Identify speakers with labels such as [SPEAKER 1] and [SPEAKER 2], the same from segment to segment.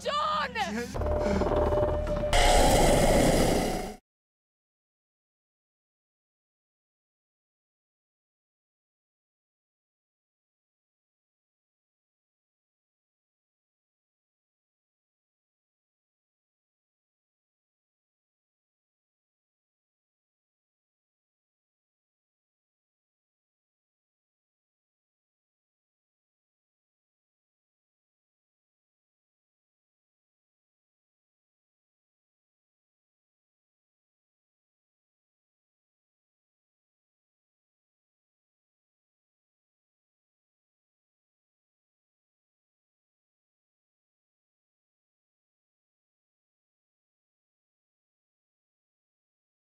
[SPEAKER 1] John!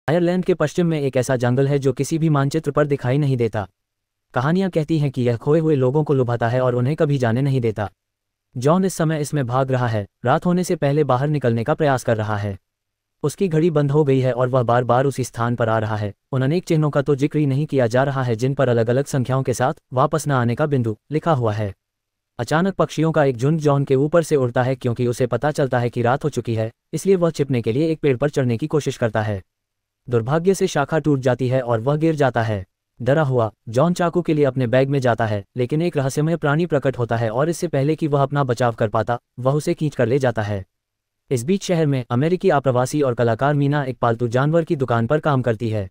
[SPEAKER 1] Ireland के पश्चिम में एक ऐसा जंगल है जो किसी भी मानचित्र पर दिखाई नहीं देता कहानियां कहती हैं कि यह खोए हुए लोगों को लुभाता है और उन्हें कभी जाने नहीं देता जॉन इस समय इसमें भाग रहा है रात होने से पहले बाहर निकलने का प्रयास कर रहा है उसकी घड़ी बंद हो गई है और वह बार बार उसी स्थान पर आ रहा है उन अनेक चिन्हों का तो जिक्र ही नहीं किया जा रहा है जिन पर अलग अलग संख्याओं के साथ वापस न आने का बिंदु लिखा हुआ है अचानक पक्षियों का एक झुंड जॉन के ऊपर से उड़ता है क्योंकि उसे पता चलता है कि रात हो चुकी है इसलिए वह छिपने के लिए एक पेड़ पर चढ़ने की कोशिश करता है दुर्भाग्य से शाखा टूट जाती है और वह गिर जाता है डरा हुआ जॉन चाकू के लिए अपने बैग में जाता है लेकिन एक रहस्यमय प्राणी प्रकट होता है और इससे पहले कि वह अपना बचाव कर पाता वह उसे खींच कर ले जाता है इस बीच शहर में अमेरिकी आप्रवासी और कलाकार मीना एक पालतू जानवर की दुकान पर काम करती है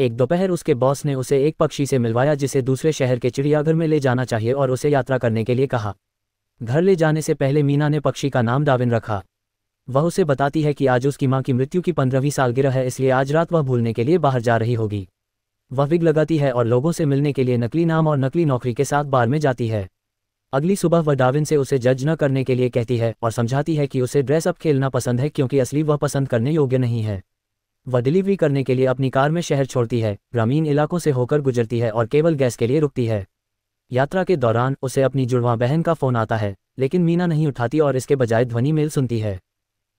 [SPEAKER 1] एक दोपहर उसके बॉस ने उसे एक पक्षी से मिलवाया जिसे दूसरे शहर के चिड़ियाघर में ले जाना चाहिए और उसे यात्रा करने के लिए कहा घर ले जाने से पहले मीना ने पक्षी का नाम डाविन रखा वह उसे बताती है कि आज उसकी माँ की मृत्यु की पंद्रहवीं सालगिरह है इसलिए आज रात वह भूलने के लिए बाहर जा रही होगी वह विग लगाती है और लोगों से मिलने के लिए नकली नाम और नकली नौकरी के साथ बार में जाती है अगली सुबह वह डाविन से उसे जज न करने के लिए कहती है और समझाती है कि उसे ड्रेस अप खेलना पसंद है क्योंकि असली वह पसंद करने योग्य नहीं है वह डिलीवरी करने के लिए अपनी कार में शहर छोड़ती है ग्रामीण इलाकों से होकर गुजरती है और केवल गैस के लिए रुकती है यात्रा के दौरान उसे अपनी जुड़वा बहन का फोन आता है लेकिन मीना नहीं उठाती और इसके बजाय ध्वनि मेल सुनती है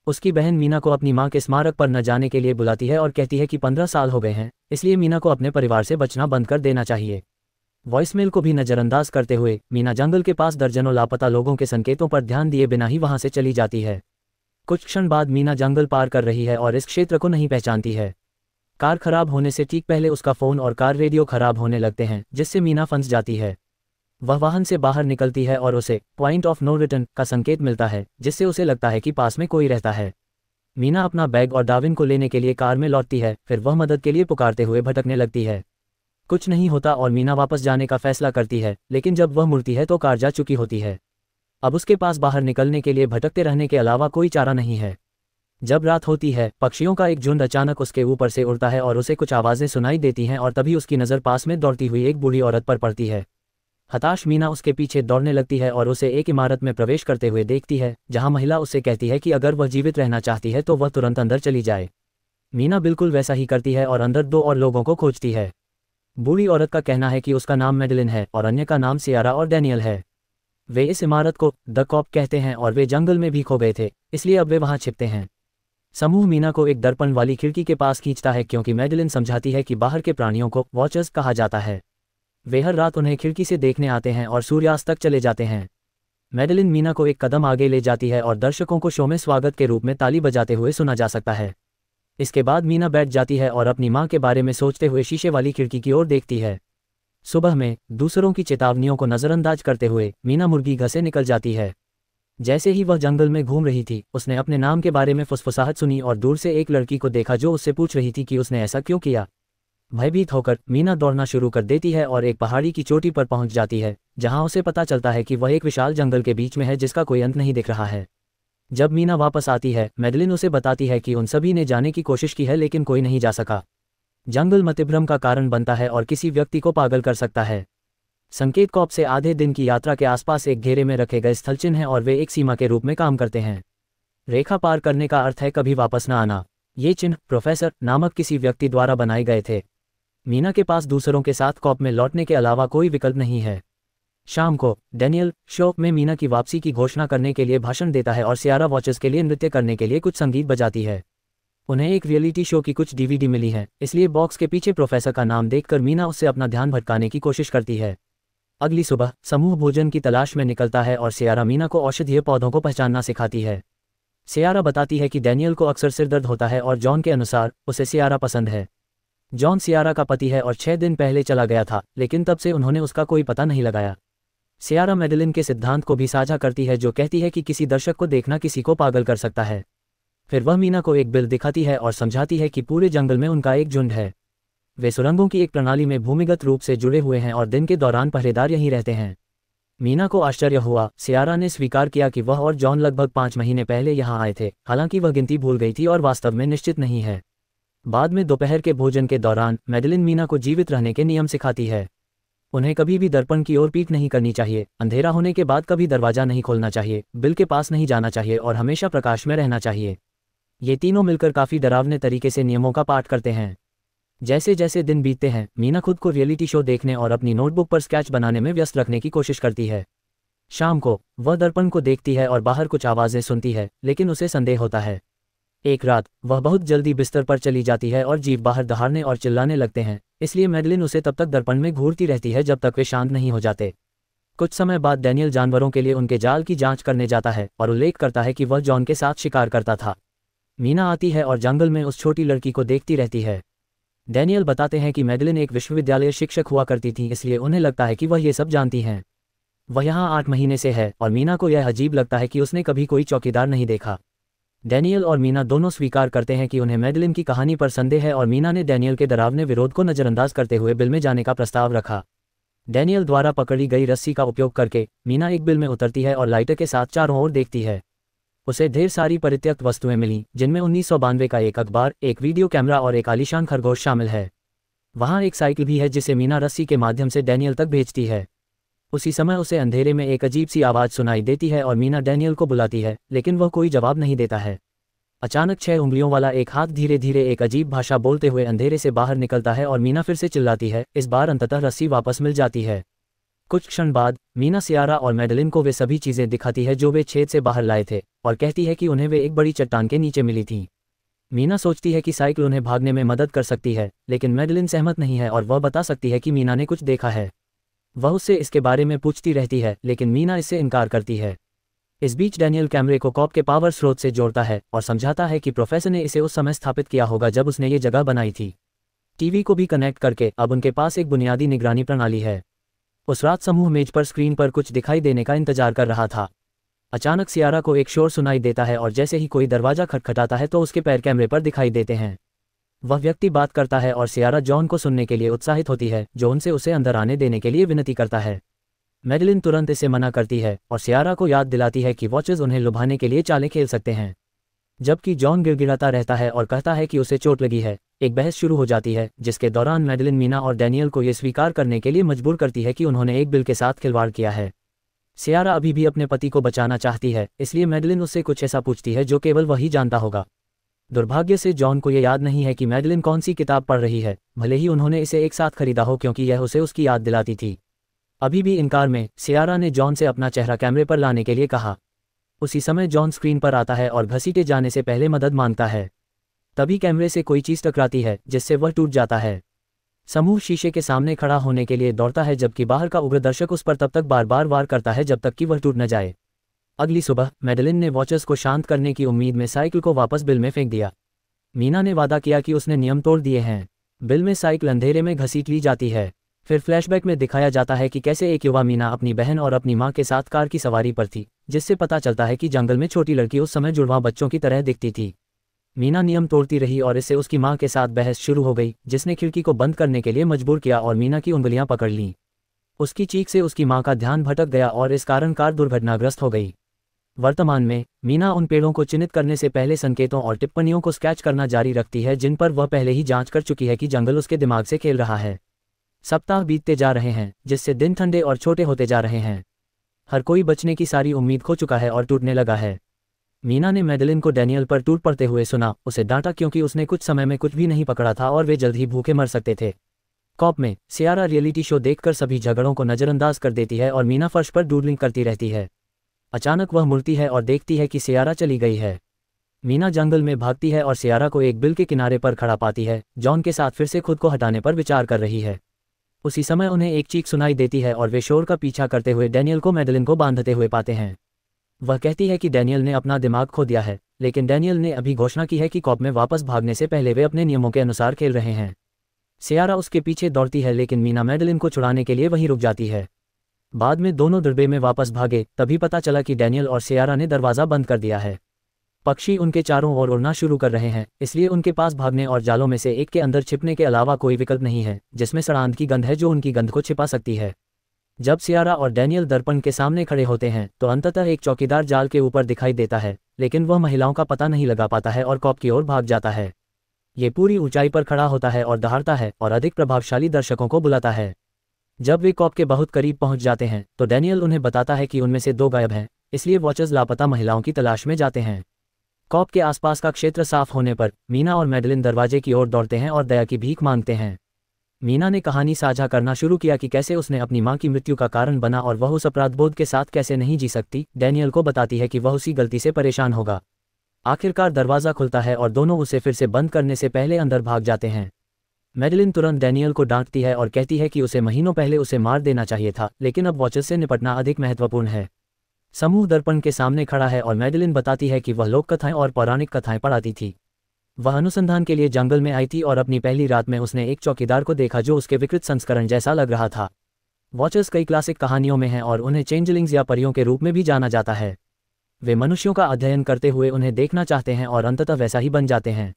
[SPEAKER 1] उसकी बहन मीना को अपनी माँ के स्मारक पर न जाने के लिए बुलाती है और कहती है कि पंद्रह साल हो गए हैं इसलिए मीना को अपने परिवार से बचना बंद कर देना चाहिए वॉइसमेल को भी नज़रअंदाज करते हुए मीना जंगल के पास दर्जनों लापता लोगों के संकेतों पर ध्यान दिए बिना ही वहां से चली जाती है कुछ क्षण बाद मीना जंगल पार कर रही है और इस क्षेत्र को नहीं पहचानती है कार खराब होने से ठीक पहले उसका फोन और कार रेडियो खराब होने लगते हैं जिससे मीना फंस जाती है वह वाहन से बाहर निकलती है और उसे पॉइंट ऑफ नो रिटर्न का संकेत मिलता है जिससे उसे लगता है कि पास में कोई रहता है मीना अपना बैग और डाविन को लेने के लिए कार में लौटती है फिर वह मदद के लिए पुकारते हुए भटकने लगती है कुछ नहीं होता और मीना वापस जाने का फैसला करती है लेकिन जब वह मुड़ती है तो कार जा चुकी होती है अब उसके पास बाहर निकलने के लिए भटकते रहने के अलावा कोई चारा नहीं है जब रात होती है पक्षियों का एक झुंड अचानक उसके ऊपर से उड़ता है और उसे कुछ आवाज़ें सुनाई देती हैं और तभी उसकी नज़र पास में दौड़ती हुई एक बूढ़ी औरत पर पड़ती है हताश मीना उसके पीछे दौड़ने लगती है और उसे एक इमारत में प्रवेश करते हुए देखती है जहां महिला उससे कहती है कि अगर वह जीवित रहना चाहती है तो वह तुरंत अंदर चली जाए मीना बिल्कुल वैसा ही करती है और अंदर दो और लोगों को खोजती है बूढ़ी औरत का कहना है कि उसका नाम मेडलिन है और अन्य का नाम सियारा और डैनियल है वे इस इमारत को द कॉप कहते हैं और वे जंगल में भी खो गए थे इसलिए अब वे वहां छिपते हैं समूह मीना को एक दर्पण वाली खिड़की के पास खींचता है क्योंकि मैडलिन समझाती है कि बाहर के प्राणियों को वॉचर्स कहा जाता है वे हर रात उन्हें खिड़की से देखने आते हैं और सूर्यास्त तक चले जाते हैं मेडलिन मीना को एक कदम आगे ले जाती है और दर्शकों को शो में स्वागत के रूप में ताली बजाते हुए सुना जा सकता है इसके बाद मीना बैठ जाती है और अपनी माँ के बारे में सोचते हुए शीशे वाली खिड़की की ओर देखती है सुबह में दूसरों की चेतावनियों को नज़रअंदाज करते हुए मीना मुर्गी घर से निकल जाती है जैसे ही वह जंगल में घूम रही थी उसने अपने नाम के बारे में फुसफुसाहट सुनी और दूर से एक लड़की को देखा जो उससे पूछ रही थी कि उसने ऐसा क्यों किया भयभीत होकर मीना दौड़ना शुरू कर देती है और एक पहाड़ी की चोटी पर पहुंच जाती है जहां उसे पता चलता है कि वह एक विशाल जंगल के बीच में है जिसका कोई अंत नहीं दिख रहा है जब मीना वापस आती है मेडलिन उसे बताती है कि उन सभी ने जाने की कोशिश की है लेकिन कोई नहीं जा सका जंगल मतिभ्रम का कारण बनता है और किसी व्यक्ति को पागल कर सकता है संकेत कॉप से आधे दिन की यात्रा के आसपास एक घेरे में रखे गए स्थल चिन्ह हैं और वे एक सीमा के रूप में काम करते हैं रेखा पार करने का अर्थ है कभी वापस न आना ये चिन्ह प्रोफेसर नामक किसी व्यक्ति द्वारा बनाए गए थे मीना के पास दूसरों के साथ कॉप में लौटने के अलावा कोई विकल्प नहीं है शाम को डेनियल शो में मीना की वापसी की घोषणा करने के लिए भाषण देता है और सियारा वॉचेस के लिए नृत्य करने के लिए कुछ संगीत बजाती है उन्हें एक रियलिटी शो की कुछ डीवीडी मिली है इसलिए बॉक्स के पीछे प्रोफेसर का नाम देखकर मीना उससे अपना ध्यान भटकाने की कोशिश करती है अगली सुबह समूह भोजन की तलाश में निकलता है और सियारा मीना को औषधीय पौधों को पहचानना सिखाती है सियारा बताती है कि डैनियल को अक्सर सिरदर्द होता है और जॉन के अनुसार उसे सियारा पसंद है जॉन सियारा का पति है और छह दिन पहले चला गया था लेकिन तब से उन्होंने उसका कोई पता नहीं लगाया सियारा मेडलिन के सिद्धांत को भी साझा करती है जो कहती है कि किसी दर्शक को देखना किसी को पागल कर सकता है फिर वह मीना को एक बिल दिखाती है और समझाती है कि पूरे जंगल में उनका एक झुंड है वे सुरंगों की एक प्रणाली में भूमिगत रूप से जुड़े हुए हैं और दिन के दौरान पहरेदार यहीं रहते हैं मीना को आश्चर्य हुआ सियारा ने स्वीकार किया कि वह और जॉन लगभग पांच महीने पहले यहाँ आए थे हालांकि वह गिनती भूल गई थी और वास्तव में निश्चित नहीं है बाद में दोपहर के भोजन के दौरान मैडलिन मीना को जीवित रहने के नियम सिखाती है उन्हें कभी भी दर्पण की ओर पीठ नहीं करनी चाहिए अंधेरा होने के बाद कभी दरवाजा नहीं खोलना चाहिए बिल के पास नहीं जाना चाहिए और हमेशा प्रकाश में रहना चाहिए ये तीनों मिलकर काफ़ी डरावने तरीके से नियमों का पाठ करते हैं जैसे जैसे दिन बीतते हैं मीना खुद को रियलिटी शो देखने और अपनी नोटबुक पर स्केच बनाने में व्यस्त रखने की कोशिश करती है शाम को वह दर्पण को देखती है और बाहर कुछ आवाज़ें सुनती है लेकिन उसे संदेह होता है एक रात वह बहुत जल्दी बिस्तर पर चली जाती है और जीव बाहर दहाड़ने और चिल्लाने लगते हैं इसलिए मेडलिन उसे तब तक दर्पण में घूरती रहती है जब तक वे शांत नहीं हो जाते कुछ समय बाद डैनियल जानवरों के लिए उनके जाल की जांच करने जाता है और उल्लेख करता है कि वह जॉन के साथ शिकार करता था मीना आती है और जंगल में उस छोटी लड़की को देखती रहती है डैनियल बताते हैं कि मेडलिन एक विश्वविद्यालय शिक्षक हुआ करती थी इसलिए उन्हें लगता है कि वह ये सब जानती हैं वह यहाँ आठ महीने से है और मीना को यह अजीब लगता है कि उसने कभी कोई चौकीदार नहीं देखा डैनियल और मीना दोनों स्वीकार करते हैं कि उन्हें मेडलिन की कहानी पर संदेह है और मीना ने डैनियल के डरावने विरोध को नज़रअंदाज करते हुए बिल में जाने का प्रस्ताव रखा डैनियल द्वारा पकड़ी गई रस्सी का उपयोग करके मीना एक बिल में उतरती है और लाइटर के साथ चारों ओर देखती है उसे ढेर सारी परित्यक्त वस्तुएं मिली जिनमें उन्नीस का एक अखबार एक वीडियो कैमरा और एक आलिशान खरगोश शामिल है वहां एक साइकिल भी है जिसे मीना रस्सी के माध्यम से डैनियल तक भेजती है उसी समय उसे अंधेरे में एक अजीब सी आवाज़ सुनाई देती है और मीना डैनियल को बुलाती है लेकिन वह कोई जवाब नहीं देता है अचानक छह उंगलियों वाला एक हाथ धीरे धीरे एक अजीब भाषा बोलते हुए अंधेरे से बाहर निकलता है और मीना फिर से चिल्लाती है इस बार अंततः रस्सी वापस मिल जाती है कुछ क्षण बाद मीना सियारा और मेडलिन को वे सभी चीज़ें दिखाती है जो वे छेद से बाहर लाए थे और कहती है कि उन्हें वे एक बड़ी चट्टान के नीचे मिली थी मीना सोचती है कि साइकिल उन्हें भागने में मदद कर सकती है लेकिन मेडलिन सहमत नहीं है और वह बता सकती है कि मीना ने कुछ देखा है वह उससे इसके बारे में पूछती रहती है लेकिन मीना इससे इनकार करती है इस बीच डैनियल कैमरे को कॉप के पावर स्रोत से जोड़ता है और समझाता है कि प्रोफेसर ने इसे उस समय स्थापित किया होगा जब उसने ये जगह बनाई थी टीवी को भी कनेक्ट करके अब उनके पास एक बुनियादी निगरानी प्रणाली है उस रात समूह मेज पर स्क्रीन पर कुछ दिखाई देने का इंतजार कर रहा था अचानक सियारा को एक शोर सुनाई देता है और जैसे ही कोई दरवाजा खटखटाता है तो उसके पैर कैमरे पर दिखाई देते हैं वह व्यक्ति बात करता है और सियारा जॉन को सुनने के लिए उत्साहित होती है जो उनसे उसे अंदर आने देने के लिए विनती करता है मेडलिन तुरंत इसे मना करती है और सियारा को याद दिलाती है कि वॉचेज उन्हें लुभाने के लिए चालें खेल सकते हैं जबकि जॉन गिड़गिड़ाता रहता है और कहता है कि उसे चोट लगी है एक बहस शुरू हो जाती है जिसके दौरान मेडलिन मीना और डैनियल को यह स्वीकार करने के लिए मजबूर करती है कि उन्होंने एक बिल के साथ खिलवाड़ किया है सियारा अभी भी अपने पति को बचाना चाहती है इसलिए मेडलिन उससे कुछ ऐसा पूछती है जो केवल वही जानता होगा दुर्भाग्य से जॉन को यह याद नहीं है कि मैडलिन कौन सी किताब पढ़ रही है भले ही उन्होंने इसे एक साथ खरीदा हो क्योंकि यह उसे उसकी याद दिलाती थी अभी भी इनकार में सियारा ने जॉन से अपना चेहरा कैमरे पर लाने के लिए कहा उसी समय जॉन स्क्रीन पर आता है और घसीटे जाने से पहले मदद मांगता है तभी कैमरे से कोई चीज टकराती है जिससे वह टूट जाता है समूह शीशे के सामने खड़ा होने के लिए दौड़ता है जबकि बाहर का उग्र दर्शक उस पर तब तक बार बार वार करता है जब तक कि वह टूट न जाए अगली सुबह मेडलिन ने वॉचर्स को शांत करने की उम्मीद में साइकिल को वापस बिल में फेंक दिया मीना ने वादा किया कि उसने नियम तोड़ दिए हैं बिल में साइकिल अंधेरे में घसीट ली जाती है फिर फ्लैशबैक में दिखाया जाता है कि कैसे एक युवा मीना अपनी बहन और अपनी माँ के साथ कार की सवारी पर थी जिससे पता चलता है कि जंगल में छोटी लड़की उस समय जुड़वा बच्चों की तरह दिखती थी मीना नियम तोड़ती रही और इससे उसकी माँ के साथ बहस शुरू हो गई जिसने खिड़की को बंद करने के लिए मजबूर किया और मीना की उंगलियां पकड़ लीं उसकी चीख से उसकी माँ का ध्यान भटक गया और इस कारण कार दुर्घटनाग्रस्त हो गई वर्तमान में मीना उन पेड़ों को चिन्हित करने से पहले संकेतों और टिप्पणियों को स्कैच करना जारी रखती है जिन पर वह पहले ही जांच कर चुकी है कि जंगल उसके दिमाग से खेल रहा है सप्ताह बीतते जा रहे हैं जिससे दिन ठंडे और छोटे होते जा रहे हैं हर कोई बचने की सारी उम्मीद खो चुका है और टूटने लगा है मीना ने मेडलिन को डैनियल पर टूट पड़ते हुए सुना उसे डांटा क्योंकि उसने कुछ समय में कुछ भी नहीं पकड़ा था और वे जल्द ही भूखे मर सकते थे कॉप में सियारा रियलिटी शो देखकर सभी झगड़ों को नजरअंदाज कर देती है और मीना फर्श पर डूडलिंग करती रहती है अचानक वह मुड़ती है और देखती है कि सियारा चली गई है मीना जंगल में भागती है और सियारा को एक बिल के किनारे पर खड़ा पाती है जॉन के साथ फिर से खुद को हटाने पर विचार कर रही है उसी समय उन्हें एक चीख सुनाई देती है और वे शोर का पीछा करते हुए डैनियल को मेडलिन को बांधते हुए पाते हैं वह कहती है कि डैनियल ने अपना दिमाग खो दिया है लेकिन डैनियल ने अभी घोषणा की है कि कॉप में वापस भागने से पहले वे अपने नियमों के अनुसार खेल रहे हैं सियारा उसके पीछे दौड़ती है लेकिन मीना मेडलिन को छुड़ाने के लिए वहीं रुक जाती है बाद में दोनों दुर्बे में वापस भागे तभी पता चला कि डैनियल और सियारा ने दरवाज़ा बंद कर दिया है पक्षी उनके चारों ओर उड़ना शुरू कर रहे हैं इसलिए उनके पास भागने और जालों में से एक के अंदर छिपने के अलावा कोई विकल्प नहीं है जिसमें सड़ांध की गंध है जो उनकी गंध को छिपा सकती है जब सियारा और डैनियल दर्पण के सामने खड़े होते हैं तो अंततः एक चौकीदार जाल के ऊपर दिखाई देता है लेकिन वह महिलाओं का पता नहीं लगा पाता है और कॉप की ओर भाग जाता है ये पूरी ऊंचाई पर खड़ा होता है और दहाड़ता है और अधिक प्रभावशाली दर्शकों को बुलाता है जब वे कॉप के बहुत करीब पहुंच जाते हैं तो डैनियल उन्हें बताता है कि उनमें से दो गायब हैं इसलिए वॉचर्स लापता महिलाओं की तलाश में जाते हैं कॉप के आसपास का क्षेत्र साफ होने पर मीना और मैडलिन दरवाजे की ओर दौड़ते हैं और दया की भीख मांगते हैं मीना ने कहानी साझा करना शुरू किया कि कैसे उसने अपनी मां की मृत्यु का कारण बना और वह उस अपराधबोध के साथ कैसे नहीं जी सकती डैनियल को बताती है कि वह उसी गलती से परेशान होगा आखिरकार दरवाज़ा खुलता है और दोनों उसे फिर से बंद करने से पहले अंदर भाग जाते हैं मेडलिन तुरंत डैनियल को डांटती है और कहती है कि उसे महीनों पहले उसे मार देना चाहिए था लेकिन अब वॉचेस से निपटना अधिक महत्वपूर्ण है समूह दर्पण के सामने खड़ा है और मैडलिन बताती है कि वह लोक कथाएं और पौराणिक कथाएं पढ़ाती थी वह अनुसंधान के लिए जंगल में आई थी और अपनी पहली रात में उसने एक चौकीदार को देखा जो उसके विकृत संस्करण जैसा लग रहा था वॉचर्स कई क्लासिक कहानियों में हैं और उन्हें चेंजलिंग्स या परियों के रूप में भी जाना जाता है वे मनुष्यों का अध्ययन करते हुए उन्हें देखना चाहते हैं और अंततः वैसा ही बन जाते हैं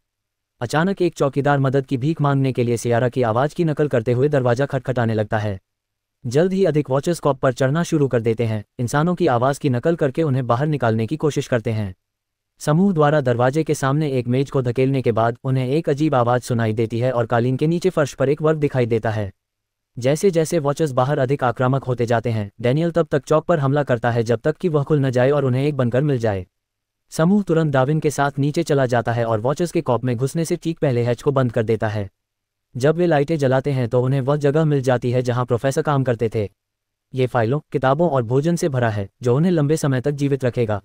[SPEAKER 1] अचानक एक चौकीदार मदद की भीख मांगने के लिए सियारा की आवाज़ की नकल करते हुए दरवाज़ा खटखटाने लगता है जल्द ही अधिक वॉचेस कॉप पर चढ़ना शुरू कर देते हैं इंसानों की आवाज़ की नकल करके उन्हें बाहर निकालने की कोशिश करते हैं समूह द्वारा दरवाजे के सामने एक मेज को धकेलने के बाद उन्हें एक अजीब आवाज़ सुनाई देती है और कालीन के नीचे फर्श पर एक वर्ग दिखाई देता है जैसे जैसे वॉचेस बाहर अधिक आक्रामक होते जाते हैं डैनियल तब तक चौक पर हमला करता है जब तक कि वह खुल न जाए और उन्हें एक बनकर मिल जाए समूह तुरंत डाविन के साथ नीचे चला जाता है और वॉचर्स के कॉप में घुसने से ठीक पहले हैच को बंद कर देता है जब वे लाइटें जलाते हैं तो उन्हें वह जगह मिल जाती है जहां प्रोफेसर काम करते थे ये फाइलों किताबों और भोजन से भरा है जो उन्हें लंबे समय तक जीवित रखेगा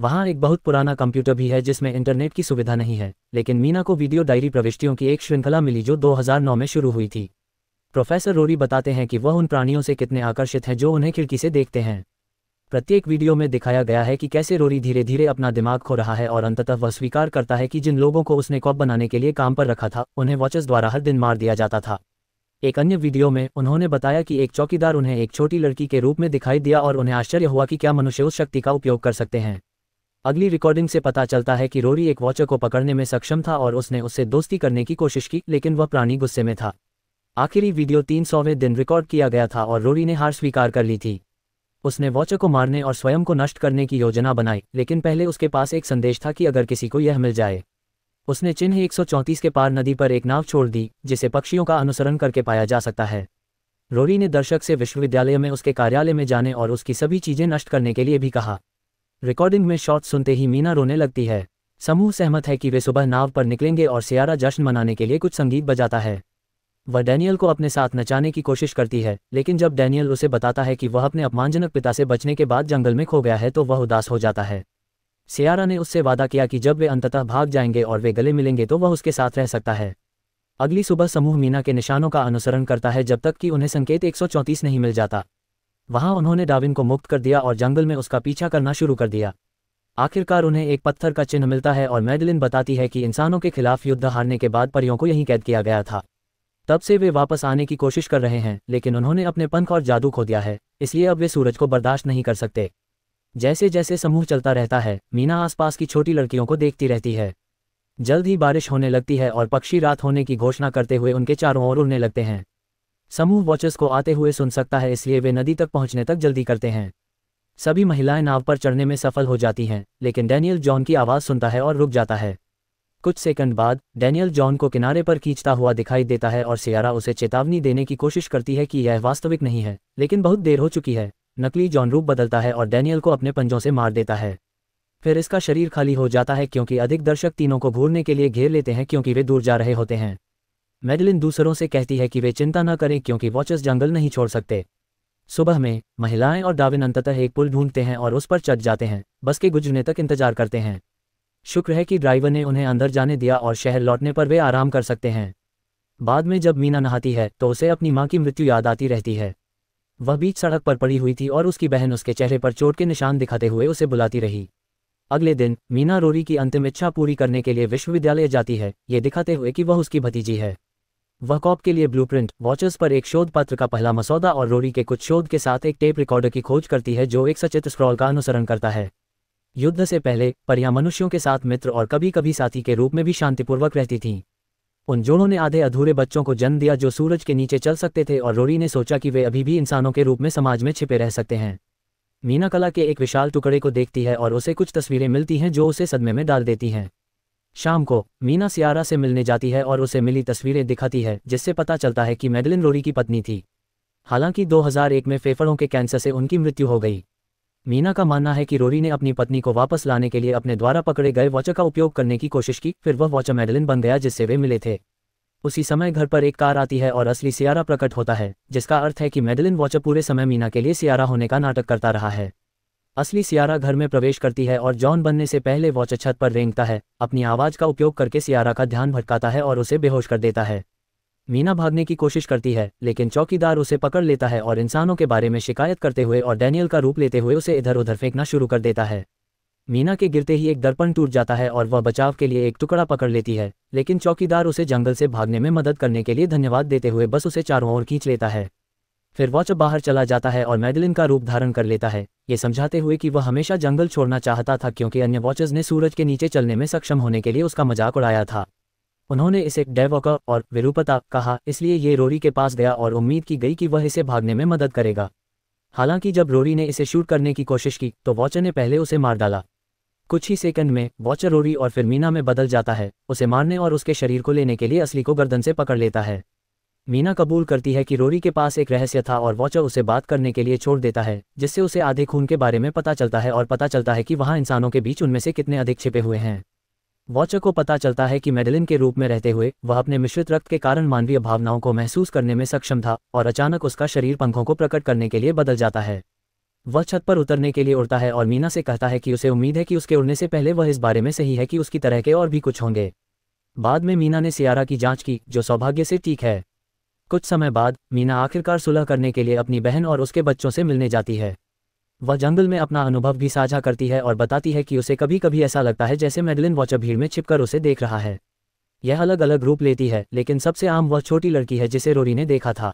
[SPEAKER 1] वहां एक बहुत पुराना कंप्यूटर भी है जिसमें इंटरनेट की सुविधा नहीं है लेकिन मीना को वीडियो डायरी प्रविष्टियों की एक श्रृंखला मिली जो 2009 में शुरू हुई थी प्रोफेसर रोरी बताते हैं कि वह उन प्राणियों से कितने आकर्षित हैं जो उन्हें खिड़की से देखते हैं प्रत्येक वीडियो में दिखाया गया है कि कैसे रोरी धीरे धीरे अपना दिमाग खो रहा है और अंततः वह स्वीकार करता है कि जिन लोगों को उसने कॉप बनाने के लिए काम पर रखा था उन्हें वॉचेस द्वारा हर दिन मार दिया जाता था एक अन्य वीडियो में उन्होंने बताया कि एक चौकीदार उन्हें एक छोटी लड़की के रूप में दिखाई दिया और उन्हें आश्चर्य हुआ कि क्या मनुष्य उस शक्ति का उपयोग कर सकते हैं अगली रिकॉर्डिंग से पता चलता है कि रोरी एक वॉचर को पकड़ने में सक्षम था और उसने उससे दोस्ती करने की कोशिश की लेकिन वह प्राणी गुस्से में था आखिरी वीडियो तीन सौवें दिन रिकॉर्ड किया गया था और रोरी ने हार स्वीकार कर ली थी उसने वॉचर को मारने और स्वयं को नष्ट करने की योजना बनाई लेकिन पहले उसके पास एक संदेश था कि अगर किसी को यह मिल जाए उसने चिन्ह एक के पार नदी पर एक नाव छोड़ दी जिसे पक्षियों का अनुसरण करके पाया जा सकता है रोरी ने दर्शक से विश्वविद्यालय में उसके कार्यालय में जाने और उसकी सभी चीजें नष्ट करने के लिए भी कहा रिकॉर्डिंग में शॉट सुनते ही मीना रोने लगती है समूह सहमत है कि वे सुबह नाव पर निकलेंगे और सियारा जश्न मनाने के लिए कुछ संगीत बजाता है वह डैनियल को अपने साथ नचाने की कोशिश करती है लेकिन जब डैनियल उसे बताता है कि वह अपने अपमानजनक पिता से बचने के बाद जंगल में खो गया है तो वह उदास हो जाता है सियारा ने उससे वादा किया कि जब वे अंततः भाग जाएंगे और वे गले मिलेंगे तो वह उसके साथ रह सकता है अगली सुबह समूह मीना के निशानों का अनुसरण करता है जब तक कि उन्हें संकेत एक नहीं मिल जाता वहां उन्होंने डाविन को मुक्त कर दिया और जंगल में उसका पीछा करना शुरू कर दिया आखिरकार उन्हें एक पत्थर का चिन्ह मिलता है और मैडलिन बताती है कि इंसानों के खिलाफ युद्ध हारने के बाद परियों को यहीं कैद किया गया था तब से वे वापस आने की कोशिश कर रहे हैं लेकिन उन्होंने अपने पंख और जादू खो दिया है इसलिए अब वे सूरज को बर्दाश्त नहीं कर सकते जैसे जैसे समूह चलता रहता है मीना आसपास की छोटी लड़कियों को देखती रहती है जल्द ही बारिश होने लगती है और पक्षी रात होने की घोषणा करते हुए उनके चारों ओर उड़ने लगते हैं समूह वॉचर्स को आते हुए सुन सकता है इसलिए वे नदी तक पहुंचने तक जल्दी करते हैं सभी महिलाएं नाव पर चढ़ने में सफल हो जाती हैं लेकिन डैनियल जॉन की आवाज़ सुनता है और रुक जाता है कुछ सेकंड बाद डैनियल जॉन को किनारे पर खींचता हुआ दिखाई देता है और सियारा उसे चेतावनी देने की कोशिश करती है कि यह वास्तविक नहीं है लेकिन बहुत देर हो चुकी है नकली जॉन रूप बदलता है और डैनियल को अपने पंजों से मार देता है फिर इसका शरीर खाली हो जाता है क्योंकि अधिक दर्शक तीनों को घूरने के लिए घेर लेते हैं क्योंकि वे दूर जा रहे होते हैं मेडलिन दूसरों से कहती है कि वे चिंता न करें क्योंकि वॉचस जंगल नहीं छोड़ सकते सुबह में महिलाएं और डाविन अंततः एक पुल ढूंढते हैं और उस पर चढ़ जाते हैं बस के गुजरने तक इंतजार करते हैं शुक्र है कि ड्राइवर ने उन्हें अंदर जाने दिया और शहर लौटने पर वे आराम कर सकते हैं बाद में जब मीना नहाती है तो उसे अपनी माँ की मृत्यु याद आती रहती है वह बीच सड़क पर पड़ी हुई थी और उसकी बहन उसके चेहरे पर चोट के निशान दिखाते हुए उसे बुलाती रही अगले दिन मीना रोरी की अंतिम इच्छा पूरी करने के लिए विश्वविद्यालय जाती है ये दिखाते हुए कि वह उसकी भतीजी है वह कॉप के लिए ब्लूप्रिंट वॉचर्स पर एक शोध पत्र का पहला मसौदा और रोरी के कुछ शोध के साथ एक टेप रिकॉर्डर की खोज करती है जो एक सचित स्क्रॉल का अनुसरण करता है युद्ध से पहले परियां मनुष्यों के साथ मित्र और कभी कभी साथी के रूप में भी शांतिपूर्वक रहती थीं उन जोड़ों ने आधे अधूरे बच्चों को जन्म दिया जो सूरज के नीचे चल सकते थे और रोरी ने सोचा कि वे अभी भी इंसानों के रूप में समाज में छिपे रह सकते हैं मीना कला के एक विशाल टुकड़े को देखती है और उसे कुछ तस्वीरें मिलती हैं जो उसे सदमे में डाल देती हैं शाम को मीना सियारा से मिलने जाती है और उसे मिली तस्वीरें दिखाती है जिससे पता चलता है कि मेडलिन रोरी की पत्नी थी हालांकि 2001 में फेफड़ों के कैंसर से उनकी मृत्यु हो गई मीना का मानना है कि रोरी ने अपनी पत्नी को वापस लाने के लिए अपने द्वारा पकड़े गए वॉचर का उपयोग करने की कोशिश की फिर वह वॉचर मेडलिन बन गया जिससे वे मिले थे उसी समय घर पर एक कार आती है और असली सियारा प्रकट होता है जिसका अर्थ है कि मेडलिन वॉचर पूरे समय मीना के लिए सियारा होने का नाटक करता रहा है असली सियारा घर में प्रवेश करती है और जॉन बनने से पहले वॉचर छत पर रेंगता है अपनी आवाज का उपयोग करके सियारा का ध्यान भटकाता है और उसे बेहोश कर देता है मीना भागने की कोशिश करती है लेकिन चौकीदार उसे पकड़ लेता है और इंसानों के बारे में शिकायत करते हुए और डैनियल का रूप लेते हुए उसे इधर उधर फेंकना शुरू कर देता है मीना के गिरते ही एक दर्पण टूट जाता है और वह बचाव के लिए एक टुकड़ा पकड़ लेती है लेकिन चौकीदार उसे जंगल से भागने में मदद करने के लिए धन्यवाद देते हुए बस उसे चारों ओर खींच लेता है फिर वॉच बाहर चला जाता है और मैडलिन का रूप धारण कर लेता है ये समझाते हुए कि वह हमेशा जंगल छोड़ना चाहता था क्योंकि अन्य वॉचेज ने सूरज के नीचे चलने में सक्षम होने के लिए उसका मजाक उड़ाया था उन्होंने इसे डेवका और विरूपता कहा इसलिए ये रोरी के पास गया और उम्मीद की गई कि वह इसे भागने में मदद करेगा हालांकि जब रोरी ने इसे शूट करने की कोशिश की तो वॉचर ने पहले उसे मार डाला कुछ ही सेकंड में वॉचर रोरी और फिरमीना में बदल जाता है उसे मारने और उसके शरीर को लेने के लिए असली को गर्दन से पकड़ लेता है मीना कबूल करती है कि रोरी के पास एक रहस्य था और वॉचर उसे बात करने के लिए छोड़ देता है जिससे उसे आधे खून के बारे में पता चलता है और पता चलता है कि वहां इंसानों के बीच उनमें से कितने अधिक छिपे हुए हैं वॉचर को पता चलता है कि मेडलिन के रूप में रहते हुए वह अपने मिश्रित रक्त के कारण मानवीय भावनाओं को महसूस करने में सक्षम था और अचानक उसका शरीर पंखों को प्रकट करने के लिए बदल जाता है वह छत पर उतरने के लिए उड़ता है और मीना से कहता है कि उसे उम्मीद है कि उसके उड़ने से पहले वह इस बारे में सही है कि उसकी तरह के और भी कुछ होंगे बाद में मीना ने सियारा की जांच की जो सौभाग्य से ठीक है कुछ समय बाद मीना आखिरकार सुलह करने के लिए अपनी बहन और उसके बच्चों से मिलने जाती है वह जंगल में अपना अनुभव भी साझा करती है और बताती है कि उसे कभी कभी ऐसा लगता है जैसे मेडलिन वॉचर भीड़ में छिपकर उसे देख रहा है यह अलग अलग रूप लेती है लेकिन सबसे आम वह छोटी लड़की है जिसे रोरी ने देखा था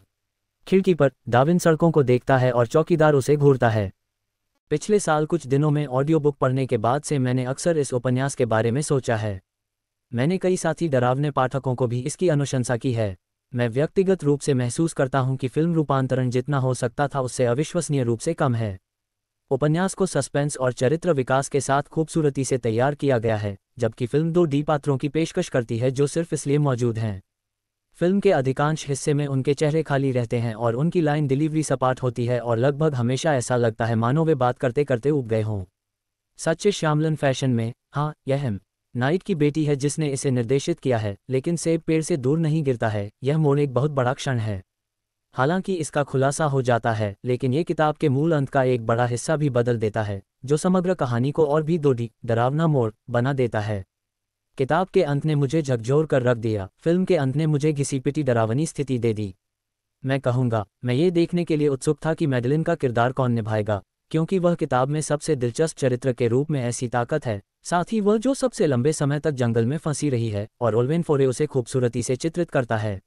[SPEAKER 1] खिड़की पर डाविन सड़कों को देखता है और चौकीदार उसे घूरता है पिछले साल कुछ दिनों में ऑडियो बुक पढ़ने के बाद से मैंने अक्सर इस उपन्यास के बारे में सोचा है मैंने कई साथी डरावने पाठकों को भी इसकी अनुशंसा की है मैं व्यक्तिगत रूप से महसूस करता हूं कि फिल्म रूपांतरण जितना हो सकता था उससे अविश्वसनीय रूप से कम है उपन्यास को सस्पेंस और चरित्र विकास के साथ खूबसूरती से तैयार किया गया है जबकि फिल्म दो डी पात्रों की पेशकश करती है जो सिर्फ इसलिए मौजूद हैं फिल्म के अधिकांश हिस्से में उनके चेहरे खाली रहते हैं और उनकी लाइन डिलीवरी सपाट होती है और लगभग हमेशा ऐसा लगता है मानो वे बात करते करते उब गए हों सच्चे श्यामलन फैशन में हाँ यह नाइट की बेटी है जिसने इसे निर्देशित किया है लेकिन सेब पेड़ से दूर नहीं गिरता है यह मोड़ एक बहुत बड़ा क्षण है हालांकि इसका खुलासा हो जाता है लेकिन ये किताब के मूल अंत का एक बड़ा हिस्सा भी बदल देता है जो समग्र कहानी को और भी दो डरावना मोड़ बना देता है किताब के अंत ने मुझे झकझोर कर रख दिया फिल्म के अंत ने मुझे घिसीपिटी डरावनी स्थिति दे दी मैं कहूंगा मैं ये देखने के लिए उत्सुक था कि मैडलिन का किरदार कौन निभाएगा क्योंकि वह किताब में सबसे दिलचस्प चरित्र के रूप में ऐसी ताकत है साथ ही वह जो सबसे लंबे समय तक जंगल में फंसी रही है और ओलवेन फोरे उसे खूबसूरती से चित्रित करता है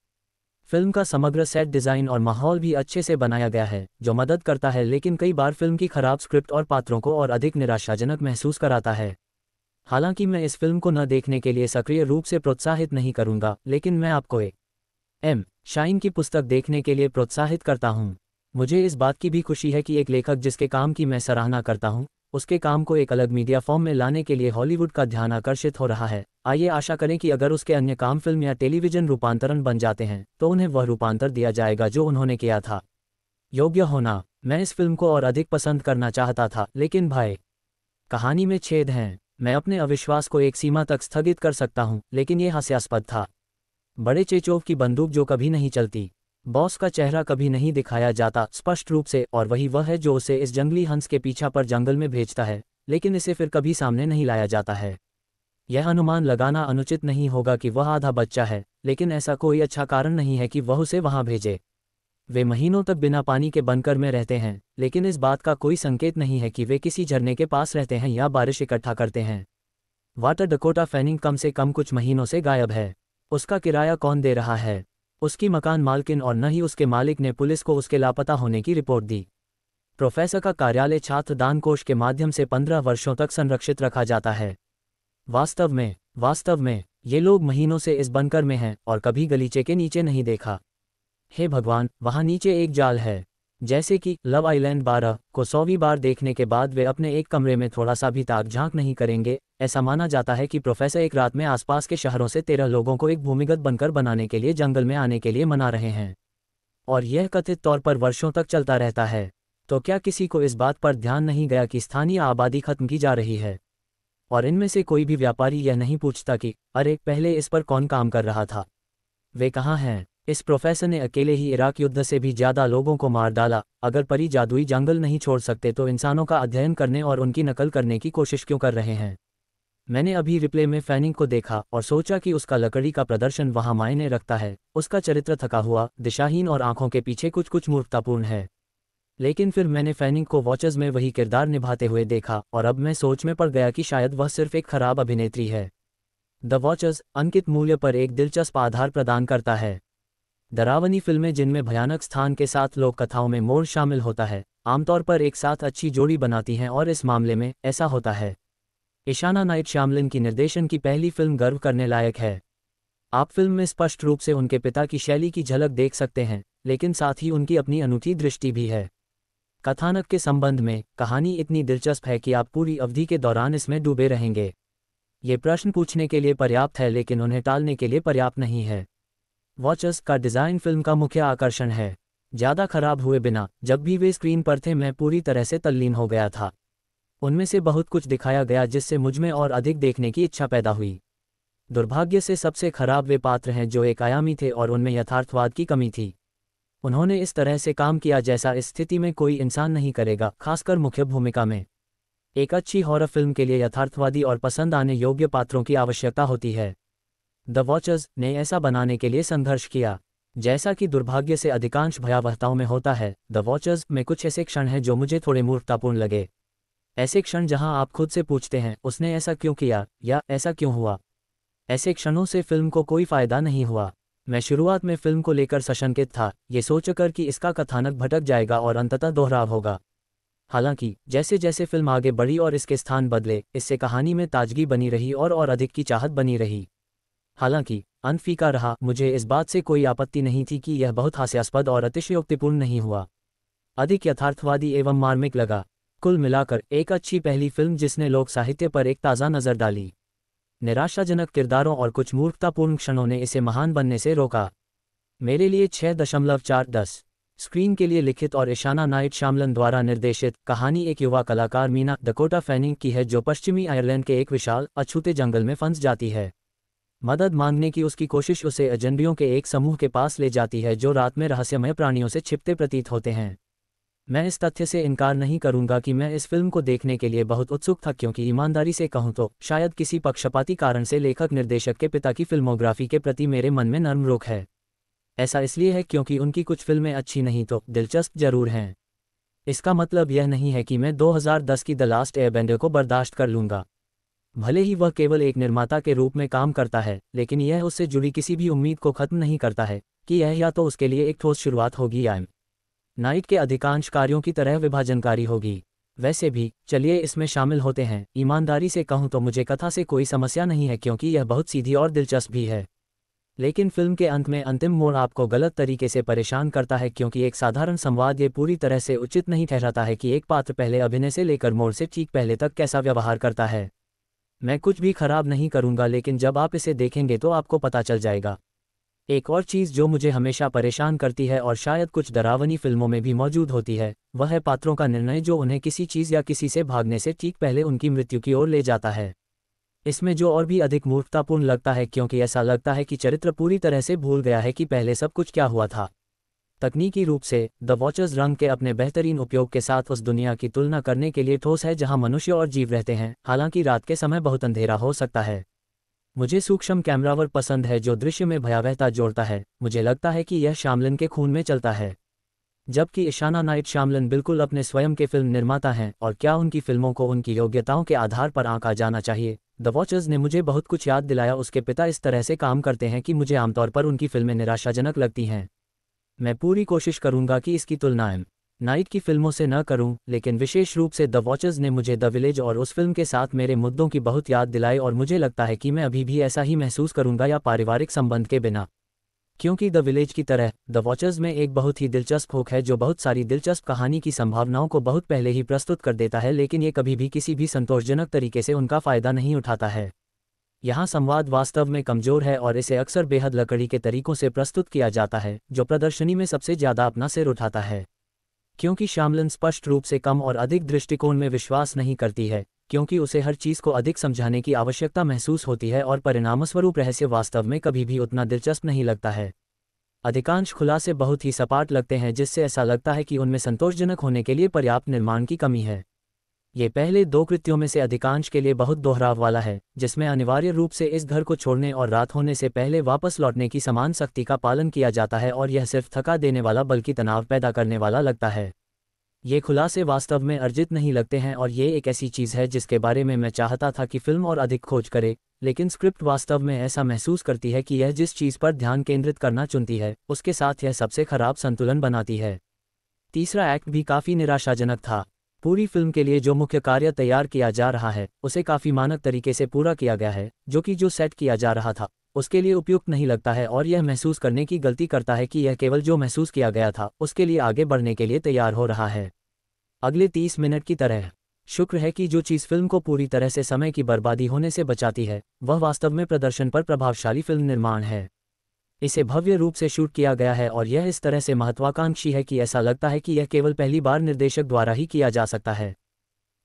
[SPEAKER 1] फिल्म का समग्र सेट डिज़ाइन और माहौल भी अच्छे से बनाया गया है जो मदद करता है लेकिन कई बार फिल्म की खराब स्क्रिप्ट और पात्रों को और अधिक निराशाजनक महसूस कराता है हालांकि मैं इस फिल्म को न देखने के लिए सक्रिय रूप से प्रोत्साहित नहीं करूंगा लेकिन मैं आपको एक एम शाइन की पुस्तक देखने के लिए प्रोत्साहित करता हूं मुझे इस बात की भी खुशी है कि एक लेखक जिसके काम की मैं सराहना करता हूं उसके काम को एक अलग मीडिया फॉर्म में लाने के लिए हॉलीवुड का ध्यान आकर्षित हो रहा है आइए आशा करें कि अगर उसके अन्य काम फिल्म या टेलीविजन रूपांतरण बन जाते हैं तो उन्हें वह रूपांतर दिया जाएगा जो उन्होंने किया था योग्य होना मैं इस फिल्म को और अधिक पसंद करना चाहता था लेकिन भाई कहानी में छेद हैं मैं अपने अविश्वास को एक सीमा तक स्थगित कर सकता हूं लेकिन ये हास्यास्पद था बड़े चेचोव की बंदूक जो कभी नहीं चलती बॉस का चेहरा कभी नहीं दिखाया जाता स्पष्ट रूप से और वही वह है जो उसे इस जंगली हंस के पीछा पर जंगल में भेजता है लेकिन इसे फिर कभी सामने नहीं लाया जाता है यह अनुमान लगाना अनुचित नहीं होगा कि वह आधा बच्चा है लेकिन ऐसा कोई अच्छा कारण नहीं है कि वह उसे वहां भेजे वे महीनों तक बिना पानी के बनकर में रहते हैं लेकिन इस बात का कोई संकेत नहीं है कि वे किसी झरने के पास रहते हैं या बारिश इकट्ठा करते हैं वाटर डकोटा फैनिंग कम से कम कुछ महीनों से गायब है उसका किराया कौन दे रहा है उसकी मकान मालकिन और न ही उसके मालिक ने पुलिस को उसके लापता होने की रिपोर्ट दी प्रोफेसर का कार्यालय छात्र दान कोष के माध्यम से पंद्रह वर्षों तक संरक्षित रखा जाता है वास्तव में वास्तव में ये लोग महीनों से इस बनकर में हैं और कभी गलीचे के नीचे नहीं देखा हे भगवान वहां नीचे एक जाल है जैसे कि लव आइलैंड 12 को सौवीं बार देखने के बाद वे अपने एक कमरे में थोड़ा सा भी ताक झांक नहीं करेंगे ऐसा माना जाता है कि प्रोफेसर एक रात में आसपास के शहरों से तेरह लोगों को एक भूमिगत बनकर बनाने के लिए जंगल में आने के लिए मना रहे हैं और यह कथित तौर पर वर्षों तक चलता रहता है तो क्या किसी को इस बात पर ध्यान नहीं गया कि स्थानीय आबादी खत्म की जा रही है और इनमें से कोई भी व्यापारी यह नहीं पूछता कि अरे पहले इस पर कौन काम कर रहा था वे कहाँ हैं इस प्रोफेसर ने अकेले ही इराक युद्ध से भी ज्यादा लोगों को मार डाला अगर परी जादुई जंगल नहीं छोड़ सकते तो इंसानों का अध्ययन करने और उनकी नकल करने की कोशिश क्यों कर रहे हैं मैंने अभी रिप्ले में फैनिंग को देखा और सोचा कि उसका लकड़ी का प्रदर्शन वहां मायने रखता है उसका चरित्र थका हुआ दिशाहीन और आंखों के पीछे कुछ कुछ मूर्खतापूर्ण है लेकिन फिर मैंने फैनिंग को वॉचेज में वही किरदार निभाते हुए देखा और अब मैं सोच में पड़ गया कि शायद वह सिर्फ एक खराब अभिनेत्री है द वॉचेज अंकित मूल्य पर एक दिलचस्प आधार प्रदान करता है डरावनी फिल्में जिनमें भयानक स्थान के साथ लोक कथाओं में मोड़ शामिल होता है आमतौर पर एक साथ अच्छी जोड़ी बनाती हैं और इस मामले में ऐसा होता है ईशाना नाइट श्यामलिन की निर्देशन की पहली फिल्म गर्व करने लायक है आप फिल्म में स्पष्ट रूप से उनके पिता की शैली की झलक देख सकते हैं लेकिन साथ ही उनकी अपनी अनूठी दृष्टि भी है कथानक के संबंध में कहानी इतनी दिलचस्प है कि आप पूरी अवधि के दौरान इसमें डूबे रहेंगे ये प्रश्न पूछने के लिए पर्याप्त है लेकिन उन्हें टालने के लिए पर्याप्त नहीं है वॉचर्स का डिज़ाइन फिल्म का मुख्य आकर्षण है ज़्यादा खराब हुए बिना जब भी वे स्क्रीन पर थे मैं पूरी तरह से तल्लीन हो गया था उनमें से बहुत कुछ दिखाया गया जिससे मुझमें और अधिक देखने की इच्छा पैदा हुई दुर्भाग्य से सबसे खराब वे पात्र हैं जो एक आयामी थे और उनमें यथार्थवाद की कमी थी उन्होंने इस तरह से काम किया जैसा इस स्थिति में कोई इंसान नहीं करेगा खासकर मुख्य भूमिका में एक अच्छी हॉरर फिल्म के लिए यथार्थवादी और पसंद आने योग्य पात्रों की आवश्यकता होती है द वॉचर्स ने ऐसा बनाने के लिए संघर्ष किया जैसा कि दुर्भाग्य से अधिकांश भयावहताओं में होता है द वॉचर्स में कुछ ऐसे क्षण हैं जो मुझे थोड़े मूर्खतापूर्ण लगे ऐसे क्षण जहां आप खुद से पूछते हैं उसने ऐसा क्यों किया या ऐसा क्यों हुआ ऐसे क्षणों से फिल्म को कोई फायदा नहीं हुआ मैं शुरुआत में फिल्म को लेकर सशंकित था ये सोचकर कि इसका कथानक भटक जाएगा और अंततः दोहराव होगा हालांकि जैसे जैसे फिल्म आगे बढ़ी और इसके स्थान बदले इससे कहानी में ताजगी बनी रही और और अधिक की चाहत बनी रही हालांकि अनफी का रहा मुझे इस बात से कोई आपत्ति नहीं थी कि यह बहुत हास्यास्पद और अतिशयोक्तिपूर्ण नहीं हुआ अधिक यथार्थवादी एवं मार्मिक लगा कुल मिलाकर एक अच्छी पहली फिल्म जिसने लोक साहित्य पर एक ताज़ा नज़र डाली निराशाजनक किरदारों और कुछ मूर्खतापूर्ण क्षणों ने इसे महान बनने से रोका मेरे लिए छह दशमलव चार दस स्क्रीन के लिए लिखित और ईशाना नाइट शामलन द्वारा निर्देशित कहानी एक युवा कलाकार मीना डकोटा फैनिंग की है जो पश्चिमी आयरलैंड के एक विशाल अछूते जंगल में फंस जाती है मदद मांगने की उसकी कोशिश उसे अजनबियों के एक समूह के पास ले जाती है जो रात में रहस्यमय प्राणियों से छिपते प्रतीत होते हैं मैं इस तथ्य से इनकार नहीं करूंगा कि मैं इस फिल्म को देखने के लिए बहुत उत्सुक था क्योंकि ईमानदारी से कहूं तो शायद किसी पक्षपाती कारण से लेखक निर्देशक के पिता की फिल्मोग्राफी के प्रति मेरे मन में नर्म रोक है ऐसा इसलिए है क्योंकि उनकी कुछ फिल्में अच्छी नहीं तो दिलचस्प जरूर हैं इसका मतलब यह नहीं है कि मैं 2010 की द लास्ट एयरबेंडर को बर्दाश्त कर लूंगा भले ही वह केवल एक निर्माता के रूप में काम करता है लेकिन यह उससे जुड़ी किसी भी उम्मीद को खत्म नहीं करता है कि यह या तो उसके लिए एक ठोस शुरुआत होगी या नाइट के अधिकांश कार्यों की तरह विभाजनकारी होगी वैसे भी चलिए इसमें शामिल होते हैं ईमानदारी से कहूँ तो मुझे कथा से कोई समस्या नहीं है क्योंकि यह बहुत सीधी और दिलचस्प भी है लेकिन फिल्म के अंत में अंतिम मोड़ आपको गलत तरीके से परेशान करता है क्योंकि एक साधारण संवाद ये पूरी तरह से उचित नहीं ठहराता है कि एक पात्र पहले अभिनय से लेकर मोड़ से ठीक पहले तक कैसा व्यवहार करता है मैं कुछ भी खराब नहीं करूंगा लेकिन जब आप इसे देखेंगे तो आपको पता चल जाएगा एक और चीज़ जो मुझे हमेशा परेशान करती है और शायद कुछ डरावनी फिल्मों में भी मौजूद होती है वह है पात्रों का निर्णय जो उन्हें किसी चीज़ या किसी से भागने से ठीक पहले उनकी मृत्यु की ओर ले जाता है इसमें जो और भी अधिक मूर्खतापूर्ण लगता है क्योंकि ऐसा लगता है कि चरित्र पूरी तरह से भूल गया है कि पहले सब कुछ क्या हुआ था तकनीकी रूप से द वॉचर्स रंग के अपने बेहतरीन उपयोग के साथ उस दुनिया की तुलना करने के लिए ठोस है जहां मनुष्य और जीव रहते हैं हालांकि रात के समय बहुत अंधेरा हो सकता है मुझे सूक्ष्म कैमरावर पसंद है जो दृश्य में भयावहता जोड़ता है मुझे लगता है कि यह शामलन के खून में चलता है जबकि ईशाना नाइट शामलन बिल्कुल अपने स्वयं के फिल्म निर्माता हैं और क्या उनकी फिल्मों को उनकी योग्यताओं के आधार पर आंका जाना चाहिए द वॉचर्स ने मुझे बहुत कुछ याद दिलाया उसके पिता इस तरह से काम करते हैं कि मुझे आमतौर पर उनकी फिल्में निराशाजनक लगती हैं मैं पूरी कोशिश करूंगा कि इसकी तुलना नाइट की फिल्मों से न करूं लेकिन विशेष रूप से द वॉचर्स ने मुझे द विलेज और उस फिल्म के साथ मेरे मुद्दों की बहुत याद दिलाई और मुझे लगता है कि मैं अभी भी ऐसा ही महसूस करूंगा या पारिवारिक संबंध के बिना क्योंकि द विलेज की तरह द वॉचर्स में एक बहुत ही दिलचस्प होक है जो बहुत सारी दिलचस्प कहानी की संभावनाओं को बहुत पहले ही प्रस्तुत कर देता है लेकिन ये कभी भी किसी भी संतोषजनक तरीके से उनका फ़ायदा नहीं उठाता है यहाँ संवाद वास्तव में कमजोर है और इसे अक्सर बेहद लकड़ी के तरीकों से प्रस्तुत किया जाता है जो प्रदर्शनी में सबसे ज्यादा अपना सिर उठाता है क्योंकि शामलिन स्पष्ट रूप से कम और अधिक दृष्टिकोण में विश्वास नहीं करती है क्योंकि उसे हर चीज को अधिक समझाने की आवश्यकता महसूस होती है और परिणामस्वरूप रहस्य वास्तव में कभी भी उतना दिलचस्प नहीं लगता है अधिकांश खुलासे बहुत ही सपाट लगते हैं जिससे ऐसा लगता है कि उनमें संतोषजनक होने के लिए पर्याप्त निर्माण की कमी है ये पहले दो कृत्यों में से अधिकांश के लिए बहुत दोहराव वाला है जिसमें अनिवार्य रूप से इस घर को छोड़ने और रात होने से पहले वापस लौटने की समान शक्ति का पालन किया जाता है और यह सिर्फ थका देने वाला बल्कि तनाव पैदा करने वाला लगता है ये खुलासे वास्तव में अर्जित नहीं लगते हैं और ये एक ऐसी चीज़ है जिसके बारे में मैं चाहता था कि फिल्म और अधिक खोज करे लेकिन स्क्रिप्ट वास्तव में ऐसा महसूस करती है कि यह जिस चीज़ पर ध्यान केंद्रित करना चुनती है उसके साथ यह सबसे खराब संतुलन बनाती है तीसरा एक्ट भी काफ़ी निराशाजनक था पूरी फिल्म के लिए जो मुख्य कार्य तैयार किया जा रहा है उसे काफी मानक तरीके से पूरा किया गया है जो कि जो सेट किया जा रहा था उसके लिए उपयुक्त नहीं लगता है और यह महसूस करने की गलती करता है कि यह केवल जो महसूस किया गया था उसके लिए आगे बढ़ने के लिए तैयार हो रहा है अगले तीस मिनट की तरह शुक्र है कि जो चीज़ फिल्म को पूरी तरह से समय की बर्बादी होने से बचाती है वह वास्तव में प्रदर्शन पर प्रभावशाली फिल्म निर्माण है इसे भव्य रूप से शूट किया गया है और यह इस तरह से महत्वाकांक्षी है कि ऐसा लगता है कि यह केवल पहली बार निर्देशक द्वारा ही किया जा सकता है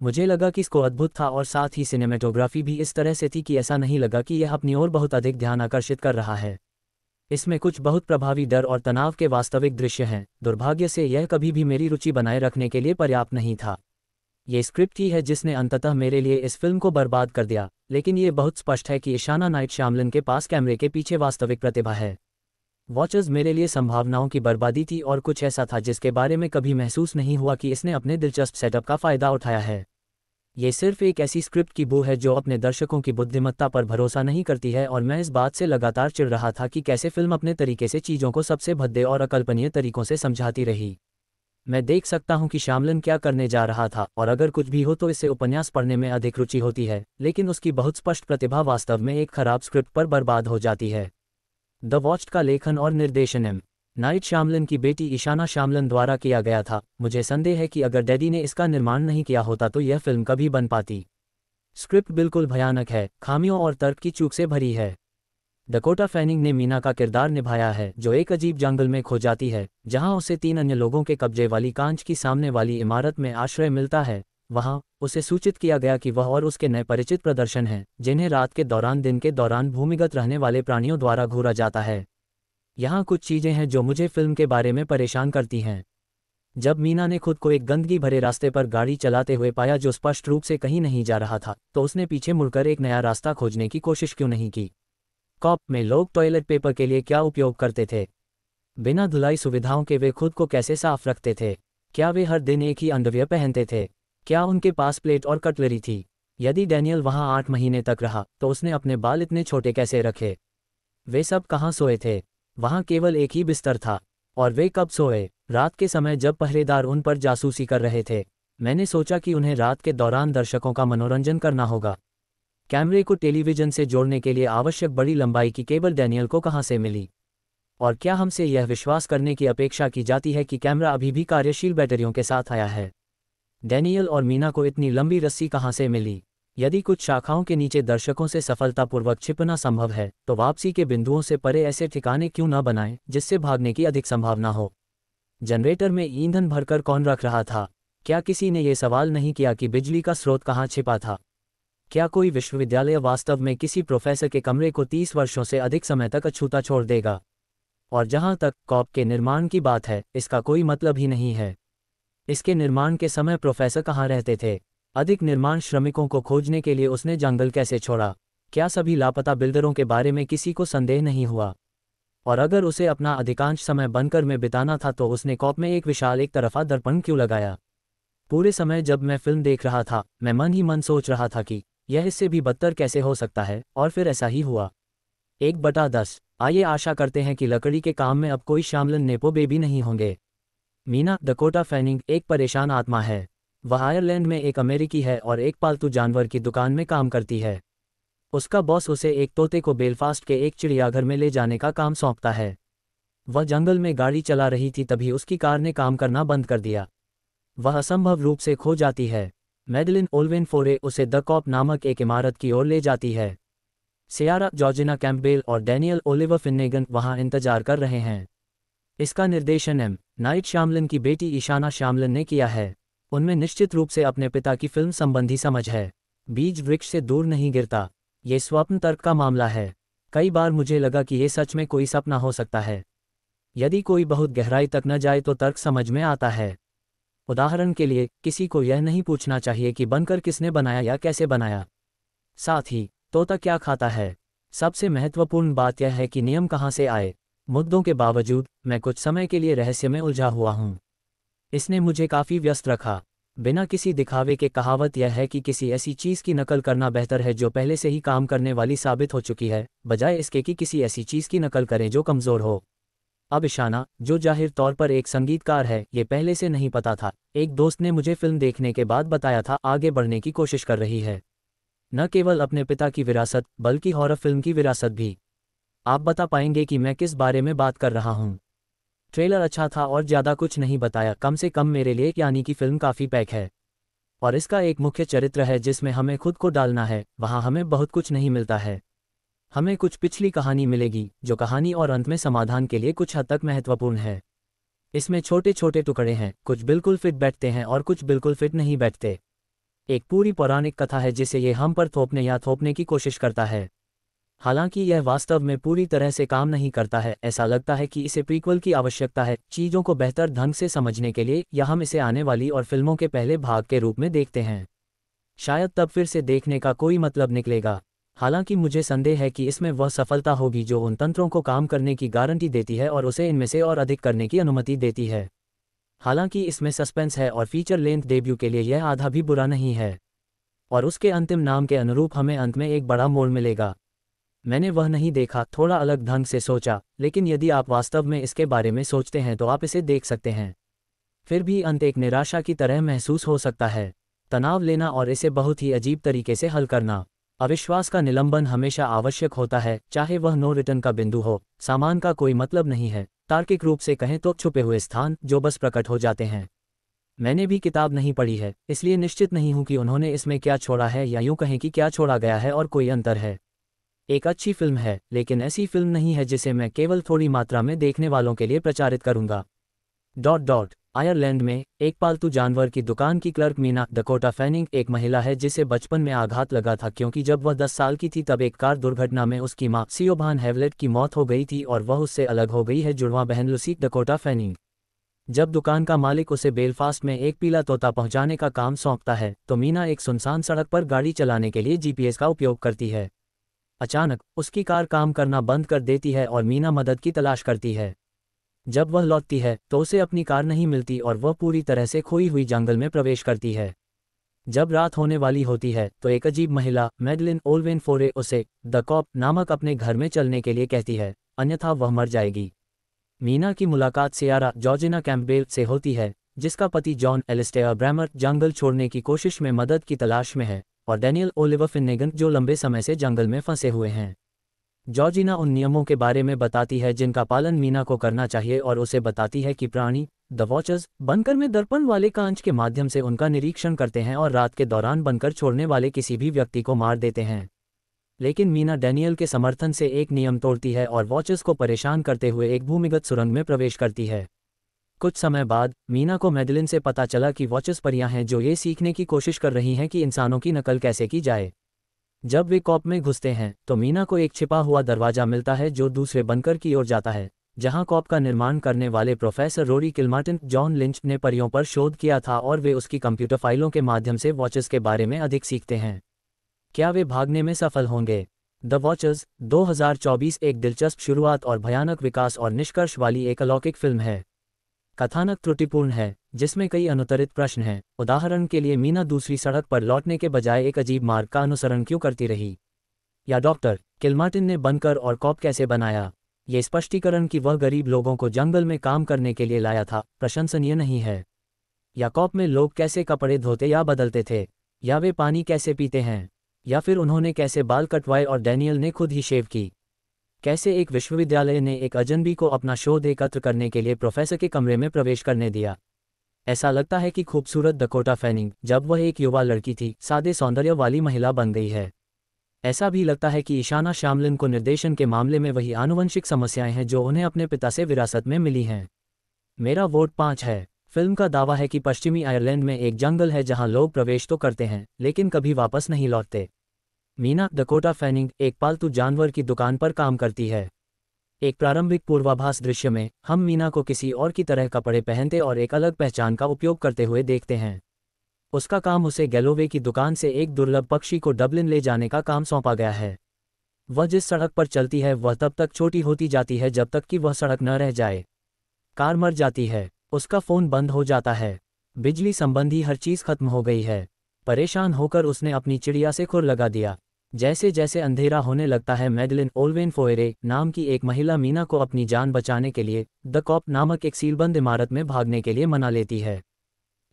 [SPEAKER 1] मुझे लगा कि इसको अद्भुत था और साथ ही सिनेमेटोग्राफी भी इस तरह से थी कि ऐसा नहीं लगा कि यह अपनी ओर बहुत अधिक ध्यान आकर्षित कर रहा है इसमें कुछ बहुत प्रभावी डर और तनाव के वास्तविक दृश्य हैं दुर्भाग्य से यह कभी भी मेरी रुचि बनाए रखने के लिए पर्याप्त नहीं था ये स्क्रिप्ट ही है जिसने अंततः मेरे लिए इस फिल्म को बर्बाद कर दिया लेकिन ये बहुत स्पष्ट है कि ईशाना नाइट श्यामलिन के पास कैमरे के पीछे वास्तविक प्रतिभा है वॉचर्स मेरे लिए संभावनाओं की बर्बादी थी और कुछ ऐसा था जिसके बारे में कभी महसूस नहीं हुआ कि इसने अपने दिलचस्प सेटअप का फायदा उठाया है ये सिर्फ एक ऐसी स्क्रिप्ट की बू है जो अपने दर्शकों की बुद्धिमत्ता पर भरोसा नहीं करती है और मैं इस बात से लगातार चिड़ रहा था कि कैसे फिल्म अपने तरीके से चीज़ों को सबसे भद्दे और अकल्पनीय तरीकों से समझाती रही मैं देख सकता हूं कि शामलन क्या करने जा रहा था और अगर कुछ भी हो तो इसे उपन्यास पढ़ने में अधिक रुचि होती है लेकिन उसकी बहुत स्पष्ट प्रतिभा वास्तव में एक खराब स्क्रिप्ट पर बर्बाद हो जाती है द वॉच का लेखन और निर्देशन एम नाइट श्यामलन की बेटी ईशाना श्यामलन द्वारा किया गया था मुझे संदेह है कि अगर डैडी ने इसका निर्माण नहीं किया होता तो यह फिल्म कभी बन पाती स्क्रिप्ट बिल्कुल भयानक है खामियों और तर्क की चूक से भरी है डकोटा फैनिंग ने मीना का किरदार निभाया है जो एक अजीब जंगल में खो जाती है जहां उसे तीन अन्य लोगों के कब्जे वाली कांच की सामने वाली इमारत में आश्रय मिलता है वहां उसे सूचित किया गया कि वह और उसके नए परिचित प्रदर्शन हैं जिन्हें रात के दौरान दिन के दौरान भूमिगत रहने वाले प्राणियों द्वारा घूरा जाता है यहां कुछ चीज़ें हैं जो मुझे फिल्म के बारे में परेशान करती हैं जब मीना ने खुद को एक गंदगी भरे रास्ते पर गाड़ी चलाते हुए पाया जो स्पष्ट रूप से कहीं नहीं जा रहा था तो उसने पीछे मुड़कर एक नया रास्ता खोजने की कोशिश क्यों नहीं की कॉप में लोग टॉयलेट पेपर के लिए क्या उपयोग करते थे बिना धुलाई सुविधाओं के वे खुद को कैसे साफ रखते थे क्या वे हर दिन एक ही अंडरवियर पहनते थे क्या उनके पास प्लेट और कटलरी थी यदि डैनियल वहां आठ महीने तक रहा तो उसने अपने बाल इतने छोटे कैसे रखे वे सब कहाँ सोए थे वहां केवल एक ही बिस्तर था और वे कब सोए रात के समय जब पहरेदार उन पर जासूसी कर रहे थे मैंने सोचा कि उन्हें रात के दौरान दर्शकों का मनोरंजन करना होगा कैमरे को टेलीविजन से जोड़ने के लिए आवश्यक बड़ी लंबाई की केबल डैनियल को कहाँ से मिली और क्या हमसे यह विश्वास करने की अपेक्षा की जाती है कि कैमरा अभी भी कार्यशील बैटरियों के साथ आया है डैनियल और मीना को इतनी लंबी रस्सी कहाँ से मिली यदि कुछ शाखाओं के नीचे दर्शकों से सफलतापूर्वक छिपना संभव है तो वापसी के बिंदुओं से परे ऐसे ठिकाने क्यों न बनाएं जिससे भागने की अधिक संभावना हो जनरेटर में ईंधन भरकर कौन रख रहा था क्या किसी ने यह सवाल नहीं किया कि बिजली का स्रोत कहाँ छिपा था क्या कोई विश्वविद्यालय वास्तव में किसी प्रोफेसर के कमरे को तीस वर्षों से अधिक समय तक अछूता छोड़ देगा और जहां तक कॉप के निर्माण की बात है इसका कोई मतलब ही नहीं है इसके निर्माण के समय प्रोफेसर कहाँ रहते थे अधिक निर्माण श्रमिकों को खोजने के लिए उसने जंगल कैसे छोड़ा क्या सभी लापता बिल्डरों के बारे में किसी को संदेह नहीं हुआ और अगर उसे अपना अधिकांश समय बनकर में बिताना था तो उसने कॉप में एक विशाल एक तरफा दर्पण क्यों लगाया पूरे समय जब मैं फिल्म देख रहा था मैं मन ही मन सोच रहा था कि यह इससे भी बदतर कैसे हो सकता है और फिर ऐसा ही हुआ एक बटा दस आइए आशा करते हैं कि लकड़ी के काम में अब कोई शामलन नेपो बेबी नहीं होंगे मीना डकोटा फैनिंग एक परेशान आत्मा है वह आयरलैंड में एक अमेरिकी है और एक पालतू जानवर की दुकान में काम करती है उसका बॉस उसे एक तोते को बेलफास्ट के एक चिड़ियाघर में ले जाने का काम सौंपता है वह जंगल में गाड़ी चला रही थी तभी उसकी कार ने काम करना बंद कर दिया वह असंभव रूप से खो जाती है मेडलिन ओल्विन फोरे उसे द कॉप नामक एक इमारत की ओर ले जाती है सियारा जॉर्जिना कैम्पबेल और डैनियल ओलिवर फिन्नेगन वहां इंतजार कर रहे हैं इसका निर्देशन एम नाइट श्यामलिन की बेटी ईशाना श्यामलिन ने किया है उनमें निश्चित रूप से अपने पिता की फिल्म संबंधी समझ है बीज वृक्ष से दूर नहीं गिरता ये स्वप्न तर्क का मामला है कई बार मुझे लगा कि ये सच में कोई सपना हो सकता है यदि कोई बहुत गहराई तक न जाए तो तर्क समझ में आता है उदाहरण के लिए किसी को यह नहीं पूछना चाहिए कि बनकर किसने बनाया या कैसे बनाया साथ ही तोता क्या खाता है सबसे महत्वपूर्ण बात यह है कि नियम कहाँ से आए मुद्दों के बावजूद मैं कुछ समय के लिए रहस्य में उलझा हुआ हूं इसने मुझे काफ़ी व्यस्त रखा बिना किसी दिखावे के कहावत यह है कि किसी ऐसी चीज़ की नकल करना बेहतर है जो पहले से ही काम करने वाली साबित हो चुकी है बजाय इसके कि किसी ऐसी चीज़ की नकल करें जो कमज़ोर हो अब इशाना जो जाहिर तौर पर एक संगीतकार है ये पहले से नहीं पता था एक दोस्त ने मुझे फिल्म देखने के बाद बताया था आगे बढ़ने की कोशिश कर रही है न केवल अपने पिता की विरासत बल्कि हॉरर फिल्म की विरासत भी आप बता पाएंगे कि मैं किस बारे में बात कर रहा हूँ ट्रेलर अच्छा था और ज़्यादा कुछ नहीं बताया कम से कम मेरे लिए यानी कि फिल्म काफ़ी पैक है और इसका एक मुख्य चरित्र है जिसमें हमें खुद को डालना है वहां हमें बहुत कुछ नहीं मिलता है हमें कुछ पिछली कहानी मिलेगी जो कहानी और अंत में समाधान के लिए कुछ हद तक महत्वपूर्ण है इसमें छोटे छोटे टुकड़े हैं कुछ बिल्कुल फिट बैठते हैं और कुछ बिल्कुल फिट नहीं बैठते एक पूरी पौराणिक कथा है जिसे ये हम पर थोपने या थोपने की कोशिश करता है हालांकि यह वास्तव में पूरी तरह से काम नहीं करता है ऐसा लगता है कि इसे प्रीक्वल की आवश्यकता है चीजों को बेहतर ढंग से समझने के लिए या हम इसे आने वाली और फिल्मों के पहले भाग के रूप में देखते हैं शायद तब फिर से देखने का कोई मतलब निकलेगा हालांकि मुझे संदेह है कि इसमें वह सफलता होगी जो उन तंत्रों को काम करने की गारंटी देती है और उसे इनमें से और अधिक करने की अनुमति देती है हालांकि इसमें सस्पेंस है और फीचर लेंथ डेब्यू के लिए यह आधा भी बुरा नहीं है और उसके अंतिम नाम के अनुरूप हमें अंत में एक बड़ा मोड़ मिलेगा मैंने वह नहीं देखा थोड़ा अलग ढंग से सोचा लेकिन यदि आप वास्तव में इसके बारे में सोचते हैं तो आप इसे देख सकते हैं फिर भी अंत एक निराशा की तरह महसूस हो सकता है तनाव लेना और इसे बहुत ही अजीब तरीके से हल करना अविश्वास का निलंबन हमेशा आवश्यक होता है चाहे वह नो रिटर्न का बिंदु हो सामान का कोई मतलब नहीं है तार्किक रूप से कहें तो छुपे हुए स्थान जो बस प्रकट हो जाते हैं मैंने भी किताब नहीं पढ़ी है इसलिए निश्चित नहीं हूं कि उन्होंने इसमें क्या छोड़ा है या यूं कहें कि क्या छोड़ा गया है और कोई अंतर है एक अच्छी फिल्म है लेकिन ऐसी फिल्म नहीं है जिसे मैं केवल थोड़ी मात्रा में देखने वालों के लिए प्रचारित करूंगा डॉट डॉट आयरलैंड में एक पालतू जानवर की दुकान की क्लर्क मीना डकोटा फैनिंग एक महिला है जिसे बचपन में आघात लगा था क्योंकि जब वह 10 साल की थी तब एक कार दुर्घटना में उसकी मां सियोभान हेवलेट की मौत हो गई थी और वह उससे अलग हो गई है जुड़वा बहन लुसी डकोटा फैनिंग जब दुकान का मालिक उसे बेलफास्ट में एक पीला तोता पहुंचाने का काम सौंपता है तो मीना एक सुनसान सड़क पर गाड़ी चलाने के लिए जीपीएस का उपयोग करती है अचानक उसकी कार काम करना बंद कर देती है और मीना मदद की तलाश करती है जब वह लौटती है तो उसे अपनी कार नहीं मिलती और वह पूरी तरह से खोई हुई जंगल में प्रवेश करती है जब रात होने वाली होती है तो एक अजीब महिला मेडलिन ओलवेन फोरे उसे द कॉप नामक अपने घर में चलने के लिए कहती है अन्यथा वह मर जाएगी मीना की मुलाकात सियारा जॉर्जिना कैम्पबेल से होती है जिसका पति जॉन एलिस्टेयर ब्रैमर जंगल छोड़ने की कोशिश में मदद की तलाश में है और डेनियल ओलिवर फिनेगन जो लंबे समय से जंगल में फंसे हुए हैं जॉर्जिना उन नियमों के बारे में बताती है जिनका पालन मीना को करना चाहिए और उसे बताती है कि प्राणी द वॉचर्स बनकर में दर्पण वाले कांच के माध्यम से उनका निरीक्षण करते हैं और रात के दौरान बनकर छोड़ने वाले किसी भी व्यक्ति को मार देते हैं लेकिन मीना डैनियल के समर्थन से एक नियम तोड़ती है और वॉचर्स को परेशान करते हुए एक भूमिगत सुरंग में प्रवेश करती है कुछ समय बाद मीना को मेडलिन से पता चला कि वॉचेस परियां हैं जो ये सीखने की कोशिश कर रही हैं कि इंसानों की नकल कैसे की जाए जब वे कॉप में घुसते हैं तो मीना को एक छिपा हुआ दरवाजा मिलता है जो दूसरे बनकर की ओर जाता है जहां कॉप का निर्माण करने वाले professor Rory Kilmartin John Lynch ने परियों पर शोध किया था और वे उसकी कंप्यूटर फाइलों के माध्यम से वॉचेस के बारे में अधिक सीखते हैं क्या वे भागने में सफल होंगे द वॉचेस 2024 एक दिलचस्प शुरुआत और भयानक विकास और निष्कर्ष वाली एक अलौकिक फिल्म है कथानक त्रुटिपूर्ण है जिसमें कई अनुतरित प्रश्न हैं उदाहरण के लिए मीना दूसरी सड़क पर लौटने के बजाय एक अजीब मार्ग का अनुसरण क्यों करती रही या डॉक्टर किलमार्टिन ने बनकर और कॉप कैसे बनाया ये स्पष्टीकरण कि वह गरीब लोगों को जंगल में काम करने के लिए लाया था प्रशंसनीय नहीं है या कॉप में लोग कैसे कपड़े धोते या बदलते थे या वे पानी कैसे पीते हैं या फिर उन्होंने कैसे बाल कटवाए और डैनियल ने खुद ही शेव की कैसे एक विश्वविद्यालय ने एक अजनबी को अपना शोध एकत्र करने के लिए प्रोफेसर के कमरे में प्रवेश करने दिया ऐसा लगता है कि खूबसूरत दकोटा फैनिंग जब वह एक युवा लड़की थी सादे सौंदर्य वाली महिला बन गई है ऐसा भी लगता है कि ईशाना श्यामलिन को निर्देशन के मामले में वही आनुवंशिक समस्याएं हैं जो उन्हें अपने पिता से विरासत में मिली हैं मेरा वोट पांच है फिल्म का दावा है कि पश्चिमी आयरलैंड में एक जंगल है जहां लोग प्रवेश तो करते हैं लेकिन कभी वापस नहीं लौटते मीना डकोटा फैनिंग एक पालतू जानवर की दुकान पर काम करती है एक प्रारंभिक पूर्वाभास दृश्य में हम मीना को किसी और की तरह कपड़े पहनते और एक अलग पहचान का उपयोग करते हुए देखते हैं उसका काम उसे गैलोवे की दुकान से एक दुर्लभ पक्षी को डबलिन ले जाने का काम सौंपा गया है वह जिस सड़क पर चलती है वह तब तक छोटी होती जाती है जब तक कि वह सड़क न रह जाए कार मर जाती है उसका फोन बंद हो जाता है बिजली संबंधी हर चीज़ खत्म हो गई है परेशान होकर उसने अपनी चिड़िया से खुर लगा दिया जैसे जैसे अंधेरा होने लगता है मेडलिन ओलवेन फोयरे नाम की एक महिला मीना को अपनी जान बचाने के लिए द कॉप नामक एक सीलबंद इमारत में भागने के लिए मना लेती है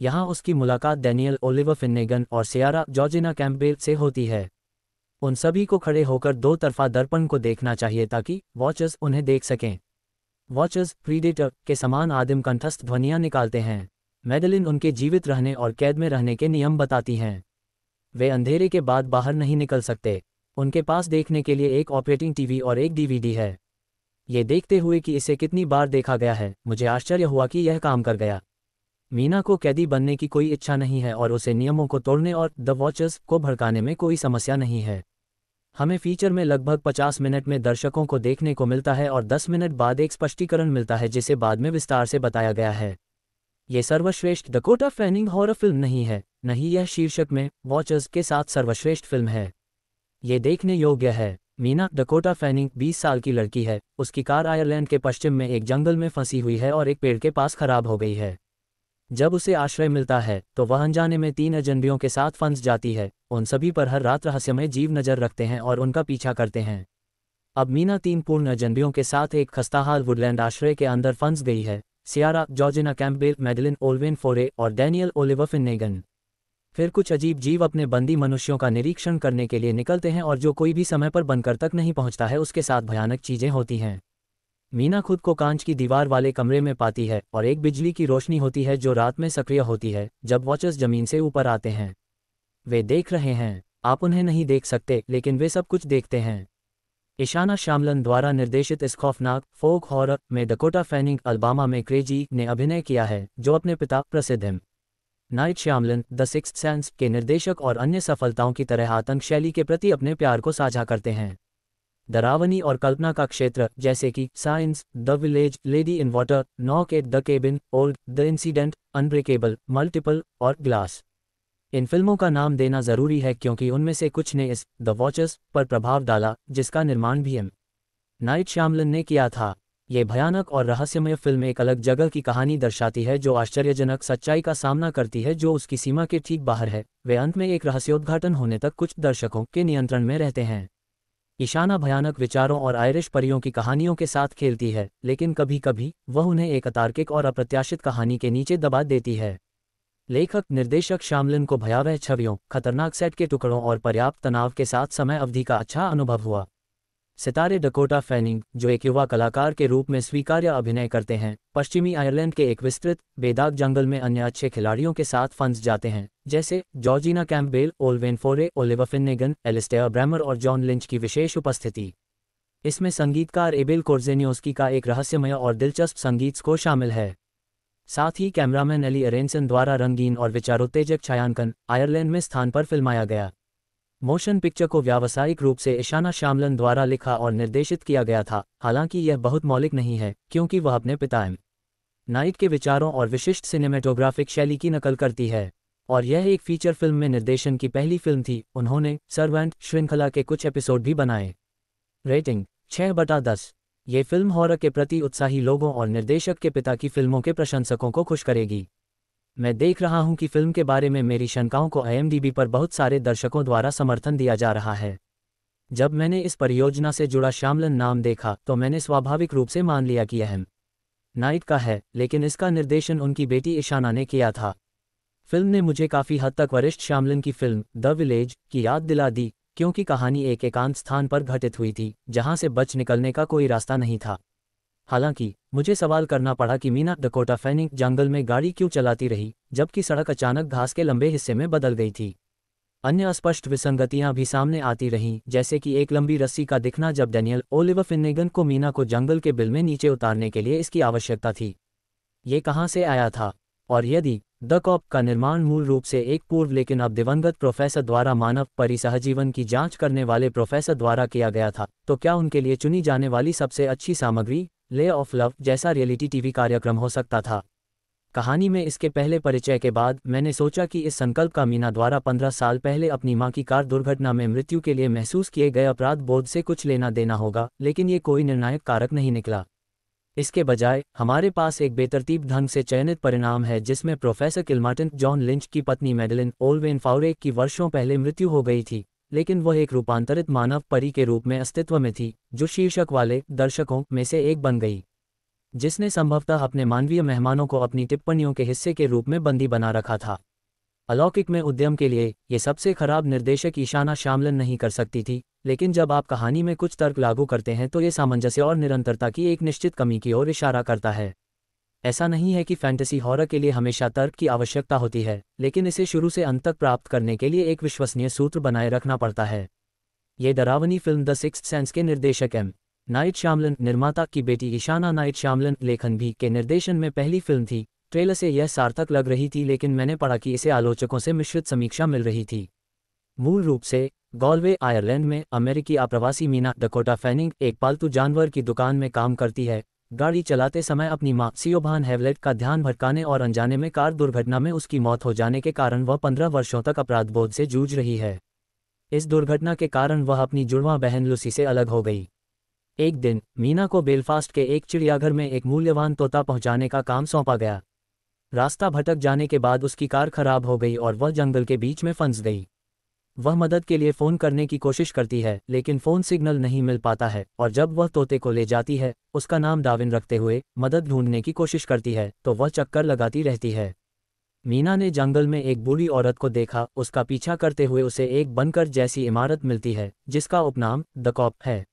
[SPEAKER 1] यहाँ उसकी मुलाकात डेनियल ओलिवर फिन्नेगन और सियारा जॉर्जिना कैम्पबेल से होती है उन सभी को खड़े होकर दो तरफा दर्पण को देखना चाहिए ताकि वॉचर्स उन्हें देख सकें वॉचर्स प्रीडेटर के समान आदिम कंठस्थ ध्वनियाँ निकालते हैं मैडलिन उनके जीवित रहने और कैद में रहने के नियम बताती हैं वे अंधेरे के बाद बाहर नहीं निकल सकते उनके पास देखने के लिए एक ऑपरेटिंग टीवी और एक डीवीडी है ये देखते हुए कि इसे कितनी बार देखा गया है मुझे आश्चर्य हुआ कि यह काम कर गया मीना को कैदी बनने की कोई इच्छा नहीं है और उसे नियमों को तोड़ने और द वॉचर्स को भड़काने में कोई समस्या नहीं है हमें फीचर में लगभग 50 मिनट में दर्शकों को देखने को मिलता है और 10 मिनट बाद एक स्पष्टीकरण मिलता है जिसे बाद में विस्तार से बताया गया है ये सर्वश्रेष्ठ डकोटा फैनिंग हॉरर फिल्म नहीं है नहीं यह शीर्षक में वॉचर्स के साथ सर्वश्रेष्ठ फिल्म है ये देखने योग्य है मीना डकोटा फैनिंग 20 साल की लड़की है उसकी कार आयरलैंड के पश्चिम में एक जंगल में फंसी हुई है और एक पेड़ के पास खराब हो गई है जब उसे आश्रय मिलता है तो वह अनजाने में तीन अजनबियों के साथ फंस जाती है उन सभी पर हर रात रहस्यमय जीव नजर रखते हैं और उनका पीछा करते हैं अब मीना तीन पूर्ण अजनबियों के साथ एक खस्ताहाल वुडलैंड आश्रय के अंदर फंस गई है Ciara Georgina Campbell Madeline Olwen Fouere और डैनियल ओलिवफिन नेगन फिर कुछ अजीब जीव अपने बंदी मनुष्यों का निरीक्षण करने के लिए निकलते हैं और जो कोई भी समय पर बनकर तक नहीं पहुंचता है उसके साथ भयानक चीजें होती हैं मीना खुद को कांच की दीवार वाले कमरे में पाती है और एक बिजली की रोशनी होती है जो रात में सक्रिय होती है जब वॉचर्स जमीन से ऊपर आते हैं वे देख रहे हैं आप उन्हें नहीं देख सकते लेकिन वे सब कुछ देखते हैं ईशाना शामलन द्वारा निर्देशित इस खौफनाक फोक हॉरर में दकोटा फैनिंग अल्बामा में क्रेजी ने अभिनय किया है जो अपने पिता प्रसिद्ध हैं Night Shyamalan the sixth sense के निर्देशक और अन्य सफलताओं की तरह आतंक शैली के प्रति अपने प्यार को साझा करते हैं दरावनी और कल्पना का क्षेत्र जैसे कि signs the village lady in water knock at the cabin old the incident unbreakable multiple और ग्लास इन फिल्मों का नाम देना जरूरी है क्योंकि उनमें से कुछ ने इस द वॉचर्स पर प्रभाव डाला जिसका निर्माण भी एम नाइट श्यामलन ने किया था ये भयानक और रहस्यमय फिल्म एक अलग जगह की कहानी दर्शाती है जो आश्चर्यजनक सच्चाई का सामना करती है जो उसकी सीमा के ठीक बाहर है वे अंत में एक रहस्योद्घाटन होने तक कुछ दर्शकों के नियंत्रण में रहते हैं ईशाना भयानक विचारों और आयरिश परियों की कहानियों के साथ खेलती है लेकिन कभी कभी वह उन्हें एक अतार्किक और अप्रत्याशित कहानी के नीचे दबा देती है लेखक निर्देशक शामलिन को भयावह छवियों खतरनाक सेट के टुकड़ों और पर्याप्त तनाव के साथ समय अवधि का अच्छा अनुभव हुआ सितारे डकोटा फैनिंग जो एक युवा कलाकार के रूप में स्वीकार्य अभिनय करते हैं पश्चिमी आयरलैंड के एक विस्तृत बेदाग जंगल में अन्य अच्छे खिलाड़ियों के साथ फंस जाते हैं जैसे जॉर्जिना कैम्पबेल ओलवेन फोरे ओलिवर फिन्नेगन एलिस्टेयर ब्रैमर और जॉन लिंच की विशेष उपस्थिति इसमें संगीतकार एबेल कोर्जेनियोस्की का एक रहस्यमय और दिलचस्प संगीत स्कोर शामिल है साथ ही कैमरामैन अली अरेंसन द्वारा रंगीन और विचारोत्तेजक छायांकन आयरलैंड में स्थान पर फिल्माया गया मोशन पिक्चर को व्यावसायिक रूप से ईशाना श्यामलन द्वारा लिखा और निर्देशित किया गया था हालांकि यह बहुत मौलिक नहीं है क्योंकि वह अपने पिता एम नाइट के विचारों और विशिष्ट सिनेमेटोग्राफिक शैली की नकल करती है और यह एक फीचर फिल्म में निर्देशन की पहली फिल्म थी उन्होंने सर्वेंट श्रृंखला के कुछ एपिसोड भी बनाए रेटिंग छह बटा दस ये फिल्म हॉरर के प्रति उत्साही लोगों और निर्देशक के पिता की फिल्मों के प्रशंसकों को खुश करेगी मैं देख रहा हूं कि फिल्म के बारे में मेरी शंकाओं को आईएमडीबी पर बहुत सारे दर्शकों द्वारा समर्थन दिया जा रहा है जब मैंने इस परियोजना से जुड़ा श्यामलन नाम देखा तो मैंने स्वाभाविक रूप से मान लिया कि अहम नाइट का है लेकिन इसका निर्देशन उनकी बेटी ईशाना ने किया था फिल्म ने मुझे काफ़ी हद तक वरिष्ठ श्यामलन की फिल्म द विलेज की याद दिला दी क्योंकि कहानी एक एकांत स्थान पर घटित हुई थी जहां से बच निकलने का कोई रास्ता नहीं था हालांकि मुझे सवाल करना पड़ा कि मीना डकोटा फैनिंग जंगल में गाड़ी क्यों चलाती रही जबकि सड़क अचानक घास के लंबे हिस्से में बदल गई थी अन्य अस्पष्ट विसंगतियां भी सामने आती रहीं जैसे कि एक लंबी रस्सी का दिखना जब डेनियल ओलिवर फिनेगन को मीना को जंगल के बिल में नीचे उतारने के लिए इसकी आवश्यकता थी ये कहाँ से आया था और यदि द कॉप का निर्माण मूल रूप से एक पूर्व लेकिन अब दिवंगत प्रोफेसर द्वारा मानव परिसहजीवन की जांच करने वाले प्रोफेसर द्वारा किया गया था तो क्या उनके लिए चुनी जाने वाली सबसे अच्छी सामग्री ले ऑफ लव जैसा रियलिटी टीवी कार्यक्रम हो सकता था कहानी में इसके पहले परिचय के बाद मैंने सोचा कि इस संकल्प का मीना द्वारा पंद्रह साल पहले अपनी माँ की कार दुर्घटना में मृत्यु के लिए महसूस किए गए अपराध बोध से कुछ लेना देना होगा लेकिन ये कोई निर्णायक कारक नहीं निकला इसके बजाय हमारे पास एक बेतरतीब ढंग से चयनित परिणाम है जिसमें प्रोफेसर किलमार्टिन जॉन लिंच की पत्नी मेडलिन ओलवेन फाउरेक की वर्षों पहले मृत्यु हो गई थी लेकिन वह एक रूपांतरित मानव परी के रूप में अस्तित्व में थी जो शीर्षक वाले दर्शकों में से एक बन गई जिसने संभवतः अपने मानवीय मेहमानों को अपनी टिप्पणियों के हिस्से के रूप में बंदी बना रखा था अलौकिक में उद्यम के लिए ये सबसे खराब निर्देशक ईशाना शामलन नहीं कर सकती थी लेकिन जब आप कहानी में कुछ तर्क लागू करते हैं तो ये सामंजस्य और निरंतरता की एक निश्चित कमी की ओर इशारा करता है ऐसा नहीं है कि फैंटेसी हॉरर के लिए हमेशा तर्क की आवश्यकता होती है लेकिन इसे शुरू से अंत तक प्राप्त करने के लिए एक विश्वसनीय सूत्र बनाए रखना पड़ता है ये डरावनी फिल्म द सिक्स सेंस के निर्देशक एम नाइट श्यामलन निर्माता की बेटी ईशाना नाइट श्यामलन लेखन भी के निर्देशन में पहली फिल्म थी ट्रेलर से यह सार्थक लग रही थी लेकिन मैंने पढ़ा कि इसे आलोचकों से मिश्रित समीक्षा मिल रही थी मूल रूप से गॉलवे आयरलैंड में अमेरिकी आप्रवासी मीना डकोटा फैनिंग एक पालतू जानवर की दुकान में काम करती है गाड़ी चलाते समय अपनी माँ सियोभान हेवलेट का ध्यान भटकाने और अनजाने में कार दुर्घटना में उसकी मौत हो जाने के कारण वह पंद्रह वर्षों तक अपराध बोध से जूझ रही है इस दुर्घटना के कारण वह अपनी जुड़वा बहन लुसी से अलग हो गई एक दिन मीना को बेलफास्ट के एक चिड़ियाघर में एक मूल्यवान तोता पहुंचाने का काम सौंपा गया रास्ता भटक जाने के बाद उसकी कार खराब हो गई और वह जंगल के बीच में फंस गई वह मदद के लिए फ़ोन करने की कोशिश करती है लेकिन फ़ोन सिग्नल नहीं मिल पाता है और जब वह तोते को ले जाती है उसका नाम डाविन रखते हुए मदद ढूंढने की कोशिश करती है तो वह चक्कर लगाती रहती है मीना ने जंगल में एक बूढ़ी औरत को देखा उसका पीछा करते हुए उसे एक बनकर जैसी इमारत मिलती है जिसका उपनाम द कॉप है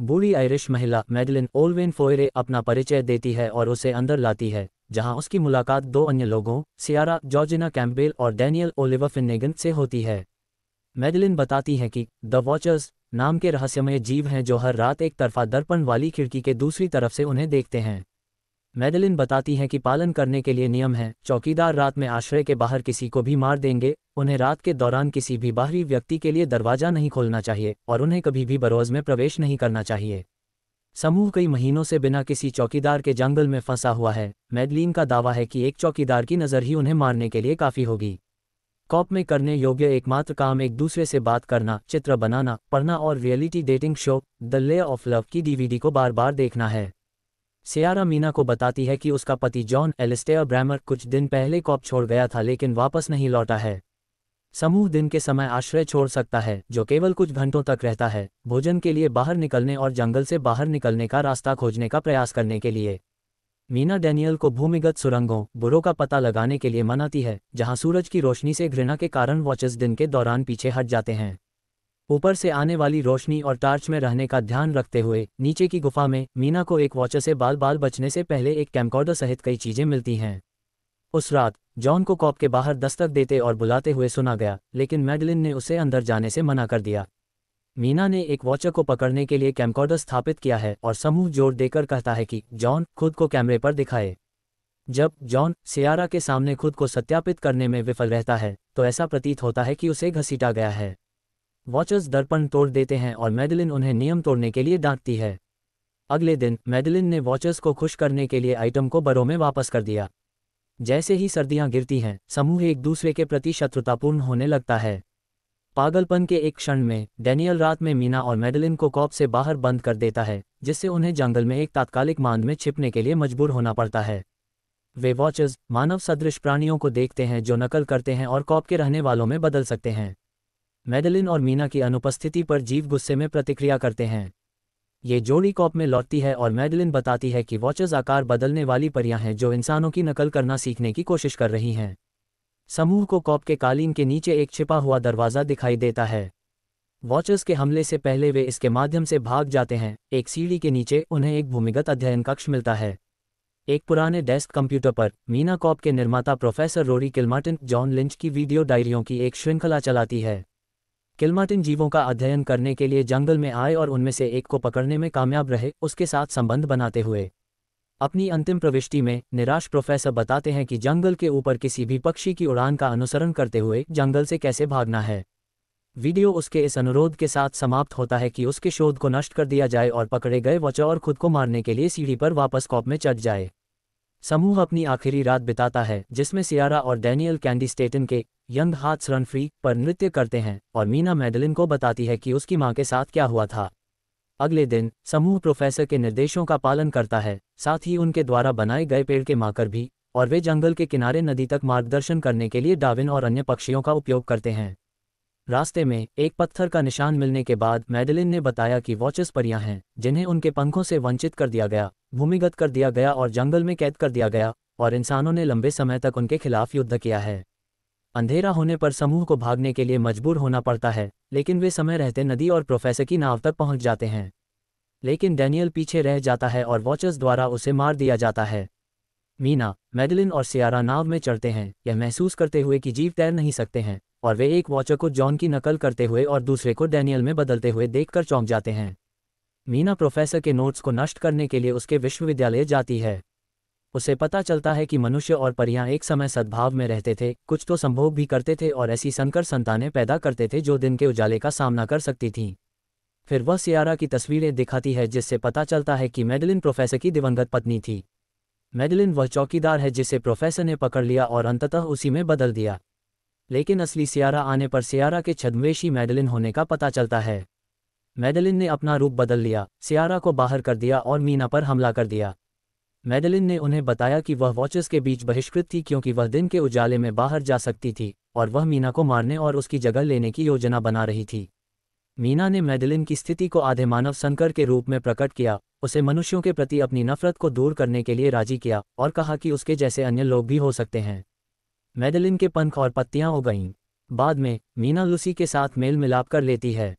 [SPEAKER 1] बूढ़ी आयरिश महिला मेडलिन ओलवेन फोयरे अपना परिचय देती है और उसे अंदर लाती है जहां उसकी मुलाकात दो अन्य लोगों सियारा जॉर्जिना कैम्पेल और डैनियल ओलिवा फिनेगन से होती है मेडलिन बताती हैं कि द वॉचर्स नाम के रहस्यमय जीव हैं जो हर रात एक तरफा दर्पण वाली खिड़की के दूसरी तरफ से उन्हें देखते हैं मेडलिन बताती हैं कि पालन करने के लिए नियम हैं चौकीदार रात में आश्रय के बाहर किसी को भी मार देंगे उन्हें रात के दौरान किसी भी बाहरी व्यक्ति के लिए दरवाजा नहीं खोलना चाहिए और उन्हें कभी भी बरोज में प्रवेश नहीं करना चाहिए समूह कई महीनों से बिना किसी चौकीदार के जंगल में फंसा हुआ है मैडलिन का दावा है कि एक चौकीदार की नज़र ही उन्हें मारने के लिए काफ़ी होगी कॉप में करने योग्य एकमात्र काम एक दूसरे से बात करना चित्र बनाना पढ़ना और reality dating show the lay of love की डीवीडी को बार बार देखना है सियारा मीना को बताती है कि उसका पति जॉन एलिस्टेयर ब्रैमर कुछ दिन पहले कॉप छोड़ गया था लेकिन वापस नहीं लौटा है समूह दिन के समय आश्रय छोड़ सकता है जो केवल कुछ घंटों तक रहता है भोजन के लिए बाहर निकलने और जंगल से बाहर निकलने का रास्ता खोजने का प्रयास करने के लिए मीना डैनियल को भूमिगत सुरंगों बुरों का पता लगाने के लिए मनाती है जहां सूरज की रोशनी से घृणा के कारण वॉचेस दिन के दौरान पीछे हट जाते हैं ऊपर से आने वाली रोशनी और टार्च में रहने का ध्यान रखते हुए नीचे की गुफा में मीना को एक वॉचर से बाल बाल बचने से पहले एक कैमकॉर्डर सहित कई चीजें मिलती हैं उस रात जॉन को कॉप के बाहर दस्तक देते और बुलाते हुए सुना गया लेकिन मैडलिन ने उसे अंदर जाने से मना कर दिया मीना ने एक वॉचर को पकड़ने के लिए कैमकॉर्डर स्थापित किया है और समूह जोर देकर कहता है कि जॉन खुद को कैमरे पर दिखाए जब जॉन सियारा के सामने खुद को सत्यापित करने में विफल रहता है तो ऐसा प्रतीत होता है कि उसे घसीटा गया है वॉचर्स दर्पण तोड़ देते हैं और मैडलिन उन्हें नियम तोड़ने के लिए डांटती है अगले दिन मैडलिन ने वॉचर्स को खुश करने के लिए आइटम को बरों में वापस कर दिया जैसे ही सर्दियां गिरती हैं समूह एक दूसरे के प्रति शत्रुतापूर्ण होने लगता है पागलपन के एक क्षण में डेनियल रात में मीना और मेडलिन को कॉप से बाहर बंद कर देता है जिससे उन्हें जंगल में एक तात्कालिक मांद में छिपने के लिए मजबूर होना पड़ता है वे वॉचर्स मानव सदृश प्राणियों को देखते हैं जो नकल करते हैं और कॉप के रहने वालों में बदल सकते हैं मेडलिन और मीना की अनुपस्थिति पर जीव गुस्से में प्रतिक्रिया करते हैं ये जोड़ी कॉप में लौटती है और मैडलिन बताती है कि वॉचेस आकार बदलने वाली परियां हैं जो इंसानों की नकल करना सीखने की कोशिश कर रही हैं समूह को कॉप के कालीन के नीचे एक छिपा हुआ दरवाज़ा दिखाई देता है वॉचर्स के हमले से पहले वे इसके माध्यम से भाग जाते हैं एक सीढ़ी के नीचे उन्हें एक भूमिगत अध्ययन कक्ष मिलता है एक पुराने डेस्क कंप्यूटर पर मीना कॉप के निर्माता professor Rory Kilmartin John Lynch की वीडियो डायरियों की एक श्रृंखला चलाती है किलमाटिन जीवों का अध्ययन करने के लिए जंगल में आए और उनमें से एक को पकड़ने में कामयाब रहे उसके साथ संबंध बनाते हुए अपनी अंतिम प्रविष्टि में निराश प्रोफेसर बताते हैं कि जंगल के ऊपर किसी भी पक्षी की उड़ान का अनुसरण करते हुए जंगल से कैसे भागना है वीडियो उसके इस अनुरोध के साथ समाप्त होता है कि उसके शोध को नष्ट कर दिया जाए और पकड़े गए वचो और खुद को मारने के लिए सीढ़ी पर वापस कॉप में चढ़ जाए समूह अपनी आखिरी रात बिताता है जिसमें सियारा और डैनियल कैंडी स्टेटन के यंग हाथ्स रन फ्री पर नृत्य करते हैं और मीना मैडलिन को बताती है कि उसकी मां के साथ क्या हुआ था अगले दिन समूह प्रोफेसर के निर्देशों का पालन करता है साथ ही उनके द्वारा बनाए गए पेड़ के माकर भी और वे जंगल के किनारे नदी तक मार्गदर्शन करने के लिए डाविन और अन्य पक्षियों का उपयोग करते हैं रास्ते में एक पत्थर का निशान मिलने के बाद मैडलिन ने बताया कि वॉचेस परियां हैं जिन्हें उनके पंखों से वंचित कर दिया गया भूमिगत कर दिया गया और जंगल में कैद कर दिया गया और इंसानों ने लंबे समय तक उनके खिलाफ युद्ध किया है अंधेरा होने पर समूह को भागने के लिए मजबूर होना पड़ता है लेकिन वे समय रहते नदी और प्रोफेसर की नाव तक पहुंच जाते हैं लेकिन डैनियल पीछे रह जाता है और वॉचर्स द्वारा उसे मार दिया जाता है मीना मेडलिन और सियारा नाव में चढ़ते हैं यह महसूस करते हुए कि जीव तैर नहीं सकते हैं और वे एक वॉचर को जॉन की नकल करते हुए और दूसरे को डैनियल में बदलते हुए देखकर चौंक जाते हैं मीना प्रोफेसर के नोट्स को नष्ट करने के लिए उसके विश्वविद्यालय जाती है उसे पता चलता है कि मनुष्य और परियां एक समय सद्भाव में रहते थे कुछ तो संभोग भी करते थे और ऐसी संकर संतानें पैदा करते थे जो दिन के उजाले का सामना कर सकती थीं फिर वह सियारा की तस्वीरें दिखाती है जिससे पता चलता है कि मेडलिन प्रोफेसर की दिवंगत पत्नी थी मेडलिन वह चौकीदार है जिसे प्रोफेसर ने पकड़ लिया और अंततः उसी में बदल दिया लेकिन असली सियारा आने पर सियारा के छद्मवेशी मेडलिन होने का पता चलता है मैडलिन ने अपना रूप बदल लिया सियारा को बाहर कर दिया और मीना पर हमला कर दिया मैडलिन ने उन्हें बताया कि वह वॉचेस के बीच बहिष्कृत थी क्योंकि वह दिन के उजाले में बाहर जा सकती थी और वह मीना को मारने और उसकी जगह लेने की योजना बना रही थी मीना ने मैडलिन की स्थिति को आधे मानव संकर के रूप में प्रकट किया उसे मनुष्यों के प्रति अपनी नफरत को दूर करने के लिए राजी किया और कहा कि उसके जैसे अन्य लोग भी हो सकते हैं मैडलिन के पंख और पत्तियां हो गईं बाद में मीना लूसी के साथ मेल मिलाप कर लेती है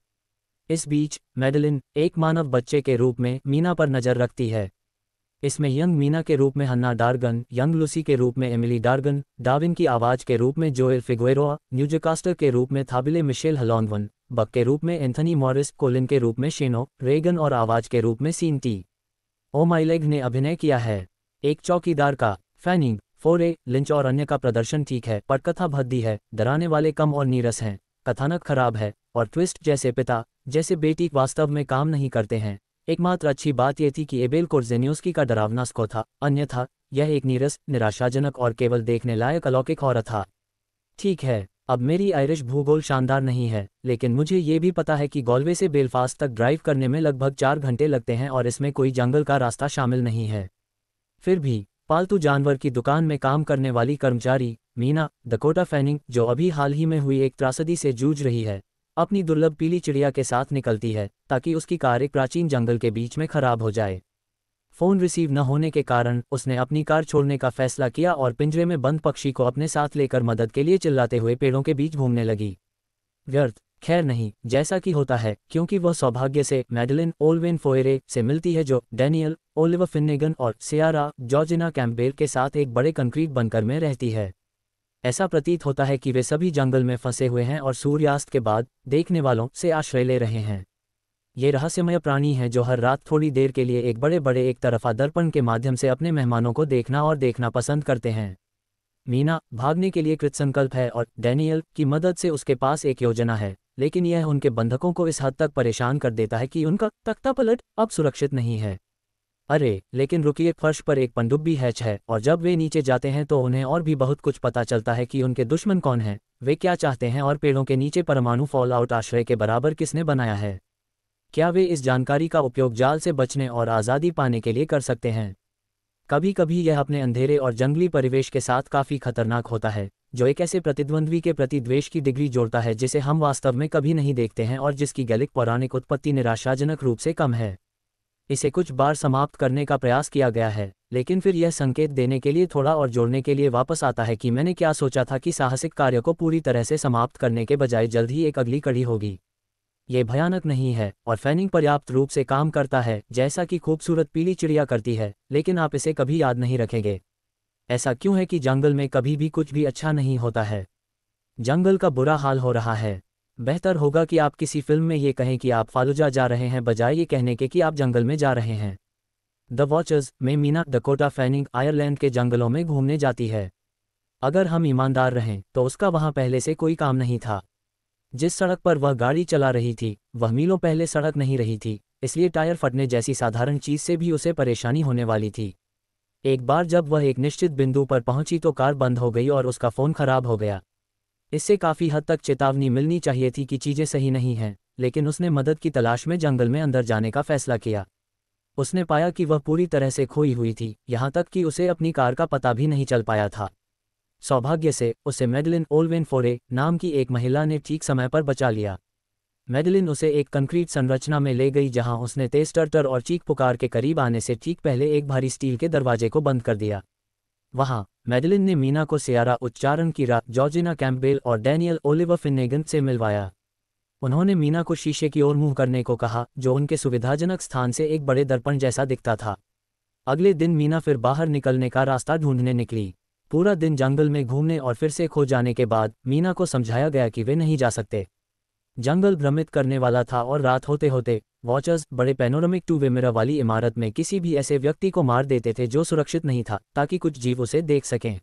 [SPEAKER 1] इस बीच मेडलिन एक मानव बच्चे के रूप में मीना पर नज़र रखती है इसमें यंग मीना के रूप में हन्ना डार्गन यंग लूसी के रूप में एमिली डार्गन डाविन की आवाज़ के रूप में जोएल फिगुएरोआ न्यूजकास्टर के रूप में थाबिले मिशेल हलॉन्वन बक के रूप में एंथनी मॉरिस कोलिन के रूप में शेनो रेगन और आवाज़ के रूप में सीनती ओ माइलेग ने अभिनय किया है एक चौकीदार का फैनिंग फोरे लिंच और अन्य का प्रदर्शन ठीक है पटकथा भद्दी है डराने वाले कम और नीरस हैं कथानक खराब है और ट्विस्ट जैसे पिता जैसे बेटी वास्तव में काम नहीं करते हैं एकमात्र अच्छी बात यह थी कि एबेल कोर्जेन्योस्की का डरावना स्को था अन्यथा यह एक नीरस निराशाजनक और केवल देखने लायक अलौकिक और था ठीक है अब मेरी आयरिश भूगोल शानदार नहीं है लेकिन मुझे ये भी पता है कि गोलवे से बेलफास्ट तक ड्राइव करने में लगभग चार घंटे लगते हैं और इसमें कोई जंगल का रास्ता शामिल नहीं है फिर भी पालतू जानवर की दुकान में काम करने वाली कर्मचारी मीना दकोटा फैनिंग जो अभी हाल ही में हुई एक त्रासदी से जूझ रही है अपनी दुर्लभ पीली चिड़िया के साथ निकलती है ताकि उसकी कार एक प्राचीन जंगल के बीच में खराब हो जाए फोन रिसीव न होने के कारण उसने अपनी कार छोड़ने का फैसला किया और पिंजरे में बंद पक्षी को अपने साथ लेकर मदद के लिए चिल्लाते हुए पेड़ों के बीच घूमने लगी व्यर्थ खैर नहीं जैसा कि होता है क्योंकि वह सौभाग्य से मैडलिन ओलवेन फोयरे से मिलती है जो डैनियल ओलिवर फिन्नेगन और सियारा जॉर्जिना कैम्बेल के साथ एक बड़े कंक्रीट बनकर में रहती है ऐसा प्रतीत होता है कि वे सभी जंगल में फंसे हुए हैं और सूर्यास्त के बाद देखने वालों से आश्रय ले रहे हैं ये रहस्यमय प्राणी हैं जो हर रात थोड़ी देर के लिए एक बड़े बड़े एक तरफा दर्पण के माध्यम से अपने मेहमानों को देखना और देखना पसंद करते हैं मीना भागने के लिए कृतसंकल्प है और डैनियल की मदद से उसके पास एक योजना है लेकिन यह उनके बंधकों को इस हद तक परेशान कर देता है कि उनका तख्ता पलट अब सुरक्षित नहीं है अरे लेकिन रुकिए फर्श पर एक पंडुब्बी हैच है और जब वे नीचे जाते हैं तो उन्हें और भी बहुत कुछ पता चलता है कि उनके दुश्मन कौन हैं वे क्या चाहते हैं और पेड़ों के नीचे परमाणु फॉल आउट आश्रय के बराबर किसने बनाया है क्या वे इस जानकारी का उपयोग जाल से बचने और आज़ादी पाने के लिए कर सकते हैं कभी कभी यह अपने अंधेरे और जंगली परिवेश के साथ काफ़ी खतरनाक होता है जो एक ऐसे प्रतिद्वंद्वी के प्रति द्वेष की डिग्री जोड़ता है जिसे हम वास्तव में कभी नहीं देखते हैं और जिसकी गैलिक पौराणिक उत्पत्ति निराशाजनक रूप से कम है इसे कुछ बार समाप्त करने का प्रयास किया गया है लेकिन फिर यह संकेत देने के लिए थोड़ा और जोड़ने के लिए वापस आता है कि मैंने क्या सोचा था कि साहसिक कार्य को पूरी तरह से समाप्त करने के बजाय जल्द ही एक अगली कड़ी होगी ये भयानक नहीं है और फैनिंग पर्याप्त रूप से काम करता है जैसा कि खूबसूरत पीली चिड़िया करती है लेकिन आप इसे कभी याद नहीं रखेंगे ऐसा क्यों है कि जंगल में कभी भी कुछ भी अच्छा नहीं होता है जंगल का बुरा हाल हो रहा है बेहतर होगा कि आप किसी फिल्म में ये कहें कि आप फालूजा जा रहे हैं बजाय ये कहने के कि आप जंगल में जा रहे हैं द वॉचर्स में मीना डकोटा फैनिंग आयरलैंड के जंगलों में घूमने जाती है अगर हम ईमानदार रहें तो उसका वहां पहले से कोई काम नहीं था जिस सड़क पर वह गाड़ी चला रही थी वह मीलों पहले सड़क नहीं रही थी इसलिए टायर फटने जैसी साधारण चीज से भी उसे परेशानी होने वाली थी एक बार जब वह एक निश्चित बिंदु पर पहुंची तो कार बंद हो गई और उसका फोन खराब हो गया इससे काफ़ी हद तक चेतावनी मिलनी चाहिए थी कि चीज़ें सही नहीं हैं लेकिन उसने मदद की तलाश में जंगल में अंदर जाने का फैसला किया उसने पाया कि वह पूरी तरह से खोई हुई थी यहां तक कि उसे अपनी कार का पता भी नहीं चल पाया था सौभाग्य से उसे मेडलिन ओलवेन फोरे नाम की एक महिला ने ठीक समय पर बचा लिया मेडलिन उसे एक कंक्रीट संरचना में ले गई जहां उसने तेज टर्टर और चीख पुकार के करीब आने से ठीक पहले एक भारी स्टील के दरवाजे को बंद कर दिया वहां मैडलिन ने मीना को सियारा उच्चारण की रात जॉर्जिना कैम्पबेल और डैनियल ओलिवर फिनेगन से मिलवाया उन्होंने मीना को शीशे की ओर मुंह करने को कहा जो उनके सुविधाजनक स्थान से एक बड़े दर्पण जैसा दिखता था अगले दिन मीना फिर बाहर निकलने का रास्ता ढूंढने निकली पूरा दिन जंगल में घूमने और फिर से खो जाने के बाद मीना को समझाया गया कि वे नहीं जा सकते जंगल भ्रमित करने वाला था और रात होते होते वॉचर्स बड़े पेनोरमिक टू वे वाली इमारत में किसी भी ऐसे व्यक्ति को मार देते थे जो सुरक्षित नहीं था ताकि कुछ जीव उसे देख सकें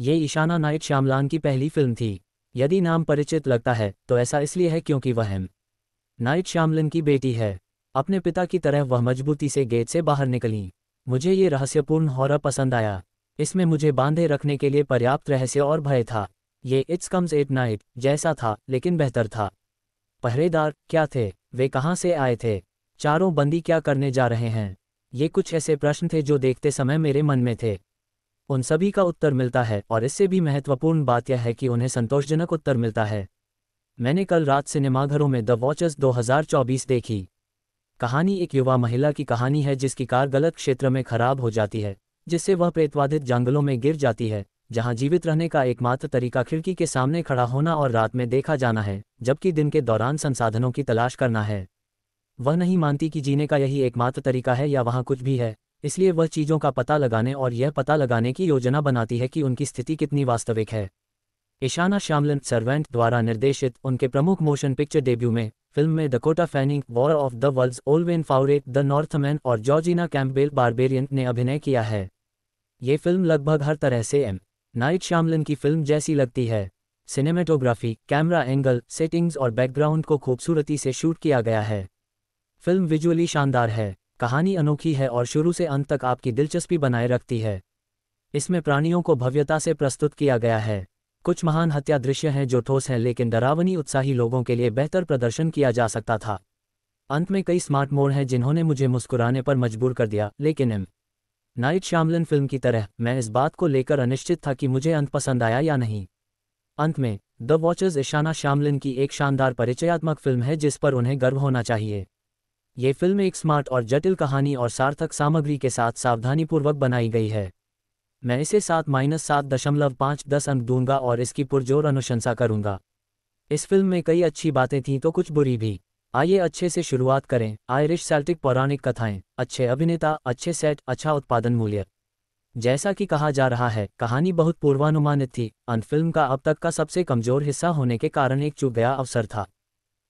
[SPEAKER 1] ये ईशाना नाइट श्यामलान की पहली फिल्म थी यदि नाम परिचित लगता है तो ऐसा इसलिए है क्योंकि वह हम नाइट श्यामलन की बेटी है अपने पिता की तरह वह मजबूती से गेट से बाहर निकली मुझे ये रहस्यपूर्ण हौरा पसंद आया इसमें मुझे बांधे रखने के लिए पर्याप्त रहस्य और भय था ये इट्स कम्स एट नाइट जैसा था लेकिन बेहतर था पहरेदार क्या थे वे कहाँ से आए थे चारों बंदी क्या करने जा रहे हैं ये कुछ ऐसे प्रश्न थे जो देखते समय मेरे मन में थे उन सभी का उत्तर मिलता है और इससे भी महत्वपूर्ण बात यह है कि उन्हें संतोषजनक उत्तर मिलता है मैंने कल रात सिनेमाघरों में द वॉचर्स 2024 देखी कहानी एक युवा महिला की कहानी है जिसकी कार गलत क्षेत्र में खराब हो जाती है जिससे वह प्रेतवाधित जंगलों में गिर जाती है जहां जीवित रहने का एकमात्र तरीका खिड़की के सामने खड़ा होना और रात में देखा जाना है जबकि दिन के दौरान संसाधनों की तलाश करना है वह नहीं मानती कि जीने का यही एकमात्र तरीका है या वहां कुछ भी है इसलिए वह चीज़ों का पता लगाने और यह पता लगाने की योजना बनाती है कि उनकी स्थिति कितनी वास्तविक है ईशाना श्यामलन सर्वेंट द्वारा निर्देशित उनके प्रमुख मोशन पिक्चर डेब्यू में फिल्म में Dakota Fanning war of the world Olwen Fouere the Northman और जॉर्जिना कैम्पबेल बारबेरियन ने अभिनय किया है ये फिल्म लगभग हर तरह से एम नाइट श्यामलन की फिल्म जैसी लगती है सिनेमेटोग्राफी कैमरा एंगल सेटिंग्स और बैकग्राउंड को खूबसूरती से शूट किया गया है फिल्म विजुअली शानदार है कहानी अनोखी है और शुरू से अंत तक आपकी दिलचस्पी बनाए रखती है इसमें प्राणियों को भव्यता से प्रस्तुत किया गया है कुछ महान हत्या दृश्य हैं जो ठोस हैं लेकिन डरावनी उत्साही लोगों के लिए बेहतर प्रदर्शन किया जा सकता था अंत में कई स्मार्ट मोड़ हैं जिन्होंने मुझे मुस्कुराने पर मजबूर कर दिया लेकिन एम नाइट श्यामलन फिल्म की तरह मैं इस बात को लेकर अनिश्चित था कि मुझे अंत पसंद आया या नहीं अंत में द वॉचर्स ईशाना श्यामलिन की एक शानदार परिचयात्मक फिल्म है जिस पर उन्हें गर्व होना चाहिए ये फिल्म एक स्मार्ट और जटिल कहानी और सार्थक सामग्री के साथ सावधानीपूर्वक बनाई गई है मैं इसे सात माइनस सात दशमलव पाँच दस अंक दूंगा और इसकी पुरजोर अनुशंसा करूंगा इस फिल्म में कई अच्छी बातें थीं तो कुछ बुरी भी आइए अच्छे से शुरुआत करें आयरिश सेल्टिक पौराणिक कथाएं अच्छे अभिनेता अच्छे सेट अच्छा उत्पादन मूल्य जैसा कि कहा जा रहा है कहानी बहुत पूर्वानुमानित थी अन फिल्म का अब तक का सबसे कमजोर हिस्सा होने के कारण एक चुप गया अवसर था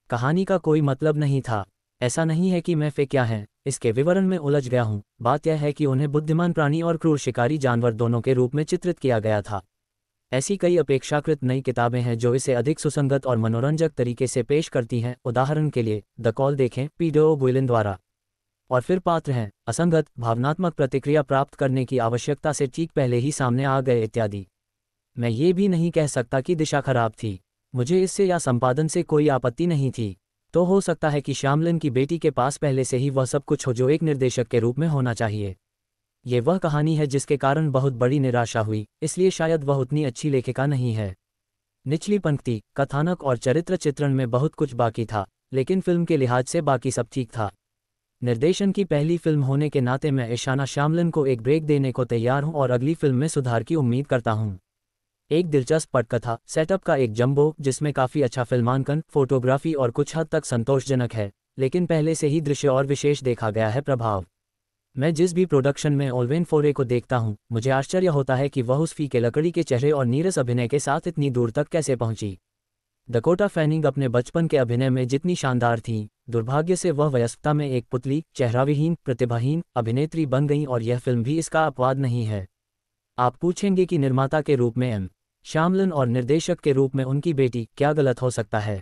[SPEAKER 1] कहानी का कोई मतलब नहीं था ऐसा नहीं है कि मैं फे क्या है इसके विवरण में उलझ गया हूँ बात यह है कि उन्हें बुद्धिमान प्राणी और क्रूर शिकारी जानवर दोनों के रूप में चित्रित किया गया था ऐसी कई अपेक्षाकृत नई किताबें हैं जो इसे अधिक सुसंगत और मनोरंजक तरीके से पेश करती हैं उदाहरण के लिए द कॉल देखें पीडो गुइलिन द्वारा और फिर पात्र हैं असंगत भावनात्मक प्रतिक्रिया प्राप्त करने की आवश्यकता से ठीक पहले ही सामने आ गए इत्यादि मैं ये भी नहीं कह सकता कि दिशा खराब थी मुझे इससे या संपादन से कोई आपत्ति नहीं थी तो हो सकता है कि श्यामलिन की बेटी के पास पहले से ही वह सब कुछ हो जो एक निर्देशक के रूप में होना चाहिए ये वह कहानी है जिसके कारण बहुत बड़ी निराशा हुई इसलिए शायद वह उतनी अच्छी लेखिका नहीं है निचली पंक्ति कथानक और चरित्र चित्रण में बहुत कुछ बाकी था लेकिन फिल्म के लिहाज से बाकी सब ठीक था निर्देशन की पहली फिल्म होने के नाते मैं ईशाना श्यामलन को एक ब्रेक देने को तैयार हूं और अगली फिल्म में सुधार की उम्मीद करता हूं एक दिलचस्प पटकथा सेटअप का एक जंबो जिसमें काफ़ी अच्छा फिल्मांकन फोटोग्राफी और कुछ हद तक संतोषजनक है लेकिन पहले से ही दृश्य और विशेष देखा गया है प्रभाव मैं जिस भी प्रोडक्शन में ओलवेन फोरे को देखता हूं मुझे आश्चर्य होता है कि वह उस फीके लकड़ी के चेहरे और नीरस अभिनय के साथ इतनी दूर तक कैसे पहुंची दकोटा फैनिंग अपने बचपन के अभिनय में जितनी शानदार थी दुर्भाग्य से वह वयस्कता में एक पुतली चेहराविहीन प्रतिभाहीन अभिनेत्री बन गई और यह फिल्म भी इसका अपवाद नहीं है आप पूछेंगे कि निर्माता के रूप में एम श्यामलन और निर्देशक के रूप में उनकी बेटी क्या गलत हो सकता है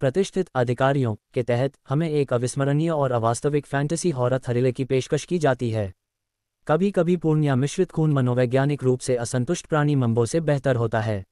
[SPEAKER 1] प्रतिष्ठित अधिकारियों के तहत हमें एक अविस्मरणीय और अवास्तविक फैंटेसी हॉरर थरीले की पेशकश की जाती है कभी कभी पूर्ण या मिश्रित खून मनोवैज्ञानिक रूप से असंतुष्ट प्राणी मंबो से बेहतर होता है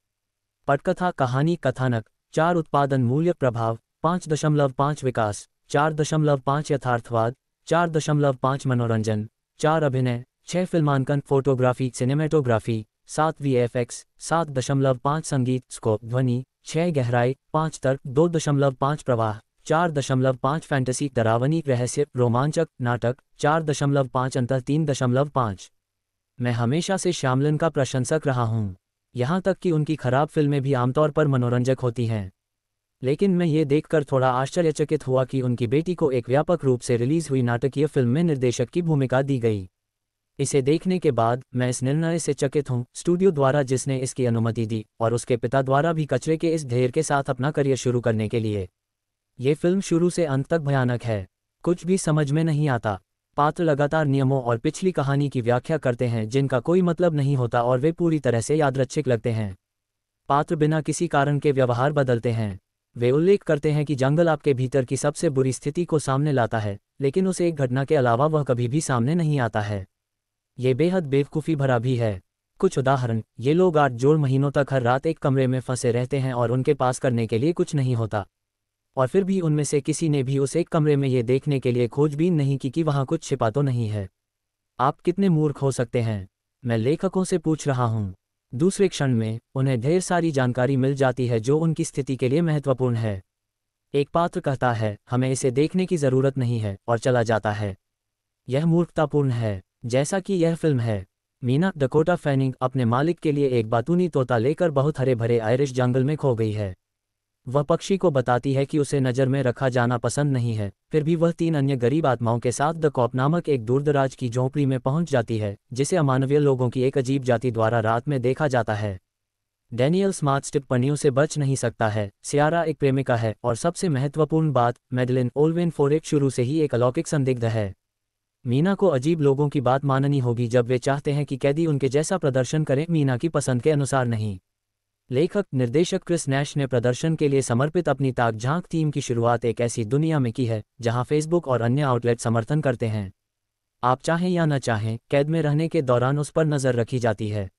[SPEAKER 1] पटकथा कहानी कथानक चार उत्पादन मूल्य प्रभाव पांच दशमलव पांच विकास चार दशमलव पांच यथार्थवाद चार दशमलव पांच मनोरंजन चार अभिनय छह फिल्मांकन फोटोग्राफी सिनेमेटोग्राफी सात वी एफ एक्स सात दशमलव पांच संगीत स्कोप ध्वनि छह गहराई पांच तर्क दो दशमलव पांच प्रवाह चार दशमलव पाँच फैंटेसी डरावनी रहस्य रोमांचक नाटक चार दशमलव पाँच अंतर तीन दशमलव पाँच मैं हमेशा से श्यामलन का प्रशंसक रहा हूँ यहाँ तक कि उनकी खराब फिल्में भी आमतौर पर मनोरंजक होती हैं लेकिन मैं ये देखकर थोड़ा आश्चर्यचकित हुआ कि उनकी बेटी को एक व्यापक रूप से रिलीज हुई नाटकीय फिल्म में निर्देशक की भूमिका दी गई इसे देखने के बाद मैं इस निर्णय से चकित हूँ स्टूडियो द्वारा जिसने इसकी अनुमति दी और उसके पिता द्वारा भी कचरे के इस ढेर के साथ अपना करियर शुरू करने के लिए ये फिल्म शुरू से अंत तक भयानक है कुछ भी समझ में नहीं आता पात्र लगातार नियमों और पिछली कहानी की व्याख्या करते हैं जिनका कोई मतलब नहीं होता और वे पूरी तरह से यादृच्छिक लगते हैं पात्र बिना किसी कारण के व्यवहार बदलते हैं वे उल्लेख करते हैं कि जंगल आपके भीतर की सबसे बुरी स्थिति को सामने लाता है लेकिन उसे एक घटना के अलावा वह कभी भी सामने नहीं आता है ये बेहद बेवकूफ़ी भरा भी है कुछ उदाहरण ये लोग आठ जोड़ महीनों तक हर रात एक कमरे में फंसे रहते हैं और उनके पास करने के लिए कुछ नहीं होता और फिर भी उनमें से किसी ने भी उस एक कमरे में ये देखने के लिए खोजबीन नहीं की कि वहां कुछ छिपा तो नहीं है आप कितने मूर्ख हो सकते हैं मैं लेखकों से पूछ रहा हूं दूसरे क्षण में उन्हें ढेर सारी जानकारी मिल जाती है जो उनकी स्थिति के लिए महत्वपूर्ण है एक पात्र कहता है हमें इसे देखने की जरूरत नहीं है और चला जाता है यह मूर्खतापूर्ण है जैसा कि यह फिल्म है मीना डकोटा फैनिंग अपने मालिक के लिए एक बातूनी तोता लेकर बहुत हरे भरे आयरिश जंगल में खो गई है वह पक्षी को बताती है कि उसे नज़र में रखा जाना पसंद नहीं है फिर भी वह तीन अन्य गरीब आत्माओं के साथ द कॉप नामक एक दूरदराज की झोंपड़ी में पहुंच जाती है जिसे अमानवीय लोगों की एक अजीब जाति द्वारा रात में देखा जाता है डैनियल स्मार्ट टिप्पणियों से बच नहीं सकता है सियारा एक प्रेमिका है और सबसे महत्वपूर्ण बात मेडलिन ओलविन फोरेक शुरू से ही एक अलौकिक संदिग्ध है मीना को अजीब लोगों की बात माननी होगी जब वे चाहते हैं कि कैदी उनके जैसा प्रदर्शन करें मीना की पसंद के अनुसार नहीं लेखक निर्देशक क्रिस नैश ने प्रदर्शन के लिए समर्पित अपनी ताक झांक टीम की शुरुआत एक ऐसी दुनिया में की है जहां फेसबुक और अन्य आउटलेट समर्थन करते हैं आप चाहें या न चाहें कैद में रहने के दौरान उस पर नज़र रखी जाती है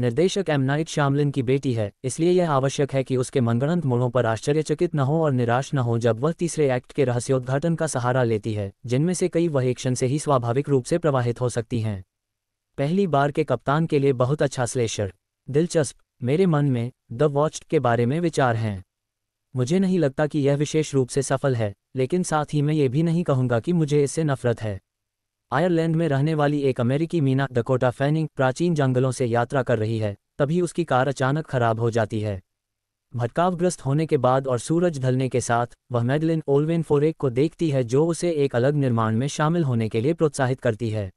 [SPEAKER 1] निर्देशक एम नाइट शामलिन की बेटी है इसलिए यह आवश्यक है कि उसके मनगणंत मोड़ों पर आश्चर्यचकित न हो और निराश न हो जब वह तीसरे एक्ट के रहस्योद्घाटन का सहारा लेती है जिनमें से कई वह एक्शन से ही स्वाभाविक रूप से प्रवाहित हो सकती हैं पहली बार के कप्तान के लिए बहुत अच्छा श्लेषर दिलचस्प मेरे मन में द वॉच्ड के बारे में विचार हैं मुझे नहीं लगता कि यह विशेष रूप से सफल है लेकिन साथ ही मैं ये भी नहीं कहूँगा कि मुझे इससे नफरत है आयरलैंड में रहने वाली एक अमेरिकी मीना डकोटा फैनिंग प्राचीन जंगलों से यात्रा कर रही है तभी उसकी कार अचानक खराब हो जाती है भटकावग्रस्त होने के बाद और सूरज ढलने के साथ वह मेडलिन ओलवेन फोरेक को देखती है जो उसे एक अलग निर्माण में शामिल होने के लिए प्रोत्साहित करती है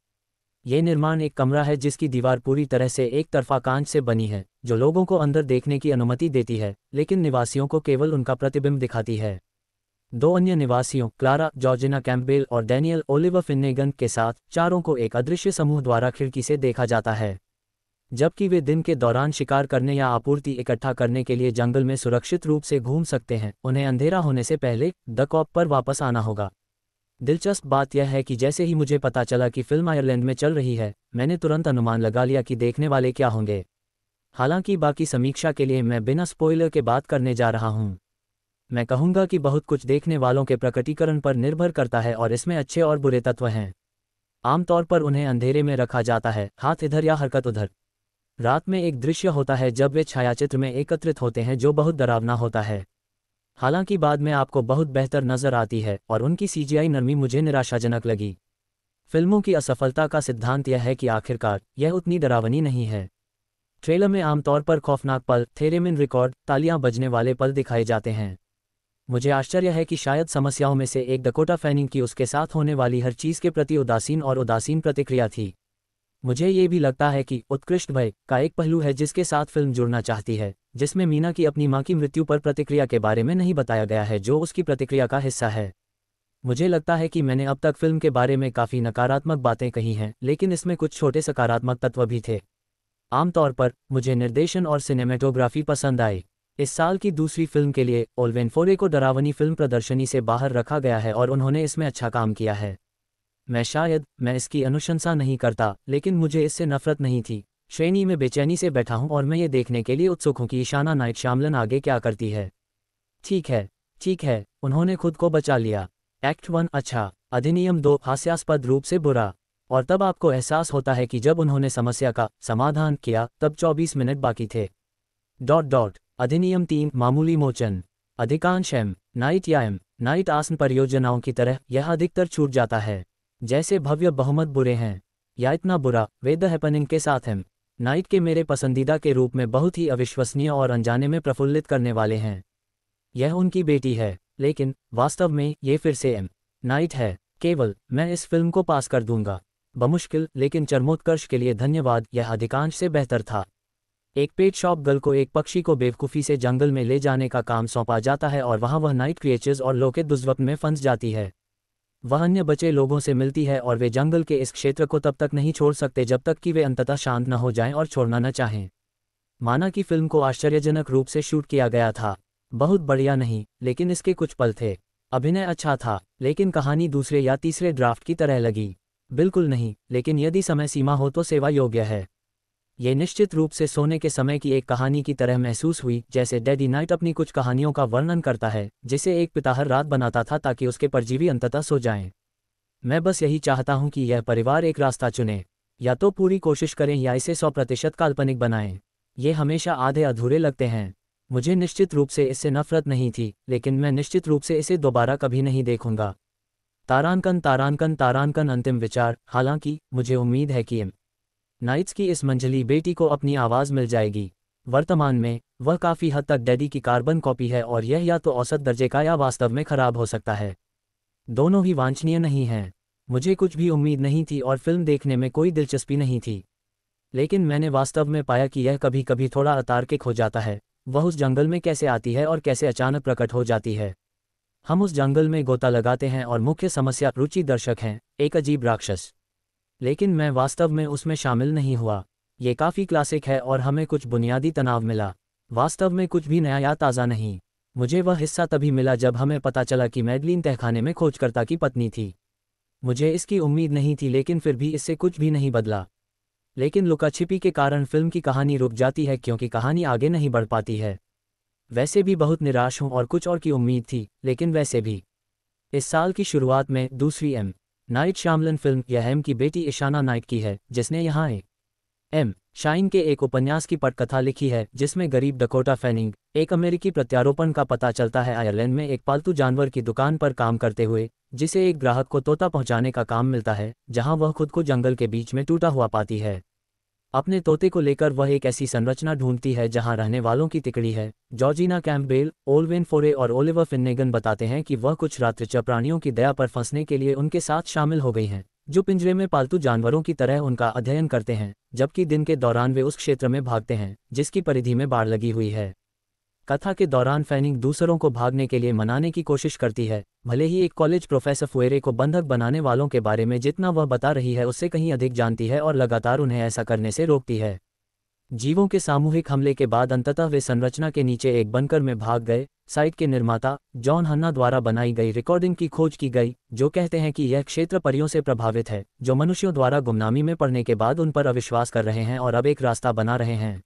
[SPEAKER 1] ये निर्माण एक कमरा है जिसकी दीवार पूरी तरह से एक तरफा कांच से बनी है जो लोगों को अंदर देखने की अनुमति देती है लेकिन निवासियों को केवल उनका प्रतिबिंब दिखाती है दो अन्य निवासियों क्लारा जॉर्जिना कैम्पबेल और डैनियल ओलिवर फिन्नेगन के साथ चारों को एक अदृश्य समूह द्वारा खिड़की से देखा जाता है जबकि वे दिन के दौरान शिकार करने या आपूर्ति इकट्ठा करने के लिए जंगल में सुरक्षित रूप से घूम सकते हैं उन्हें अंधेरा होने से पहले द कॉप पर वापस आना होगा दिलचस्प बात यह है कि जैसे ही मुझे पता चला कि फिल्म आयरलैंड में चल रही है मैंने तुरंत अनुमान लगा लिया कि देखने वाले क्या होंगे हालांकि बाकी समीक्षा के लिए मैं बिना स्पोइलर के बात करने जा रहा हूं मैं कहूंगा कि बहुत कुछ देखने वालों के प्रकटीकरण पर निर्भर करता है और इसमें अच्छे और बुरे तत्व हैं आमतौर पर उन्हें अंधेरे में रखा जाता है हाथ इधर या हरकत उधर रात में एक दृश्य होता है जब वे छायाचित्र में एकत्रित होते हैं जो बहुत डरावना होता है हालांकि बाद में आपको बहुत बेहतर नजर आती है और उनकी सीजीआई नरमी मुझे निराशाजनक लगी फिल्मों की असफलता का सिद्धांत यह है कि आखिरकार यह उतनी डरावनी नहीं है ट्रेलर में आमतौर पर खौफनाक पल थेरेमिन रिकॉर्ड तालियां बजने वाले पल दिखाए जाते हैं मुझे आश्चर्य है कि शायद समस्याओं में से एक डकोटा फैनिंग की उसके साथ होने वाली हर चीज़ के प्रति उदासीन और उदासीन प्रतिक्रिया थी मुझे ये भी लगता है कि उत्कृष्ट भय का एक पहलू है जिसके साथ फिल्म जुड़ना चाहती है जिसमें मीना की अपनी मां की मृत्यु पर प्रतिक्रिया के बारे में नहीं बताया गया है जो उसकी प्रतिक्रिया का हिस्सा है मुझे लगता है कि मैंने अब तक फिल्म के बारे में काफ़ी नकारात्मक बातें कही हैं लेकिन इसमें कुछ छोटे सकारात्मक तत्व भी थे आमतौर पर मुझे निर्देशन और सिनेमेटोग्राफी पसंद आई इस साल की दूसरी फिल्म के लिए ओलवेनफोरे को डरावनी फिल्म प्रदर्शनी से बाहर रखा गया है और उन्होंने इसमें अच्छा काम किया है मैं शायद मैं इसकी अनुशंसा नहीं करता लेकिन मुझे इससे नफरत नहीं थी श्रेणी में बेचैनी से बैठा हूं और मैं ये देखने के लिए उत्सुक हूं कि ईशाना नाइट श्यामलन आगे क्या करती है ठीक है ठीक है उन्होंने खुद को बचा लिया एक्ट वन अच्छा अधिनियम दो हास्यास्पद रूप से बुरा और तब आपको एहसास होता है कि जब उन्होंने समस्या का समाधान किया तब 24 मिनट बाकी थे डॉट डॉट अधिनियम तीन मामूली मोचन अधिकांश एम नाइट या एम नाइट आसन परियोजनाओं की तरह यह अधिकतर छूट जाता है जैसे भव्य बहुमत बुरे हैं या इतना बुरा वेद हैपनिंग के साथ हैं नाइट के मेरे पसंदीदा के रूप में बहुत ही अविश्वसनीय और अनजाने में प्रफुल्लित करने वाले हैं यह उनकी बेटी है लेकिन वास्तव में ये फिर से एम नाइट है केवल मैं इस फिल्म को पास कर दूंगा बमुश्किल लेकिन चरमोत्कर्ष के लिए धन्यवाद यह अधिकांश से बेहतर था एक पेट शॉप गर्ल को एक पक्षी को बेवकूफ़ी से जंगल में ले जाने का काम सौंपा जाता है और वहां वह नाइट क्रिएचर्स और लोकेत दुस्वप्न में फंस जाती है वह अन्य बचे लोगों से मिलती है और वे जंगल के इस क्षेत्र को तब तक नहीं छोड़ सकते जब तक कि वे अंततः शांत न हो जाएं और छोड़ना न चाहें माना कि फिल्म को आश्चर्यजनक रूप से शूट किया गया था बहुत बढ़िया नहीं लेकिन इसके कुछ पल थे अभिनय अच्छा था लेकिन कहानी दूसरे या तीसरे ड्राफ्ट की तरह लगी बिल्कुल नहीं लेकिन यदि समय सीमा हो तो सेवा योग्य है ये निश्चित रूप से सोने के समय की एक कहानी की तरह महसूस हुई जैसे डैडी नाइट अपनी कुछ कहानियों का वर्णन करता है जिसे एक पिता हर रात बनाता था ताकि उसके परजीवी अंततः सो जाएं। मैं बस यही चाहता हूं कि यह परिवार एक रास्ता चुने या तो पूरी कोशिश करें या इसे सौ प्रतिशत काल्पनिक बनाएं ये हमेशा आधे अधूरे लगते हैं मुझे निश्चित रूप से इससे नफरत नहीं थी लेकिन मैं निश्चित रूप से इसे दोबारा कभी नहीं देखूंगा तारानकन तारानकन तारानकन अंतिम विचार हालांकि मुझे उम्मीद है कि नाइट्स की इस मंजली बेटी को अपनी आवाज़ मिल जाएगी वर्तमान में वह काफ़ी हद तक डैडी की कार्बन कॉपी है और यह या तो औसत दर्जे का या वास्तव में खराब हो सकता है दोनों ही वांछनीय नहीं हैं मुझे कुछ भी उम्मीद नहीं थी और फिल्म देखने में कोई दिलचस्पी नहीं थी लेकिन मैंने वास्तव में पाया कि यह कभी कभी थोड़ा अतार्किक हो जाता है वह उस जंगल में कैसे आती है और कैसे अचानक प्रकट हो जाती है हम उस जंगल में गोता लगाते हैं और मुख्य समस्या रुचि दर्शक हैं एक अजीब राक्षस लेकिन मैं वास्तव में उसमें शामिल नहीं हुआ ये काफ़ी क्लासिक है और हमें कुछ बुनियादी तनाव मिला वास्तव में कुछ भी नया या ताज़ा नहीं मुझे वह हिस्सा तभी मिला जब हमें पता चला कि मैडलिन तहखाने में खोजकर्ता की पत्नी थी मुझे इसकी उम्मीद नहीं थी लेकिन फिर भी इससे कुछ भी नहीं बदला लेकिन लुकाछिपी के कारण फिल्म की कहानी रुक जाती है क्योंकि कहानी आगे नहीं बढ़ पाती है वैसे भी बहुत निराश हूं और कुछ और की उम्मीद थी लेकिन वैसे भी इस साल की शुरुआत में दूसरी एम नाइट श्यामलन फिल्म यह एम की बेटी ईशाना नाइट की है जिसने यहाँ एक एम शाइन के एक उपन्यास की पटकथा लिखी है जिसमें गरीब डकोटा फैनिंग एक अमेरिकी प्रत्यारोपण का पता चलता है आयरलैंड में एक पालतू जानवर की दुकान पर काम करते हुए जिसे एक ग्राहक को तोता पहुंचाने का काम मिलता है जहां वह खुद को जंगल के बीच में टूटा हुआ पाती है अपने तोते को लेकर वह एक ऐसी संरचना ढूंढती है जहां रहने वालों की तिकड़ी है जॉर्जिना कैम्पबेल ओलवेन फोरे और ओलिवर फिन्नेगन बताते हैं कि वह कुछ रात्रिचर प्राणियों की दया पर फंसने के लिए उनके साथ शामिल हो गई हैं जो पिंजरे में पालतू जानवरों की तरह उनका अध्ययन करते हैं जबकि दिन के दौरान वे उस क्षेत्र में भागते हैं जिसकी परिधि में बाढ़ लगी हुई है कथा के दौरान फैनिंग दूसरों को भागने के लिए मनाने की कोशिश करती है भले ही एक कॉलेज प्रोफेसर फुएरे को बंधक बनाने वालों के बारे में जितना वह बता रही है उससे कहीं अधिक जानती है और लगातार उन्हें ऐसा करने से रोकती है जीवों के सामूहिक हमले के बाद अंततः वे संरचना के नीचे एक बनकर में भाग गए साइट के निर्माता जॉन हन्ना द्वारा बनाई गई रिकॉर्डिंग की खोज की गई जो कहते हैं कि यह क्षेत्र परियों से प्रभावित है जो मनुष्यों द्वारा गुमनामी में पड़ने के बाद उन पर अविश्वास कर रहे हैं और अब एक रास्ता बना रहे हैं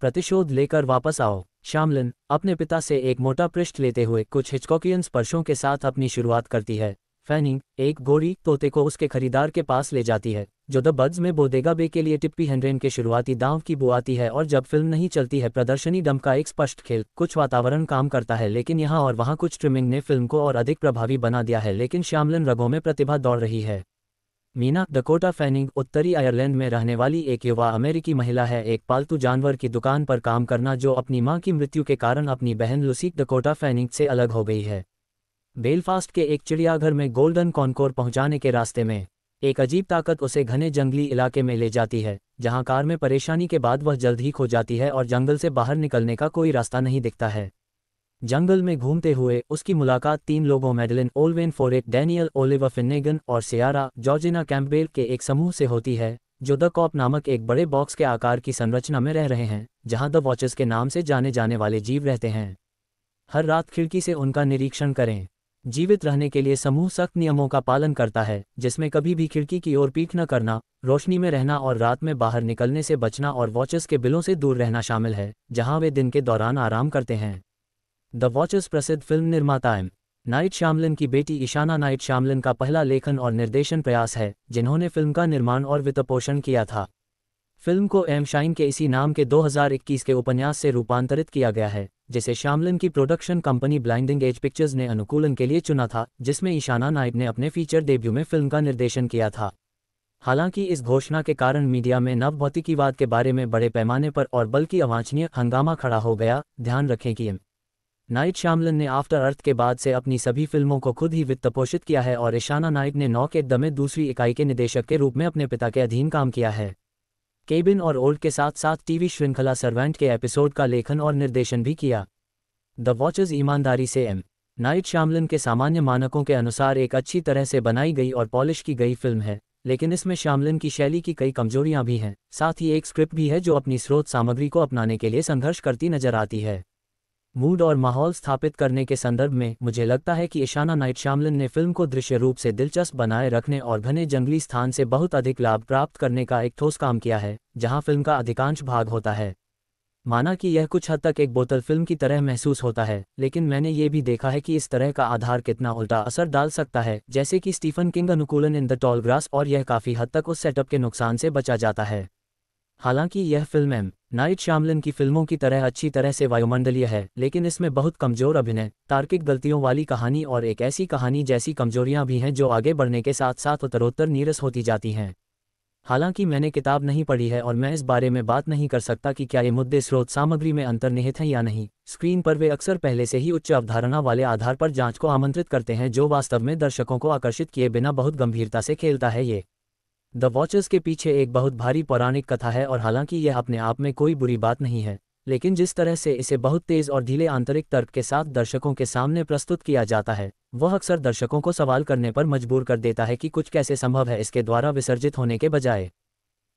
[SPEAKER 1] प्रतिशोध लेकर वापस आओ श्यामलिन अपने पिता से एक मोटा पृष्ठ लेते हुए कुछ हिचकॉकियन स्पर्शों के साथ अपनी शुरुआत करती है फैनिंग एक गोरी तोते को उसके खरीदार के पास ले जाती है जो द बड्स में बोदेगा बे के लिए टिप्पी हेनरेन के शुरुआती दांव की बुआती है और जब फिल्म नहीं चलती है प्रदर्शनी डम का एक स्पष्ट खेल कुछ वातावरण काम करता है लेकिन यहाँ और वहाँ कुछ ट्रिमिंग ने फिल्म को और अधिक प्रभावी बना दिया है लेकिन श्यामलन रगों में प्रतिभा दौड़ रही है मीना डकोटा फैनिंग उत्तरी आयरलैंड में रहने वाली एक युवा अमेरिकी महिला है एक पालतू जानवर की दुकान पर काम करना जो अपनी मां की मृत्यु के कारण अपनी बहन लुसी डकोटा फैनिंग से अलग हो गई है बेलफास्ट के एक चिड़ियाघर में गोल्डन कॉनकोर पहुंचाने के रास्ते में एक अजीब ताकत उसे घने जंगली इलाके में ले जाती है जहां कार में परेशानी के बाद वह जल्द ही खो जाती है और जंगल से बाहर निकलने का कोई रास्ता नहीं दिखता है जंगल में घूमते हुए उसकी मुलाकात तीन लोगों Madeline Olwen Fouere Daniel Oliver Finnegan और सियारा जॉर्जिना कैम्पबेल के एक समूह से होती है जो द कॉप नामक एक बड़े बॉक्स के आकार की संरचना में रह रहे हैं जहां द वॉचेस के नाम से जाने जाने वाले जीव रहते हैं हर रात खिड़की से उनका निरीक्षण करें जीवित रहने के लिए समूह सख्त नियमों का पालन करता है जिसमें कभी भी खिड़की की ओर पीठ न करना रोशनी में रहना और रात में बाहर निकलने से बचना और वॉचेस के बिलों से दूर रहना शामिल है जहां वे दिन के दौरान आराम करते हैं द वॉचर्स प्रसिद्ध फिल्म निर्माता एम नाइट श्यामलिन की बेटी ईशाना नाइट श्यामलिन का पहला लेखन और निर्देशन प्रयास है जिन्होंने फिल्म का निर्माण और वित्तपोषण किया था फिल्म को एम शाइन के इसी नाम के 2021 के उपन्यास से रूपांतरित किया गया है जिसे श्यामलिन की production company blinding edge pictures ने अनुकूलन के लिए चुना था जिसमें ईशाना नाइट ने अपने फीचर डेब्यू में फिल्म का निर्देशन किया था हालांकि इस घोषणा के कारण मीडिया में नवभौतिकीवाद के बारे में बड़े पैमाने पर और बल्कि अवांछनीय हंगामा खड़ा हो गया ध्यान रखें कि एम नाइट श्यामलन ने आफ्टर अर्थ के बाद से अपनी सभी फिल्मों को खुद ही वित्त पोषित किया है और ईशाना नाइक ने नौ के दमे दूसरी इकाई के निदेशक के रूप में अपने पिता के अधीन काम किया है केबिन और ओल्ड के साथ साथ टीवी श्रृंखला सर्वेंट के एपिसोड का लेखन और निर्देशन भी किया द वॉचेज ईमानदारी से एम नाइट श्यामलन के सामान्य मानकों के अनुसार एक अच्छी तरह से बनाई गई और पॉलिश की गई फिल्म है लेकिन इसमें श्यामलन की शैली की कई कमजोरियां भी हैं साथ ही एक स्क्रिप्ट भी है जो अपनी स्रोत सामग्री को अपनाने के लिए संघर्ष करती नजर आती है मूड और माहौल स्थापित करने के संदर्भ में मुझे लगता है कि ईशाना नाइट शामलिन ने फिल्म को दृश्य रूप से दिलचस्प बनाए रखने और घने जंगली स्थान से बहुत अधिक लाभ प्राप्त करने का एक ठोस काम किया है जहां फिल्म का अधिकांश भाग होता है माना कि यह कुछ हद तक एक बोतल फिल्म की तरह महसूस होता है लेकिन मैंने ये भी देखा है कि इस तरह का आधार कितना उल्टा असर डाल सकता है जैसे कि स्टीफन किंग अनुकूलन इन द टॉल ग्रास और यह काफ़ी हद तक उस सेटअप के नुकसान से बचा जाता है हालांकि यह फिल्म एम नाइट श्यामलिन की फिल्मों की तरह अच्छी तरह से वायुमंडलीय है लेकिन इसमें बहुत कमजोर अभिनय तार्किक गलतियों वाली कहानी और एक ऐसी कहानी जैसी कमजोरियां भी हैं जो आगे बढ़ने के साथ साथ उत्तरोत्तर नीरस होती जाती हैं हालांकि मैंने किताब नहीं पढ़ी है और मैं इस बारे में बात नहीं कर सकता कि क्या ये मुद्दे स्रोत सामग्री में अंतर्निहित हैं या नहीं स्क्रीन पर वे अक्सर पहले से ही उच्च अवधारणा वाले आधार पर जांच को आमंत्रित करते हैं जो वास्तव में दर्शकों को आकर्षित किए बिना बहुत गंभीरता से खेलता है ये द वॉचर्स के पीछे एक बहुत भारी पौराणिक कथा है और हालांकि यह अपने आप में कोई बुरी बात नहीं है लेकिन जिस तरह से इसे बहुत तेज और ढीले आंतरिक तर्क के साथ दर्शकों के सामने प्रस्तुत किया जाता है वह अक्सर दर्शकों को सवाल करने पर मजबूर कर देता है कि कुछ कैसे संभव है इसके द्वारा विसर्जित होने के बजाय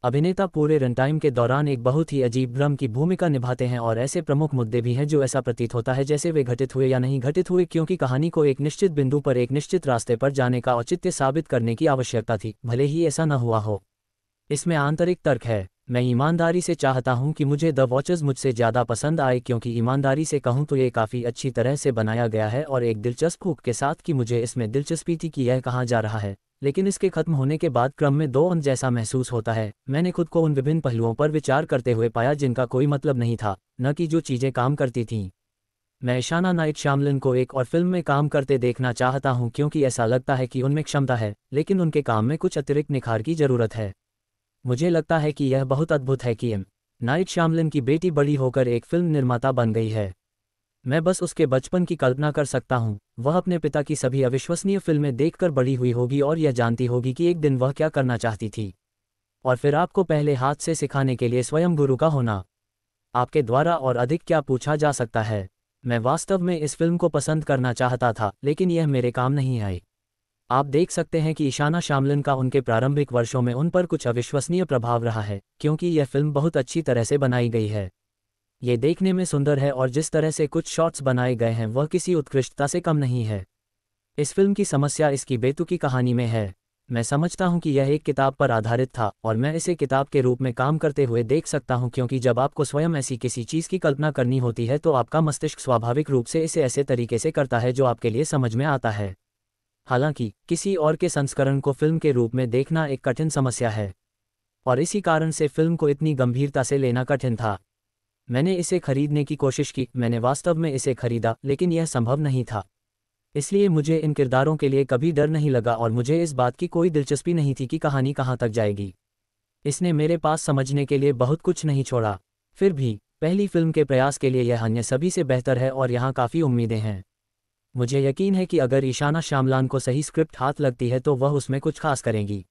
[SPEAKER 1] अभिनेता पूरे रनटाइम के दौरान एक बहुत ही अजीब भ्रम की भूमिका निभाते हैं और ऐसे प्रमुख मुद्दे भी हैं जो ऐसा प्रतीत होता है जैसे वे घटित हुए या नहीं घटित हुए क्योंकि कहानी को एक निश्चित बिंदु पर एक निश्चित रास्ते पर जाने का औचित्य साबित करने की आवश्यकता थी भले ही ऐसा न हुआ हो इसमें आंतरिक तर्क है मैं ईमानदारी से चाहता हूं कि मुझे द वॉचेस मुझसे ज़्यादा पसंद आए क्योंकि ईमानदारी से कहूं तो ये काफ़ी अच्छी तरह से बनाया गया है और एक दिलचस्प हुक के साथ कि मुझे इसमें दिलचस्पी थी कि यह कहा जा रहा है लेकिन इसके खत्म होने के बाद क्रम में दो अंत जैसा महसूस होता है मैंने खुद को उन विभिन्न पहलुओं पर विचार करते हुए पाया जिनका कोई मतलब नहीं था न कि जो चीज़ें काम करती थीं मैं ईशाना नाइट शामलिन को एक और फिल्म में काम करते देखना चाहता हूं क्योंकि ऐसा लगता है कि उनमें क्षमता है लेकिन उनके काम में कुछ अतिरिक्त निखार की जरूरत है मुझे लगता है कि यह बहुत अद्भुत है कि नाइट श्यामलिन की बेटी बड़ी होकर एक फिल्म निर्माता बन गई है मैं बस उसके बचपन की कल्पना कर सकता हूँ वह अपने पिता की सभी अविश्वसनीय फिल्में देखकर बड़ी हुई होगी और यह जानती होगी कि एक दिन वह क्या करना चाहती थी और फिर आपको पहले हाथ से सिखाने के लिए स्वयं गुरु का होना आपके द्वारा और अधिक क्या पूछा जा सकता है मैं वास्तव में इस फिल्म को पसंद करना चाहता था लेकिन यह मेरे काम नहीं आई आप देख सकते हैं कि ईशाना शामलिन का उनके प्रारंभिक वर्षों में उन पर कुछ अविश्वसनीय प्रभाव रहा है क्योंकि यह फिल्म बहुत अच्छी तरह से बनाई गई है ये देखने में सुंदर है और जिस तरह से कुछ शॉट्स बनाए गए हैं वह किसी उत्कृष्टता से कम नहीं है इस फिल्म की समस्या इसकी बेतुकी कहानी में है मैं समझता हूं कि यह एक किताब पर आधारित था और मैं इसे किताब के रूप में काम करते हुए देख सकता हूं क्योंकि जब आपको स्वयं ऐसी किसी चीज़ की कल्पना करनी होती है तो आपका मस्तिष्क स्वाभाविक रूप से इसे ऐसे तरीके से करता है जो आपके लिए समझ में आता है हालांकि किसी और के संस्करण को फिल्म के रूप में देखना एक कठिन समस्या है और इसी कारण से फिल्म को इतनी गंभीरता से लेना कठिन था मैंने इसे खरीदने की कोशिश की मैंने वास्तव में इसे खरीदा लेकिन यह संभव नहीं था इसलिए मुझे इन किरदारों के लिए कभी डर नहीं लगा और मुझे इस बात की कोई दिलचस्पी नहीं थी कि कहानी कहाँ तक जाएगी इसने मेरे पास समझने के लिए बहुत कुछ नहीं छोड़ा फिर भी पहली फिल्म के प्रयास के लिए यह अन्य सभी से बेहतर है और यहाँ काफ़ी उम्मीदें हैं मुझे यकीन है कि अगर ईशाना श्यामलान को सही स्क्रिप्ट हाथ लगती है तो वह उसमें कुछ खास करेंगी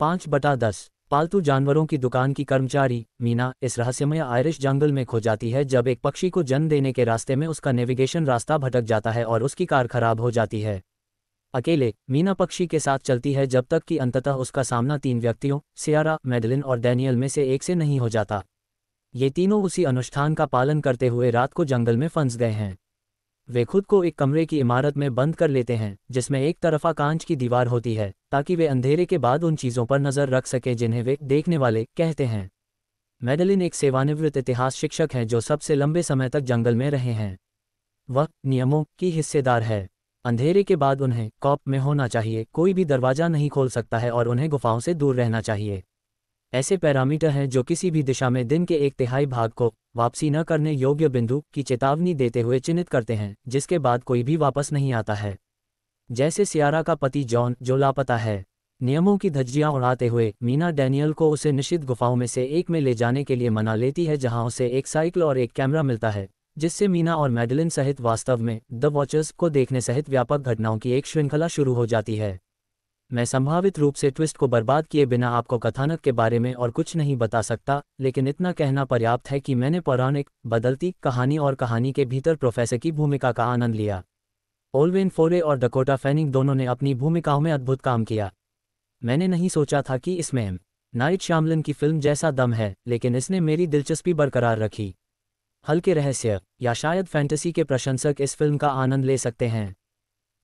[SPEAKER 1] पांच बटा दस पालतू जानवरों की दुकान की कर्मचारी मीना इस रहस्यमय आयरिश जंगल में खो जाती है जब एक पक्षी को जन्म देने के रास्ते में उसका नेविगेशन रास्ता भटक जाता है और उसकी कार खराब हो जाती है अकेले मीना पक्षी के साथ चलती है जब तक कि अंततः उसका सामना तीन व्यक्तियों सियारा मेडलिन और डैनियल में से एक से नहीं हो जाता ये तीनों उसी अनुष्ठान का पालन करते हुए रात को जंगल में फंस गए हैं वे खुद को एक कमरे की इमारत में बंद कर लेते हैं जिसमें एक तरफा कांच की दीवार होती है ताकि वे अंधेरे के बाद उन चीज़ों पर नज़र रख सकें जिन्हें वे देखने वाले कहते हैं मेडलिन एक सेवानिवृत्त इतिहास शिक्षक हैं जो सबसे लंबे समय तक जंगल में रहे हैं वह नियमों की हिस्सेदार है अंधेरे के बाद उन्हें कॉप में होना चाहिए कोई भी दरवाज़ा नहीं खोल सकता है और उन्हें गुफाओं से दूर रहना चाहिए ऐसे पैरामीटर हैं जो किसी भी दिशा में दिन के एक तिहाई भाग को वापसी न करने योग्य बिंदु की चेतावनी देते हुए चिन्हित करते हैं जिसके बाद कोई भी वापस नहीं आता है जैसे सियारा का पति जॉन जो लापता है नियमों की धज्जियां उड़ाते हुए मीना डैनियल को उसे निश्चित गुफाओं में से एक में ले जाने के लिए मना लेती है जहां उसे एक साइकिल और एक कैमरा मिलता है जिससे मीना और मैडलिन सहित वास्तव में द वॉचर्स को देखने सहित व्यापक घटनाओं की एक श्रृंखला शुरू हो जाती है मैं संभावित रूप से ट्विस्ट को बर्बाद किए बिना आपको कथानक के बारे में और कुछ नहीं बता सकता लेकिन इतना कहना पर्याप्त है कि मैंने पौराणिक बदलती कहानी और कहानी के भीतर प्रोफेसर की भूमिका का आनंद लिया ओलवेन फोरे और डकोटा फैनिंग दोनों ने अपनी भूमिकाओं में अद्भुत काम किया मैंने नहीं सोचा था कि इसमें नाइट श्यामलिन की फिल्म जैसा दम है लेकिन इसने मेरी दिलचस्पी बरकरार रखी हल्के रहस्य या शायद फैंटेसी के प्रशंसक इस फिल्म का आनंद ले सकते हैं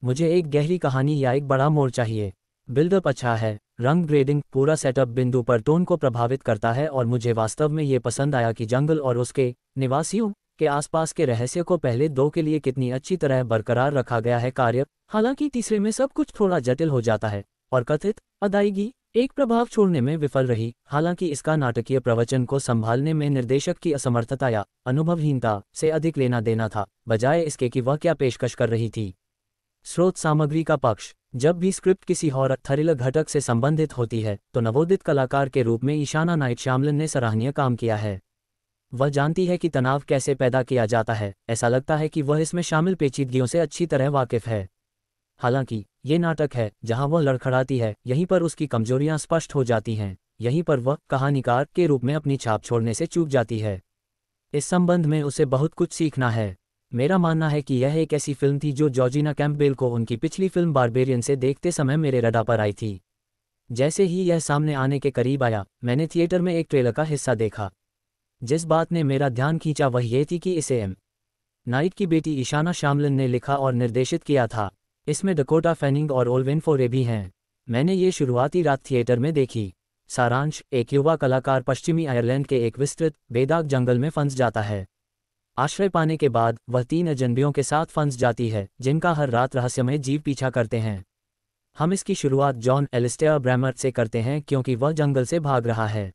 [SPEAKER 1] मुझे एक गहरी कहानी या एक बड़ा मोड़ चाहिए बिल्डअप अच्छा है रंग ग्रेडिंग पूरा सेटअप बिंदु पर टोन को प्रभावित करता है और मुझे वास्तव में ये पसंद आया कि जंगल और उसके निवासियों के आसपास के रहस्य को पहले दो के लिए कितनी अच्छी तरह बरकरार रखा गया है कार्य हालांकि तीसरे में सब कुछ थोड़ा जटिल हो जाता है और कथित अदायगी एक प्रभाव छोड़ने में विफल रही हालांकि इसका नाटकीय प्रवचन को संभालने में निर्देशक की असमर्थता या अनुभवहीनता से अधिक लेना देना था बजाय इसके कि वह क्या पेशकश कर रही थी स्रोत सामग्री का पक्ष जब भी स्क्रिप्ट किसी और थरिल घटक से संबंधित होती है तो नवोदित कलाकार के रूप में ईशाना नाइट श्यामलन ने सराहनीय काम किया है वह जानती है कि तनाव कैसे पैदा किया जाता है ऐसा लगता है कि वह इसमें शामिल पेचीदगियों से अच्छी तरह वाकिफ है हालांकि ये नाटक है जहां वह लड़खड़ाती है यहीं पर उसकी कमजोरियां स्पष्ट हो जाती हैं यहीं पर वह कहानीकार के रूप में अपनी छाप छोड़ने से चूक जाती है इस संबंध में उसे बहुत कुछ सीखना है मेरा मानना है कि यह एक ऐसी फिल्म थी जो जॉर्जिना कैम्पबेल को उनकी पिछली फिल्म बारबेरियन से देखते समय मेरे रडा पर आई थी जैसे ही यह सामने आने के करीब आया मैंने थिएटर में एक ट्रेलर का हिस्सा देखा जिस बात ने मेरा ध्यान खींचा वह यह थी कि इसे एम नाइट की बेटी ईशाना शामलिन ने लिखा और निर्देशित किया था इसमें डकोटा फैनिंग और ओलविन फोरे भी हैं मैंने ये शुरुआती रात थिएटर में देखी सारांश एक युवा कलाकार पश्चिमी आयरलैंड के एक विस्तृत बेदाग जंगल में फंस जाता है आश्रय पाने के बाद वह तीन अजनबियों के साथ फंस जाती है जिनका हर रात रहस्यमय जीव पीछा करते हैं हम इसकी शुरुआत जॉन एलिस्टिया ब्रैमर से करते हैं क्योंकि वह जंगल से भाग रहा है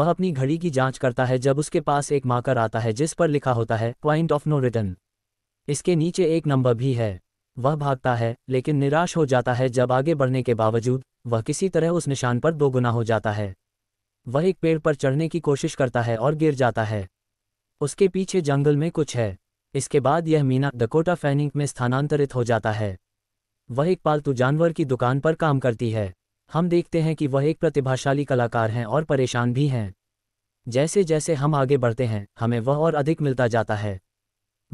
[SPEAKER 1] वह अपनी घड़ी की जांच करता है जब उसके पास एक माकर आता है जिस पर लिखा होता है पॉइंट ऑफ नो रिटर्न इसके नीचे एक नंबर भी है वह भागता है लेकिन निराश हो जाता है जब आगे बढ़ने के बावजूद वह किसी तरह उस निशान पर दोगुना हो जाता है वह एक पेड़ पर चढ़ने की कोशिश करता है और गिर जाता है उसके पीछे जंगल में कुछ है इसके बाद यह मीना डकोटा फैनिंग में स्थानांतरित हो जाता है वह एक पालतू जानवर की दुकान पर काम करती है हम देखते हैं कि वह एक प्रतिभाशाली कलाकार हैं और परेशान भी हैं जैसे जैसे हम आगे बढ़ते हैं हमें वह और अधिक मिलता जाता है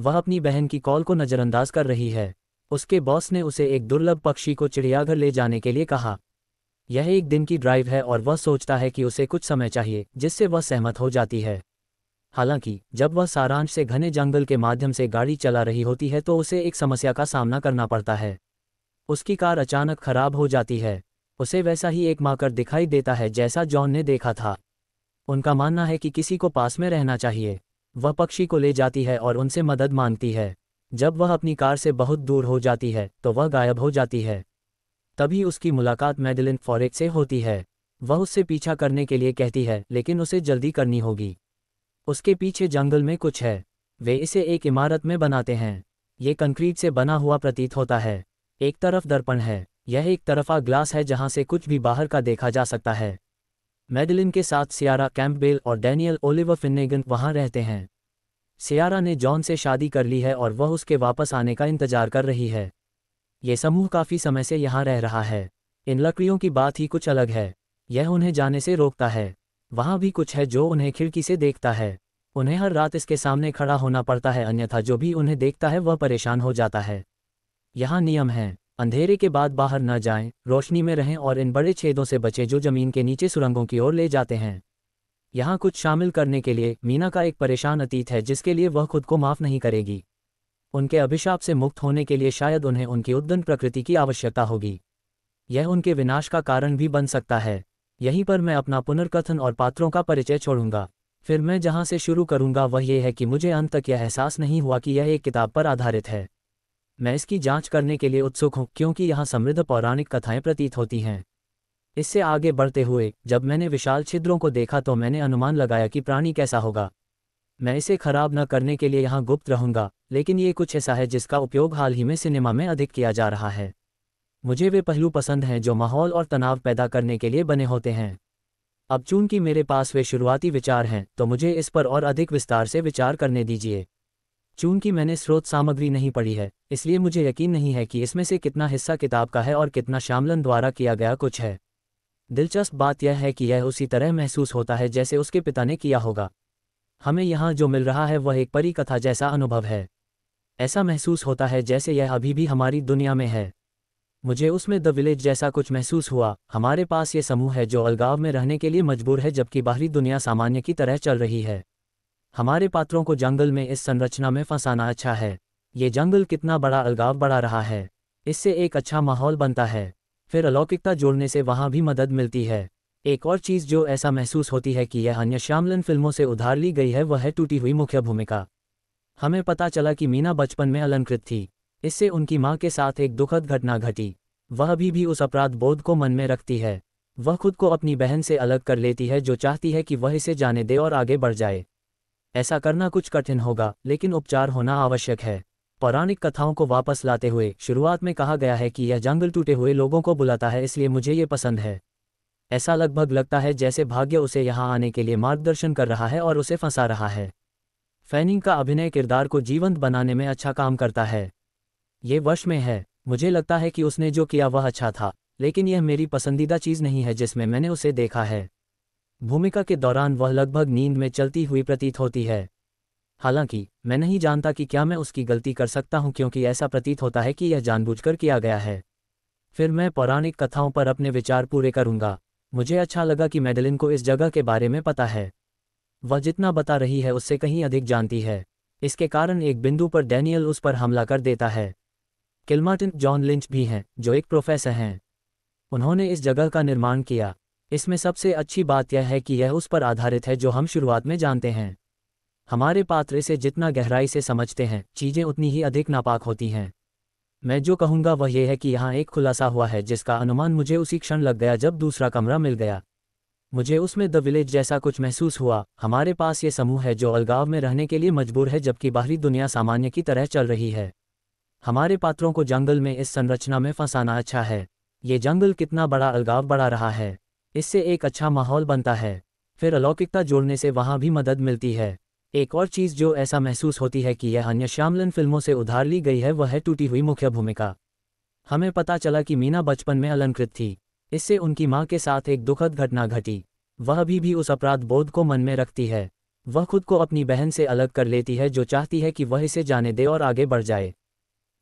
[SPEAKER 1] वह अपनी बहन की कॉल को नज़रअंदाज कर रही है उसके बॉस ने उसे एक दुर्लभ पक्षी को चिड़ियाघर ले जाने के लिए कहा यह एक दिन की ड्राइव है और वह सोचता है कि उसे कुछ समय चाहिए जिससे वह सहमत हो जाती है हालांकि जब वह सारांश से घने जंगल के माध्यम से गाड़ी चला रही होती है तो उसे एक समस्या का सामना करना पड़ता है उसकी कार अचानक खराब हो जाती है उसे वैसा ही एक माकर दिखाई देता है जैसा जॉन ने देखा था उनका मानना है कि किसी को पास में रहना चाहिए वह पक्षी को ले जाती है और उनसे मदद मांगती है जब वह अपनी कार से बहुत दूर हो जाती है तो वह गायब हो जाती है तभी उसकी मुलाकात मैडलिन फॉरेक से होती है वह उससे पीछा करने के लिए कहती है लेकिन उसे जल्दी करनी होगी उसके पीछे जंगल में कुछ है वे इसे एक इमारत में बनाते हैं ये कंक्रीट से बना हुआ प्रतीत होता है एक तरफ दर्पण है यह एक तरफा ग्लास है जहां से कुछ भी बाहर का देखा जा सकता है मेडलिन के साथ सियारा कैंपबेल और डैनियल ओलिवर फिन्नेगन वहां रहते हैं सियारा ने जॉन से शादी कर ली है और वह उसके वापस आने का इंतजार कर रही है ये समूह काफ़ी समय से यहाँ रह रहा है इन लकड़ियों की बात ही कुछ अलग है यह उन्हें जाने से रोकता है वहाँ भी कुछ है जो उन्हें खिड़की से देखता है उन्हें हर रात इसके सामने खड़ा होना पड़ता है अन्यथा जो भी उन्हें देखता है वह परेशान हो जाता है यहाँ नियम है अंधेरे के बाद बाहर न जाएं, रोशनी में रहें और इन बड़े छेदों से बचें जो जमीन के नीचे सुरंगों की ओर ले जाते हैं यहाँ कुछ शामिल करने के लिए मीना का एक परेशान अतीत है जिसके लिए वह खुद को माफ नहीं करेगी उनके अभिशाप से मुक्त होने के लिए शायद उन्हें उनकी उद्दन प्रकृति की आवश्यकता होगी यह उनके विनाश का कारण भी बन सकता है यहीं पर मैं अपना पुनर्कथन और पात्रों का परिचय छोड़ूंगा फिर मैं जहां से शुरू करूंगा वह यह है कि मुझे अंत तक यह एहसास नहीं हुआ कि यह एक किताब पर आधारित है मैं इसकी जांच करने के लिए उत्सुक हूं क्योंकि यहाँ समृद्ध पौराणिक कथाएं प्रतीत होती हैं इससे आगे बढ़ते हुए जब मैंने विशाल छिद्रों को देखा तो मैंने अनुमान लगाया कि प्राणी कैसा होगा मैं इसे खराब न करने के लिए यहाँ गुप्त रहूंगा लेकिन ये कुछ ऐसा है जिसका उपयोग हाल ही में सिनेमा में अधिक किया जा रहा है मुझे वे पहलू पसंद हैं जो माहौल और तनाव पैदा करने के लिए बने होते हैं अब चूंकि मेरे पास वे शुरुआती विचार हैं तो मुझे इस पर और अधिक विस्तार से विचार करने दीजिए चूंकि मैंने स्रोत सामग्री नहीं पढ़ी है इसलिए मुझे यकीन नहीं है कि इसमें से कितना हिस्सा किताब का है और कितना शामलन द्वारा किया गया कुछ है दिलचस्प बात यह है कि यह उसी तरह महसूस होता है जैसे उसके पिता ने किया होगा हमें यहाँ जो मिल रहा है वह एक परी कथा जैसा अनुभव है ऐसा महसूस होता है जैसे यह अभी भी हमारी दुनिया में है मुझे उसमें द विलेज जैसा कुछ महसूस हुआ हमारे पास ये समूह है जो अलगाव में रहने के लिए मजबूर है जबकि बाहरी दुनिया सामान्य की तरह चल रही है हमारे पात्रों को जंगल में इस संरचना में फंसाना अच्छा है ये जंगल कितना बड़ा अलगाव बढ़ा रहा है इससे एक अच्छा माहौल बनता है फिर अलौकिकता जोड़ने से वहां भी मदद मिलती है एक और चीज़ जो ऐसा महसूस होती है कि यह अन्य श्यामलन फिल्मों से उधार ली गई है वह है टूटी हुई मुख्य भूमिका हमें पता चला कि मीना बचपन में अलंकृत थी इससे उनकी मां के साथ एक दुखद घटना घटी वह भी भी उस अपराध बोध को मन में रखती है वह खुद को अपनी बहन से अलग कर लेती है जो चाहती है कि वह इसे जाने दे और आगे बढ़ जाए ऐसा करना कुछ कठिन होगा लेकिन उपचार होना आवश्यक है पौराणिक कथाओं को वापस लाते हुए शुरुआत में कहा गया है कि यह जंगल टूटे हुए लोगों को बुलाता है इसलिए मुझे ये पसंद है ऐसा लगभग लगता है जैसे भाग्य उसे यहाँ आने के लिए मार्गदर्शन कर रहा है और उसे फंसा रहा है फैनिंग का अभिनय किरदार को जीवंत बनाने में अच्छा काम करता है ये वश में है मुझे लगता है कि उसने जो किया वह अच्छा था लेकिन यह मेरी पसंदीदा चीज़ नहीं है जिसमें मैंने उसे देखा है भूमिका के दौरान वह लगभग नींद में चलती हुई प्रतीत होती है हालांकि मैं नहीं जानता कि क्या मैं उसकी गलती कर सकता हूं क्योंकि ऐसा प्रतीत होता है कि यह जानबूझकर किया गया है फिर मैं पौराणिक कथाओं पर अपने विचार पूरे करूंगा मुझे अच्छा लगा कि मेडलिन को इस जगह के बारे में पता है वह जितना बता रही है उससे कहीं अधिक जानती है इसके कारण एक बिंदु पर डैनियल उस पर हमला कर देता है किलमार्टिन जॉन लिंच भी हैं जो एक प्रोफेसर हैं उन्होंने इस जगह का निर्माण किया इसमें सबसे अच्छी बात यह है कि यह उस पर आधारित है जो हम शुरुआत में जानते हैं हमारे पात्र से जितना गहराई से समझते हैं चीज़ें उतनी ही अधिक नापाक होती हैं मैं जो कहूँगा वह यह है कि यहाँ एक खुलासा हुआ है जिसका अनुमान मुझे उसी क्षण लग गया जब दूसरा कमरा मिल गया मुझे उसमें द विलेज जैसा कुछ महसूस हुआ हमारे पास ये समूह है जो अलगाव में रहने के लिए मजबूर है जबकि बाहरी दुनिया सामान्य की तरह चल रही है हमारे पात्रों को जंगल में इस संरचना में फंसाना अच्छा है ये जंगल कितना बड़ा अलगाव बढ़ा रहा है इससे एक अच्छा माहौल बनता है फिर अलौकिकता जोड़ने से वहां भी मदद मिलती है एक और चीज़ जो ऐसा महसूस होती है कि यह अन्य श्यामलन फिल्मों से उधार ली गई है वह है टूटी हुई मुख्य भूमिका हमें पता चला कि मीना बचपन में अलंकृत थी इससे उनकी माँ के साथ एक दुखद घटना घटी वह अभी भी उस अपराध बोध को मन में रखती है वह खुद को अपनी बहन से अलग कर लेती है जो चाहती है कि वह इसे जाने दे और आगे बढ़ जाए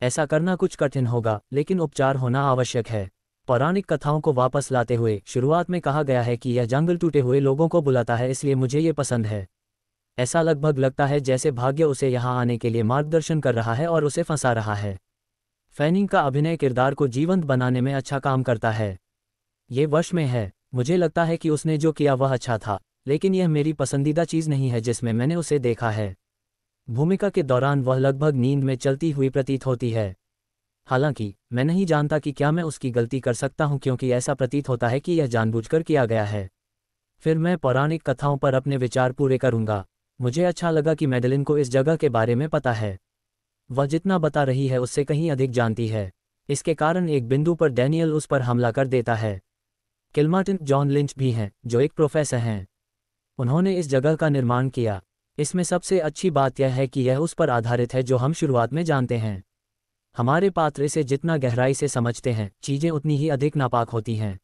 [SPEAKER 1] ऐसा करना कुछ कठिन होगा लेकिन उपचार होना आवश्यक है पौराणिक कथाओं को वापस लाते हुए शुरुआत में कहा गया है कि यह जंगल टूटे हुए लोगों को बुलाता है इसलिए मुझे ये पसंद है ऐसा लगभग लगता है जैसे भाग्य उसे यहाँ आने के लिए मार्गदर्शन कर रहा है और उसे फंसा रहा है फैनिंग का अभिनय किरदार को जीवंत बनाने में अच्छा काम करता है ये वश में है मुझे लगता है कि उसने जो किया वह अच्छा था लेकिन यह मेरी पसंदीदा चीज़ नहीं है जिसमें मैंने उसे देखा है भूमिका के दौरान वह लगभग नींद में चलती हुई प्रतीत होती है हालांकि मैं नहीं जानता कि क्या मैं उसकी गलती कर सकता हूं क्योंकि ऐसा प्रतीत होता है कि यह जानबूझकर किया गया है फिर मैं पौराणिक कथाओं पर अपने विचार पूरे करूंगा मुझे अच्छा लगा कि मैडलिन को इस जगह के बारे में पता है वह जितना बता रही है उससे कहीं अधिक जानती है इसके कारण एक बिंदु पर डैनियल उस पर हमला कर देता है किलमार्टिन जॉन लिंच भी हैं जो एक प्रोफेसर हैं उन्होंने इस जगह का निर्माण किया इसमें सबसे अच्छी बात यह है कि यह उस पर आधारित है जो हम शुरुआत में जानते हैं हमारे पात्र से जितना गहराई से समझते हैं चीज़ें उतनी ही अधिक नापाक होती हैं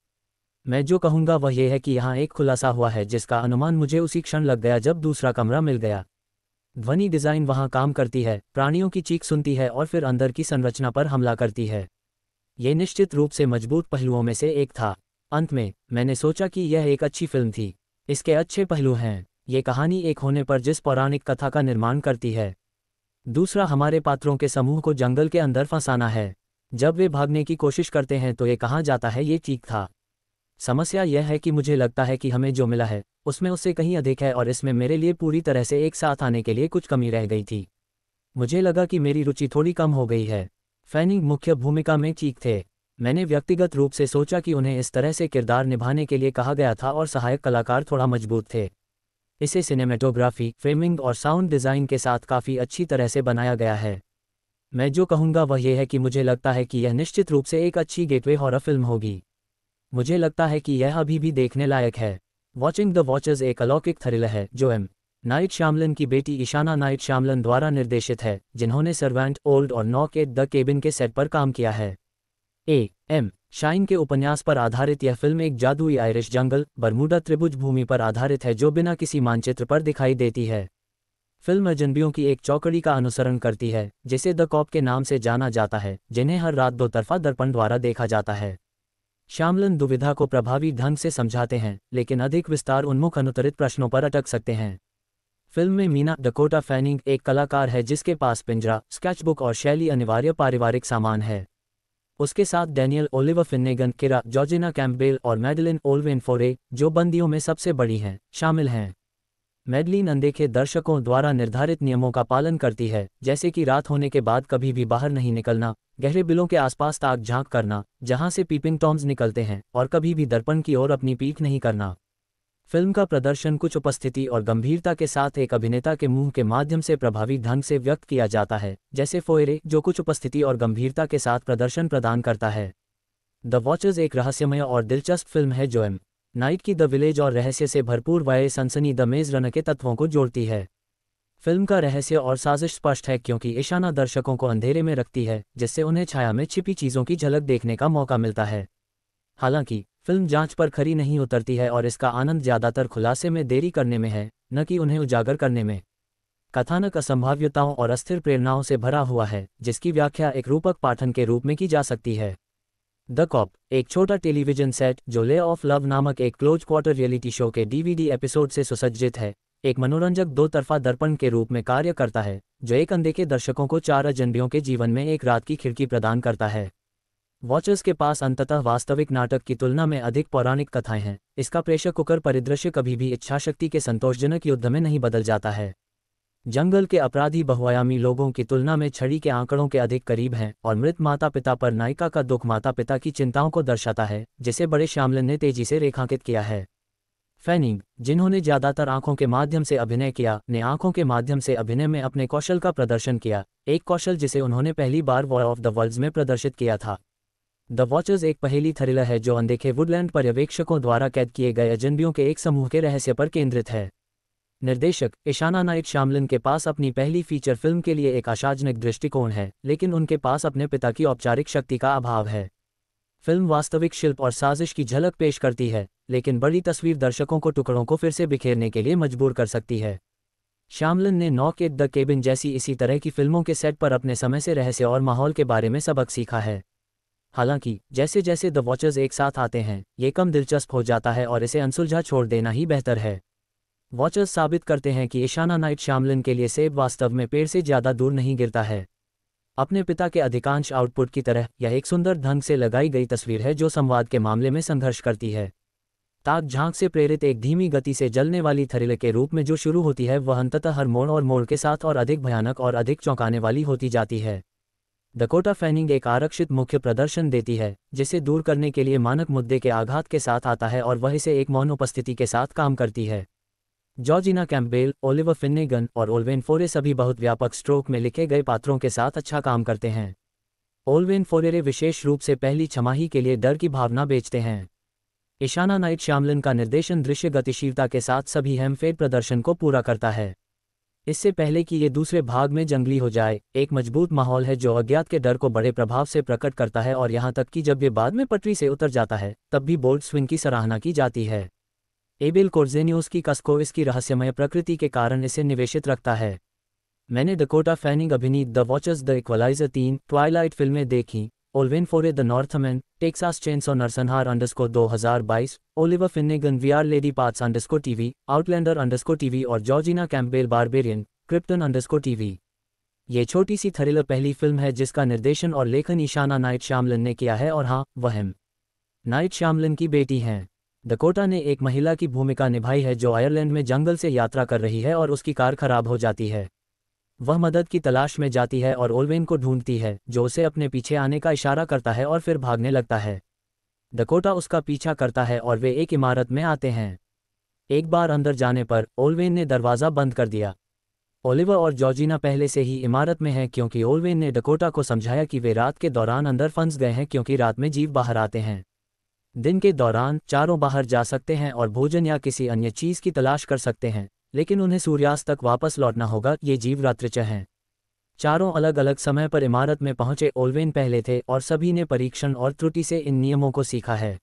[SPEAKER 1] मैं जो कहूँगा वह यह है कि यहाँ एक खुलासा हुआ है जिसका अनुमान मुझे उसी क्षण लग गया जब दूसरा कमरा मिल गया ध्वनि डिज़ाइन वहाँ काम करती है प्राणियों की चीख सुनती है और फिर अंदर की संरचना पर हमला करती है ये निश्चित रूप से मजबूत पहलुओं में से एक था अंत में मैंने सोचा कि यह एक अच्छी फिल्म थी इसके अच्छे पहलू हैं ये कहानी एक होने पर जिस पौराणिक कथा का निर्माण करती है दूसरा हमारे पात्रों के समूह को जंगल के अंदर फंसाना है जब वे भागने की कोशिश करते हैं तो ये कहा जाता है ये ठीक था समस्या यह है कि मुझे लगता है कि हमें जो मिला है उसमें उससे कहीं अधिक है और इसमें मेरे लिए पूरी तरह से एक साथ आने के लिए कुछ कमी रह गई थी मुझे लगा कि मेरी रुचि थोड़ी कम हो गई है फैनिंग मुख्य भूमिका में ठीक थे मैंने व्यक्तिगत रूप से सोचा कि उन्हें इस तरह से किरदार निभाने के लिए कहा गया था और सहायक कलाकार थोड़ा मजबूत थे इसे सिनेमेटोग्राफी फ्रेमिंग और साउंड डिज़ाइन के साथ काफ़ी अच्छी तरह से बनाया गया है मैं जो कहूंगा वह यह है कि मुझे लगता है कि यह निश्चित रूप से एक अच्छी गेटवे हॉरर फिल्म होगी मुझे लगता है कि यह अभी भी देखने लायक है वॉचिंग द वॉचर्स एक अलौकिक थ्रिल है जो एम नाइट श्यामलन की बेटी ईशाना नाइट श्यामलन द्वारा निर्देशित है जिन्होंने सर्वेंट ओल्ड और नॉक एट द केबिन के सेट पर काम किया है ए एम शाइन के उपन्यास पर आधारित यह फिल्म एक जादुई आयरिश जंगल बरमूडा त्रिभुज भूमि पर आधारित है जो बिना किसी मानचित्र पर दिखाई देती है फिल्म अजनबियों की एक चौकड़ी का अनुसरण करती है जिसे द कॉप के नाम से जाना जाता है जिन्हें हर रात दो तरफा दर्पण द्वारा देखा जाता है श्यामलन दुविधा को प्रभावी ढंग से समझाते हैं लेकिन अधिक विस्तार उन्मुख अनुतरित प्रश्नों पर अटक सकते हैं फिल्म में मीना डकोटा फैनिंग एक कलाकार है जिसके पास पिंजरा स्केचबुक और शैली अनिवार्य पारिवारिक सामान है उसके साथ Daniel Oliver Finnegan Kira Georgina Campbell और मैडलिन ओलवेन फोरे जो बंदियों में सबसे बड़ी हैं शामिल हैं मैडलिन अनदेखे दर्शकों द्वारा निर्धारित नियमों का पालन करती है जैसे कि रात होने के बाद कभी भी बाहर नहीं निकलना गहरे बिलों के आसपास ताक झांक करना जहां से पीपिंग टॉम्स निकलते हैं और कभी भी दर्पण की ओर अपनी पीठ नहीं करना फिल्म का प्रदर्शन कुछ उपस्थिति और गंभीरता के साथ एक अभिनेता के मुंह के माध्यम से प्रभावी ढंग से व्यक्त किया जाता है जैसे फोयरे जो कुछ उपस्थिति और गंभीरता के साथ प्रदर्शन प्रदान करता है द वॉचर्स एक रहस्यमय और दिलचस्प फिल्म है जो एम नाइट की द विलेज और रहस्य से भरपूर वाय सनसनी द मेज रन के तत्वों को जोड़ती है फिल्म का रहस्य और साजिश स्पष्ट है क्योंकि ईशाना दर्शकों को अंधेरे में रखती है जिससे उन्हें छाया में छिपी चीज़ों की झलक देखने का मौका मिलता है हालांकि फिल्म जांच पर खरी नहीं उतरती है और इसका आनंद ज्यादातर खुलासे में देरी करने में है न कि उन्हें उजागर करने में कथानक असंभाव्यताओं और अस्थिर प्रेरणाओं से भरा हुआ है जिसकी व्याख्या एक रूपक पाठन के रूप में की जा सकती है द कॉप एक छोटा टेलीविजन सेट जो ले ऑफ लव नामक एक क्लोज क्वार्टर रियलिटी शो के डीवीडी एपिसोड से सुसज्जित है एक मनोरंजक दो तरफा दर्पण के रूप में कार्य करता है जो एक अंधे के दर्शकों को चार अजनबियों के जीवन में एक रात की खिड़की प्रदान करता है वॉचर्स के पास अंततः वास्तविक नाटक की तुलना में अधिक पौराणिक कथाएं हैं इसका प्रेशर कुकर परिदृश्य कभी भी इच्छाशक्ति के संतोषजनक युद्ध में नहीं बदल जाता है जंगल के अपराधी बहुआयामी लोगों की तुलना में छड़ी के आंकड़ों के अधिक करीब हैं और मृत माता पिता पर नायिका का दुख माता पिता की चिंताओं को दर्शाता है जिसे बड़े श्यामलन ने तेजी से रेखांकित किया है फैनिंग जिन्होंने ज्यादातर आंखों के माध्यम से अभिनय किया ने आंखों के माध्यम से अभिनय में अपने कौशल का प्रदर्शन किया एक कौशल जिसे उन्होंने पहली बार वॉर ऑफ द वर्ल्ड्स में प्रदर्शित किया था द वॉचर्स एक पहली थ्रिलर है जो अनदेखे वुडलैंड पर्यवेक्षकों द्वारा कैद किए गए अजनबियों के एक समूह के रहस्य पर केंद्रित है निर्देशक ईशाना नाइक शामलिन के पास अपनी पहली फीचर फिल्म के लिए एक आशाजनक दृष्टिकोण है लेकिन उनके पास अपने पिता की औपचारिक शक्ति का अभाव है फिल्म वास्तविक शिल्प और साजिश की झलक पेश करती है लेकिन बड़ी तस्वीर दर्शकों को टुकड़ों को फिर से बिखेरने के लिए मजबूर कर सकती है श्यामलिन ने नॉक एट द केबिन जैसी इसी तरह की फिल्मों के सेट पर अपने समय से रहस्य और माहौल के बारे में सबक सीखा है हालांकि जैसे जैसे द वॉचर्स एक साथ आते हैं ये कम दिलचस्प हो जाता है और इसे अनसुलझा छोड़ देना ही बेहतर है वॉचर्स साबित करते हैं कि ईशाना नाइट शामलिन के लिए सेब वास्तव में पेड़ से ज़्यादा दूर नहीं गिरता है अपने पिता के अधिकांश आउटपुट की तरह यह एक सुंदर ढंग से लगाई गई तस्वीर है जो संवाद के मामले में संघर्ष करती है ताक झांक से प्रेरित एक धीमी गति से जलने वाली थरिल के रूप में जो शुरू होती है वह अंततः हर मोड़ और मोड़ के साथ और अधिक भयानक और अधिक चौंकाने वाली होती जाती है डकोटा फैनिंग एक आरक्षित मुख्य प्रदर्शन देती है जिसे दूर करने के लिए मानक मुद्दे के आघात के साथ आता है और वह इसे एक मौन उपस्थिति के साथ काम करती है जॉर्जिना कैम्पबेल ओलिवर फिन्नेगन और ओलवेन फोरे सभी बहुत व्यापक स्ट्रोक में लिखे गए पात्रों के साथ अच्छा काम करते हैं ओलवेन फोरेरे विशेष रूप से पहली छमाही के लिए डर की भावना बेचते हैं ईशाना नाइट श्यामलिन का निर्देशन दृश्य गतिशीलता के साथ सभी हेमफेर प्रदर्शन को पूरा करता है इससे पहले कि ये दूसरे भाग में जंगली हो जाए एक मजबूत माहौल है जो अज्ञात के डर को बड़े प्रभाव से प्रकट करता है और यहाँ तक कि जब ये बाद में पटरी से उतर जाता है तब भी बोल्ट स्विंग की सराहना की जाती है एबिल कोर्जेनियोस की कस्को इसकी रहस्यमय प्रकृति के कारण इसे निवेशित रखता है मैंने डकोटा फैनिंग अभिनीत द वॉचर्स द इक्वलाइजर तीन ट्वाइलाइट फिल्में देखी Olwin Fore The Northman, Texas Chainsaw Narsanhar underscore 2022, Oliver Finnegan VR Lady Parts underscore TV, Outlander underscore TV और Georgina Campbell barbarian, Krypton underscore TV. ये छोटी सी thriller पहली film है जिसका निर्देशन और लेखन ईशाना नाइट श्यामलन ने किया है और हाँ, वहम. नाइट श्यामलन की बेटी हैं. दकोटा ने एक महिला की भूमिका निभाई है जो आयरलैंड में जंगल से यात्रा कर रही है और उसकी कार खराब हो जाती है वह मदद की तलाश में जाती है और ओलवेन को ढूंढती है जो उसे अपने पीछे आने का इशारा करता है और फिर भागने लगता है डकोटा उसका पीछा करता है और वे एक इमारत में आते हैं एक बार अंदर जाने पर ओलवेन ने दरवाज़ा बंद कर दिया ओलिवर और जॉर्जिना पहले से ही इमारत में हैं क्योंकि ओलवेन ने डकोटा को समझाया कि वे रात के दौरान अंदर फंस गए हैं क्योंकि रात में जीव बाहर आते हैं दिन के दौरान चारों बाहर जा सकते हैं और भोजन या किसी अन्य चीज़ की तलाश कर सकते हैं लेकिन उन्हें सूर्यास्त तक वापस लौटना होगा ये जीव रात्रिच हैं चारों अलग अलग समय पर इमारत में पहुंचे ओल्वेन पहले थे और सभी ने परीक्षण और त्रुटि से इन नियमों को सीखा है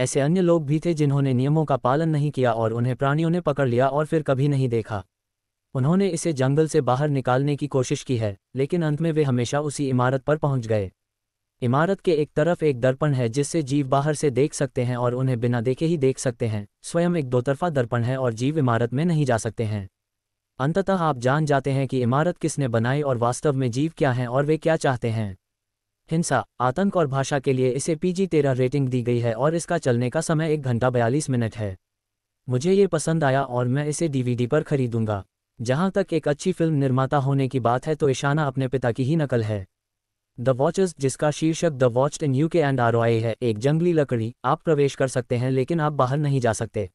[SPEAKER 1] ऐसे अन्य लोग भी थे जिन्होंने नियमों का पालन नहीं किया और उन्हें प्राणियों ने पकड़ लिया और फिर कभी नहीं देखा उन्होंने इसे जंगल से बाहर निकालने की कोशिश की है लेकिन अंत में वे हमेशा उसी इमारत पर पहुंच गए इमारत के एक तरफ एक दर्पण है जिससे जीव बाहर से देख सकते हैं और उन्हें बिना देखे ही देख सकते हैं स्वयं एक दोतरफा दर्पण है और जीव इमारत में नहीं जा सकते हैं अंततः आप जान जाते हैं कि इमारत किसने बनाई और वास्तव में जीव क्या हैं और वे क्या चाहते हैं हिंसा आतंक और भाषा के लिए इसे पीजी तेरह रेटिंग दी गई है और इसका चलने का समय एक घंटा बयालीस मिनट है मुझे ये पसंद आया और मैं इसे डीवीडी पर खरीदूंगा जहां तक एक अच्छी फिल्म निर्माता होने की बात है तो ईशाना अपने पिता की ही नकल है द वॉचेस जिसका शीर्षक the watch in UK and R है एक जंगली लकड़ी आप प्रवेश कर सकते हैं लेकिन आप बाहर नहीं जा सकते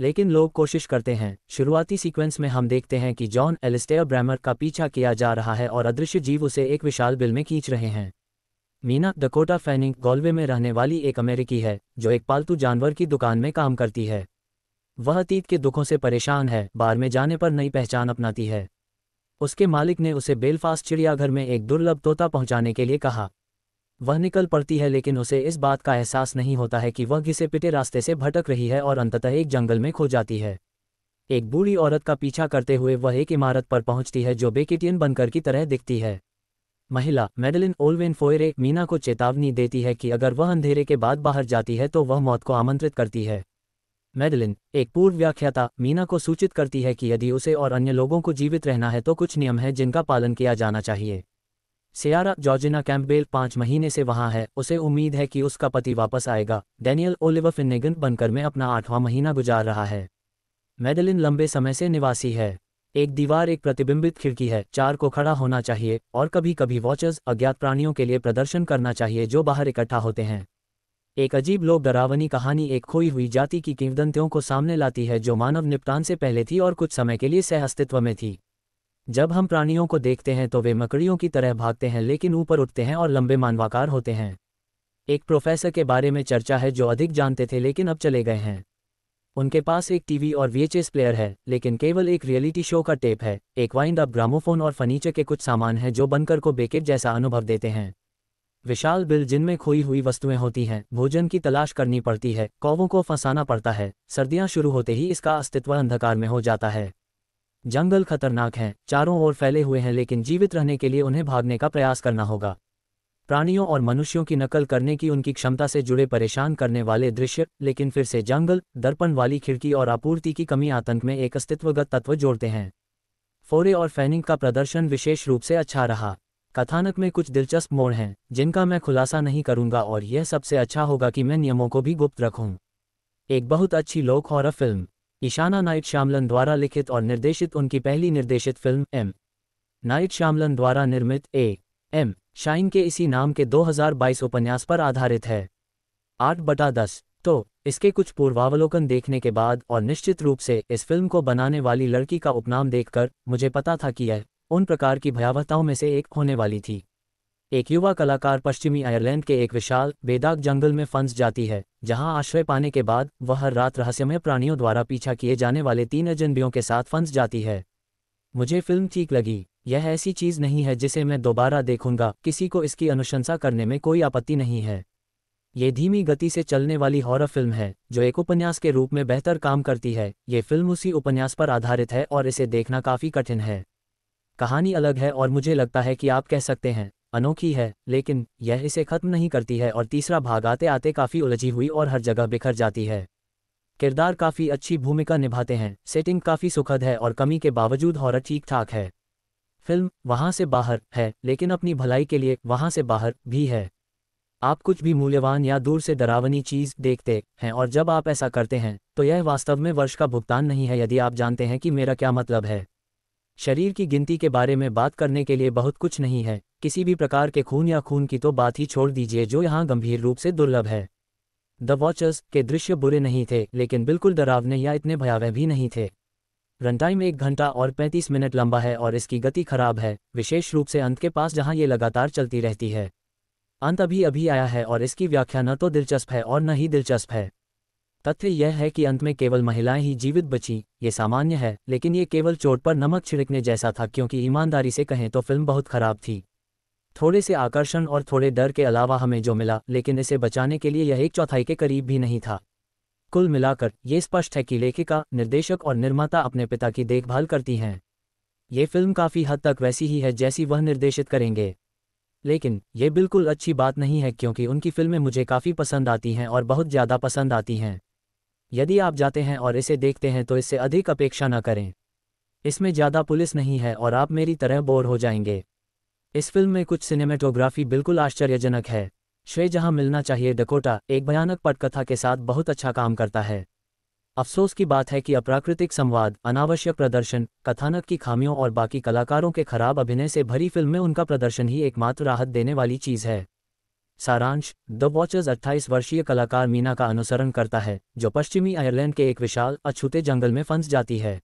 [SPEAKER 1] लेकिन लोग कोशिश करते हैं शुरुआती सीक्वेंस में हम देखते हैं कि जॉन एलिस्टेयर ब्रैमर का पीछा किया जा रहा है और अदृश्य जीव उसे एक विशाल बिल में खींच रहे हैं मीना दकोटा फैनिंग गोल्वे में रहने वाली एक अमेरिकी है जो एक पालतू जानवर की दुकान में काम करती है वह अतीत के दुखों से परेशान है बार में जाने पर नई पहचान अपनाती है उसके मालिक ने उसे बेलफास्ट चिड़ियाघर में एक दुर्लभ तोता पहुंचाने के लिए कहा वह निकल पड़ती है लेकिन उसे इस बात का एहसास नहीं होता है कि वह घिसे पिटे रास्ते से भटक रही है और अंततः एक जंगल में खो जाती है एक बूढ़ी औरत का पीछा करते हुए वह एक इमारत पर पहुंचती है जो बेकिटियन बनकर की तरह दिखती है महिला मेडलिन ओलवेन फोयरे मीना को चेतावनी देती है कि अगर वह अंधेरे के बाद बाहर जाती है तो वह मौत को आमंत्रित करती है मेडलिन एक पूर्व व्याख्याता मीना को सूचित करती है कि यदि उसे और अन्य लोगों को जीवित रहना है तो कुछ नियम है जिनका पालन किया जाना चाहिए सियारा जॉर्जिना कैम्पबेल पांच महीने से वहां है उसे उम्मीद है कि उसका पति वापस आएगा डैनियल ओलिवर फिनेगन बनकर में अपना आठवां महीना गुजार रहा है मेडलिन लंबे समय से निवासी है एक दीवार एक प्रतिबिंबित खिड़की है चार को खड़ा होना चाहिए और कभी कभी वॉचर्स अज्ञात प्राणियों के लिए प्रदर्शन करना चाहिए जो बाहर इकट्ठा होते हैं एक अजीब लोग डरावनी कहानी एक खोई हुई जाति की किंवदंतियों को सामने लाती है जो मानव निपटान से पहले थी और कुछ समय के लिए सह अस्तित्व में थी जब हम प्राणियों को देखते हैं तो वे मकड़ियों की तरह भागते हैं लेकिन ऊपर उठते हैं और लंबे मानवाकार होते हैं एक प्रोफेसर के बारे में चर्चा है जो अधिक जानते थे लेकिन अब चले गए हैं उनके पास एक टीवी और वीएचएस प्लेयर है लेकिन केवल एक रियलिटी शो का टेप है एक वाइंड अप ग्रामोफोन और फर्नीचर के कुछ सामान हैं जो बनकर को बेकेट जैसा अनुभव देते हैं विशाल बिल जिनमें खोई हुई वस्तुएं होती हैं भोजन की तलाश करनी पड़ती है कौवों को फंसाना पड़ता है सर्दियां शुरू होते ही इसका अस्तित्व अंधकार में हो जाता है जंगल खतरनाक हैं चारों ओर फैले हुए हैं लेकिन जीवित रहने के लिए उन्हें भागने का प्रयास करना होगा प्राणियों और मनुष्यों की नकल करने की उनकी क्षमता से जुड़े परेशान करने वाले दृश्य लेकिन फिर से जंगल दर्पण वाली खिड़की और आपूर्ति की कमी आतंक में एक अस्तित्वगत तत्व जोड़ते हैं फोरे और फैनिंग का प्रदर्शन विशेष रूप से अच्छा रहा कथानक में कुछ दिलचस्प मोड़ हैं जिनका मैं खुलासा नहीं करूंगा और यह सबसे अच्छा होगा कि मैं नियमों को भी गुप्त रखूं। एक बहुत अच्छी लोक horror film Ishana Night Shyamalan द्वारा लिखित और निर्देशित उनकी पहली निर्देशित फिल्म एम नाइट श्यामलन द्वारा निर्मित ए एम शाइन के इसी नाम के 2022 उपन्यास पर आधारित है आठ बटा दस तो इसके कुछ पूर्वावलोकन देखने के बाद और निश्चित रूप से इस फिल्म को बनाने वाली लड़की का उपनाम देखकर मुझे पता था कि यह उन प्रकार की भयावहताओं में से एक होने वाली थी एक युवा कलाकार पश्चिमी आयरलैंड के एक विशाल बेदाग जंगल में फंस जाती है जहां आश्रय पाने के बाद वह हर रात रहस्यमय प्राणियों द्वारा पीछा किए जाने वाले तीन अजनबियों के साथ फंस जाती है मुझे फिल्म ठीक लगी यह ऐसी चीज नहीं है जिसे मैं दोबारा देखूंगा किसी को इसकी अनुशंसा करने में कोई आपत्ति नहीं है ये धीमी गति से चलने वाली हॉरर फिल्म है जो एक उपन्यास के रूप में बेहतर काम करती है ये फिल्म उसी उपन्यास पर आधारित है और इसे देखना काफी कठिन है कहानी अलग है और मुझे लगता है कि आप कह सकते हैं अनोखी है लेकिन यह इसे खत्म नहीं करती है और तीसरा भाग आते आते काफ़ी उलझी हुई और हर जगह बिखर जाती है किरदार काफ़ी अच्छी भूमिका निभाते हैं सेटिंग काफ़ी सुखद है और कमी के बावजूद हॉरर ठीक ठाक है फिल्म वहां से बाहर है लेकिन अपनी भलाई के लिए वहां से बाहर भी है आप कुछ भी मूल्यवान या दूर से डरावनी चीज़ देखते हैं और जब आप ऐसा करते हैं तो यह वास्तव में वर्ष का भुगतान नहीं है यदि आप जानते हैं कि मेरा क्या मतलब है शरीर की गिनती के बारे में बात करने के लिए बहुत कुछ नहीं है किसी भी प्रकार के खून या खून की तो बात ही छोड़ दीजिए जो यहाँ गंभीर रूप से दुर्लभ है द वॉचर्स के दृश्य बुरे नहीं थे लेकिन बिल्कुल डरावने या इतने भयावह भी नहीं थे रनटाइम एक घंटा और 35 मिनट लंबा है और इसकी गति खराब है विशेष रूप से अंत के पास जहां ये लगातार चलती रहती है अंत अभी अभी आया है और इसकी व्याख्या न तो दिलचस्प है और न ही दिलचस्प है तथ्य यह है कि अंत में केवल महिलाएं ही जीवित बचीं ये सामान्य है लेकिन ये केवल चोट पर नमक छिड़कने जैसा था क्योंकि ईमानदारी से कहें तो फिल्म बहुत खराब थी थोड़े से आकर्षण और थोड़े डर के अलावा हमें जो मिला लेकिन इसे बचाने के लिए यह एक चौथाई के करीब भी नहीं था कुल मिलाकर ये स्पष्ट है कि लेखिका निर्देशक और निर्माता अपने पिता की देखभाल करती हैं ये फिल्म काफ़ी हद तक वैसी ही है जैसी वह निर्देशित करेंगे लेकिन ये बिल्कुल अच्छी बात नहीं है क्योंकि उनकी फिल्में मुझे काफ़ी पसंद आती हैं और बहुत ज़्यादा पसंद आती हैं यदि आप जाते हैं और इसे देखते हैं तो इससे अधिक अपेक्षा न करें इसमें ज़्यादा पुलिस नहीं है और आप मेरी तरह बोर हो जाएंगे इस फिल्म में कुछ सिनेमेटोग्राफी बिल्कुल आश्चर्यजनक है श्रेय जहां मिलना चाहिए डकोटा एक भयानक पटकथा के साथ बहुत अच्छा काम करता है अफसोस की बात है कि अप्राकृतिक संवाद अनावश्यक प्रदर्शन कथानक की खामियों और बाकी कलाकारों के खराब अभिनय से भरी फिल्म में उनका प्रदर्शन ही एकमात्र राहत देने वाली चीज़ है सारांश द वॉचर्स 28 वर्षीय कलाकार मीना का अनुसरण करता है जो पश्चिमी आयरलैंड के एक विशाल अछूते जंगल में फंस जाती है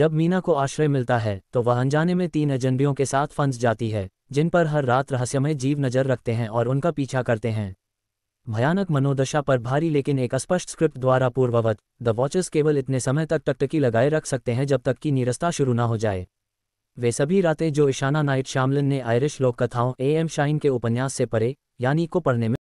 [SPEAKER 1] जब मीना को आश्रय मिलता है तो वह अनजाने में तीन एजेंडियों के साथ फंस जाती है जिन पर हर रात रहस्यमय जीव नजर रखते हैं और उनका पीछा करते हैं भयानक मनोदशा पर भारी लेकिन एक स्पष्ट स्क्रिप्ट द्वारा पूर्ववत द वॉचर्स केवल इतने समय तक टकटकी लगाए रख सकते हैं जब तक कि निरस्ता शुरू न हो जाए वे सभी रातें जो ईशाना नाइट शामलिन ने आयरिश लोक कथाओं ए एम शाइन के उपन्यास से परे यानी को पढ़ने में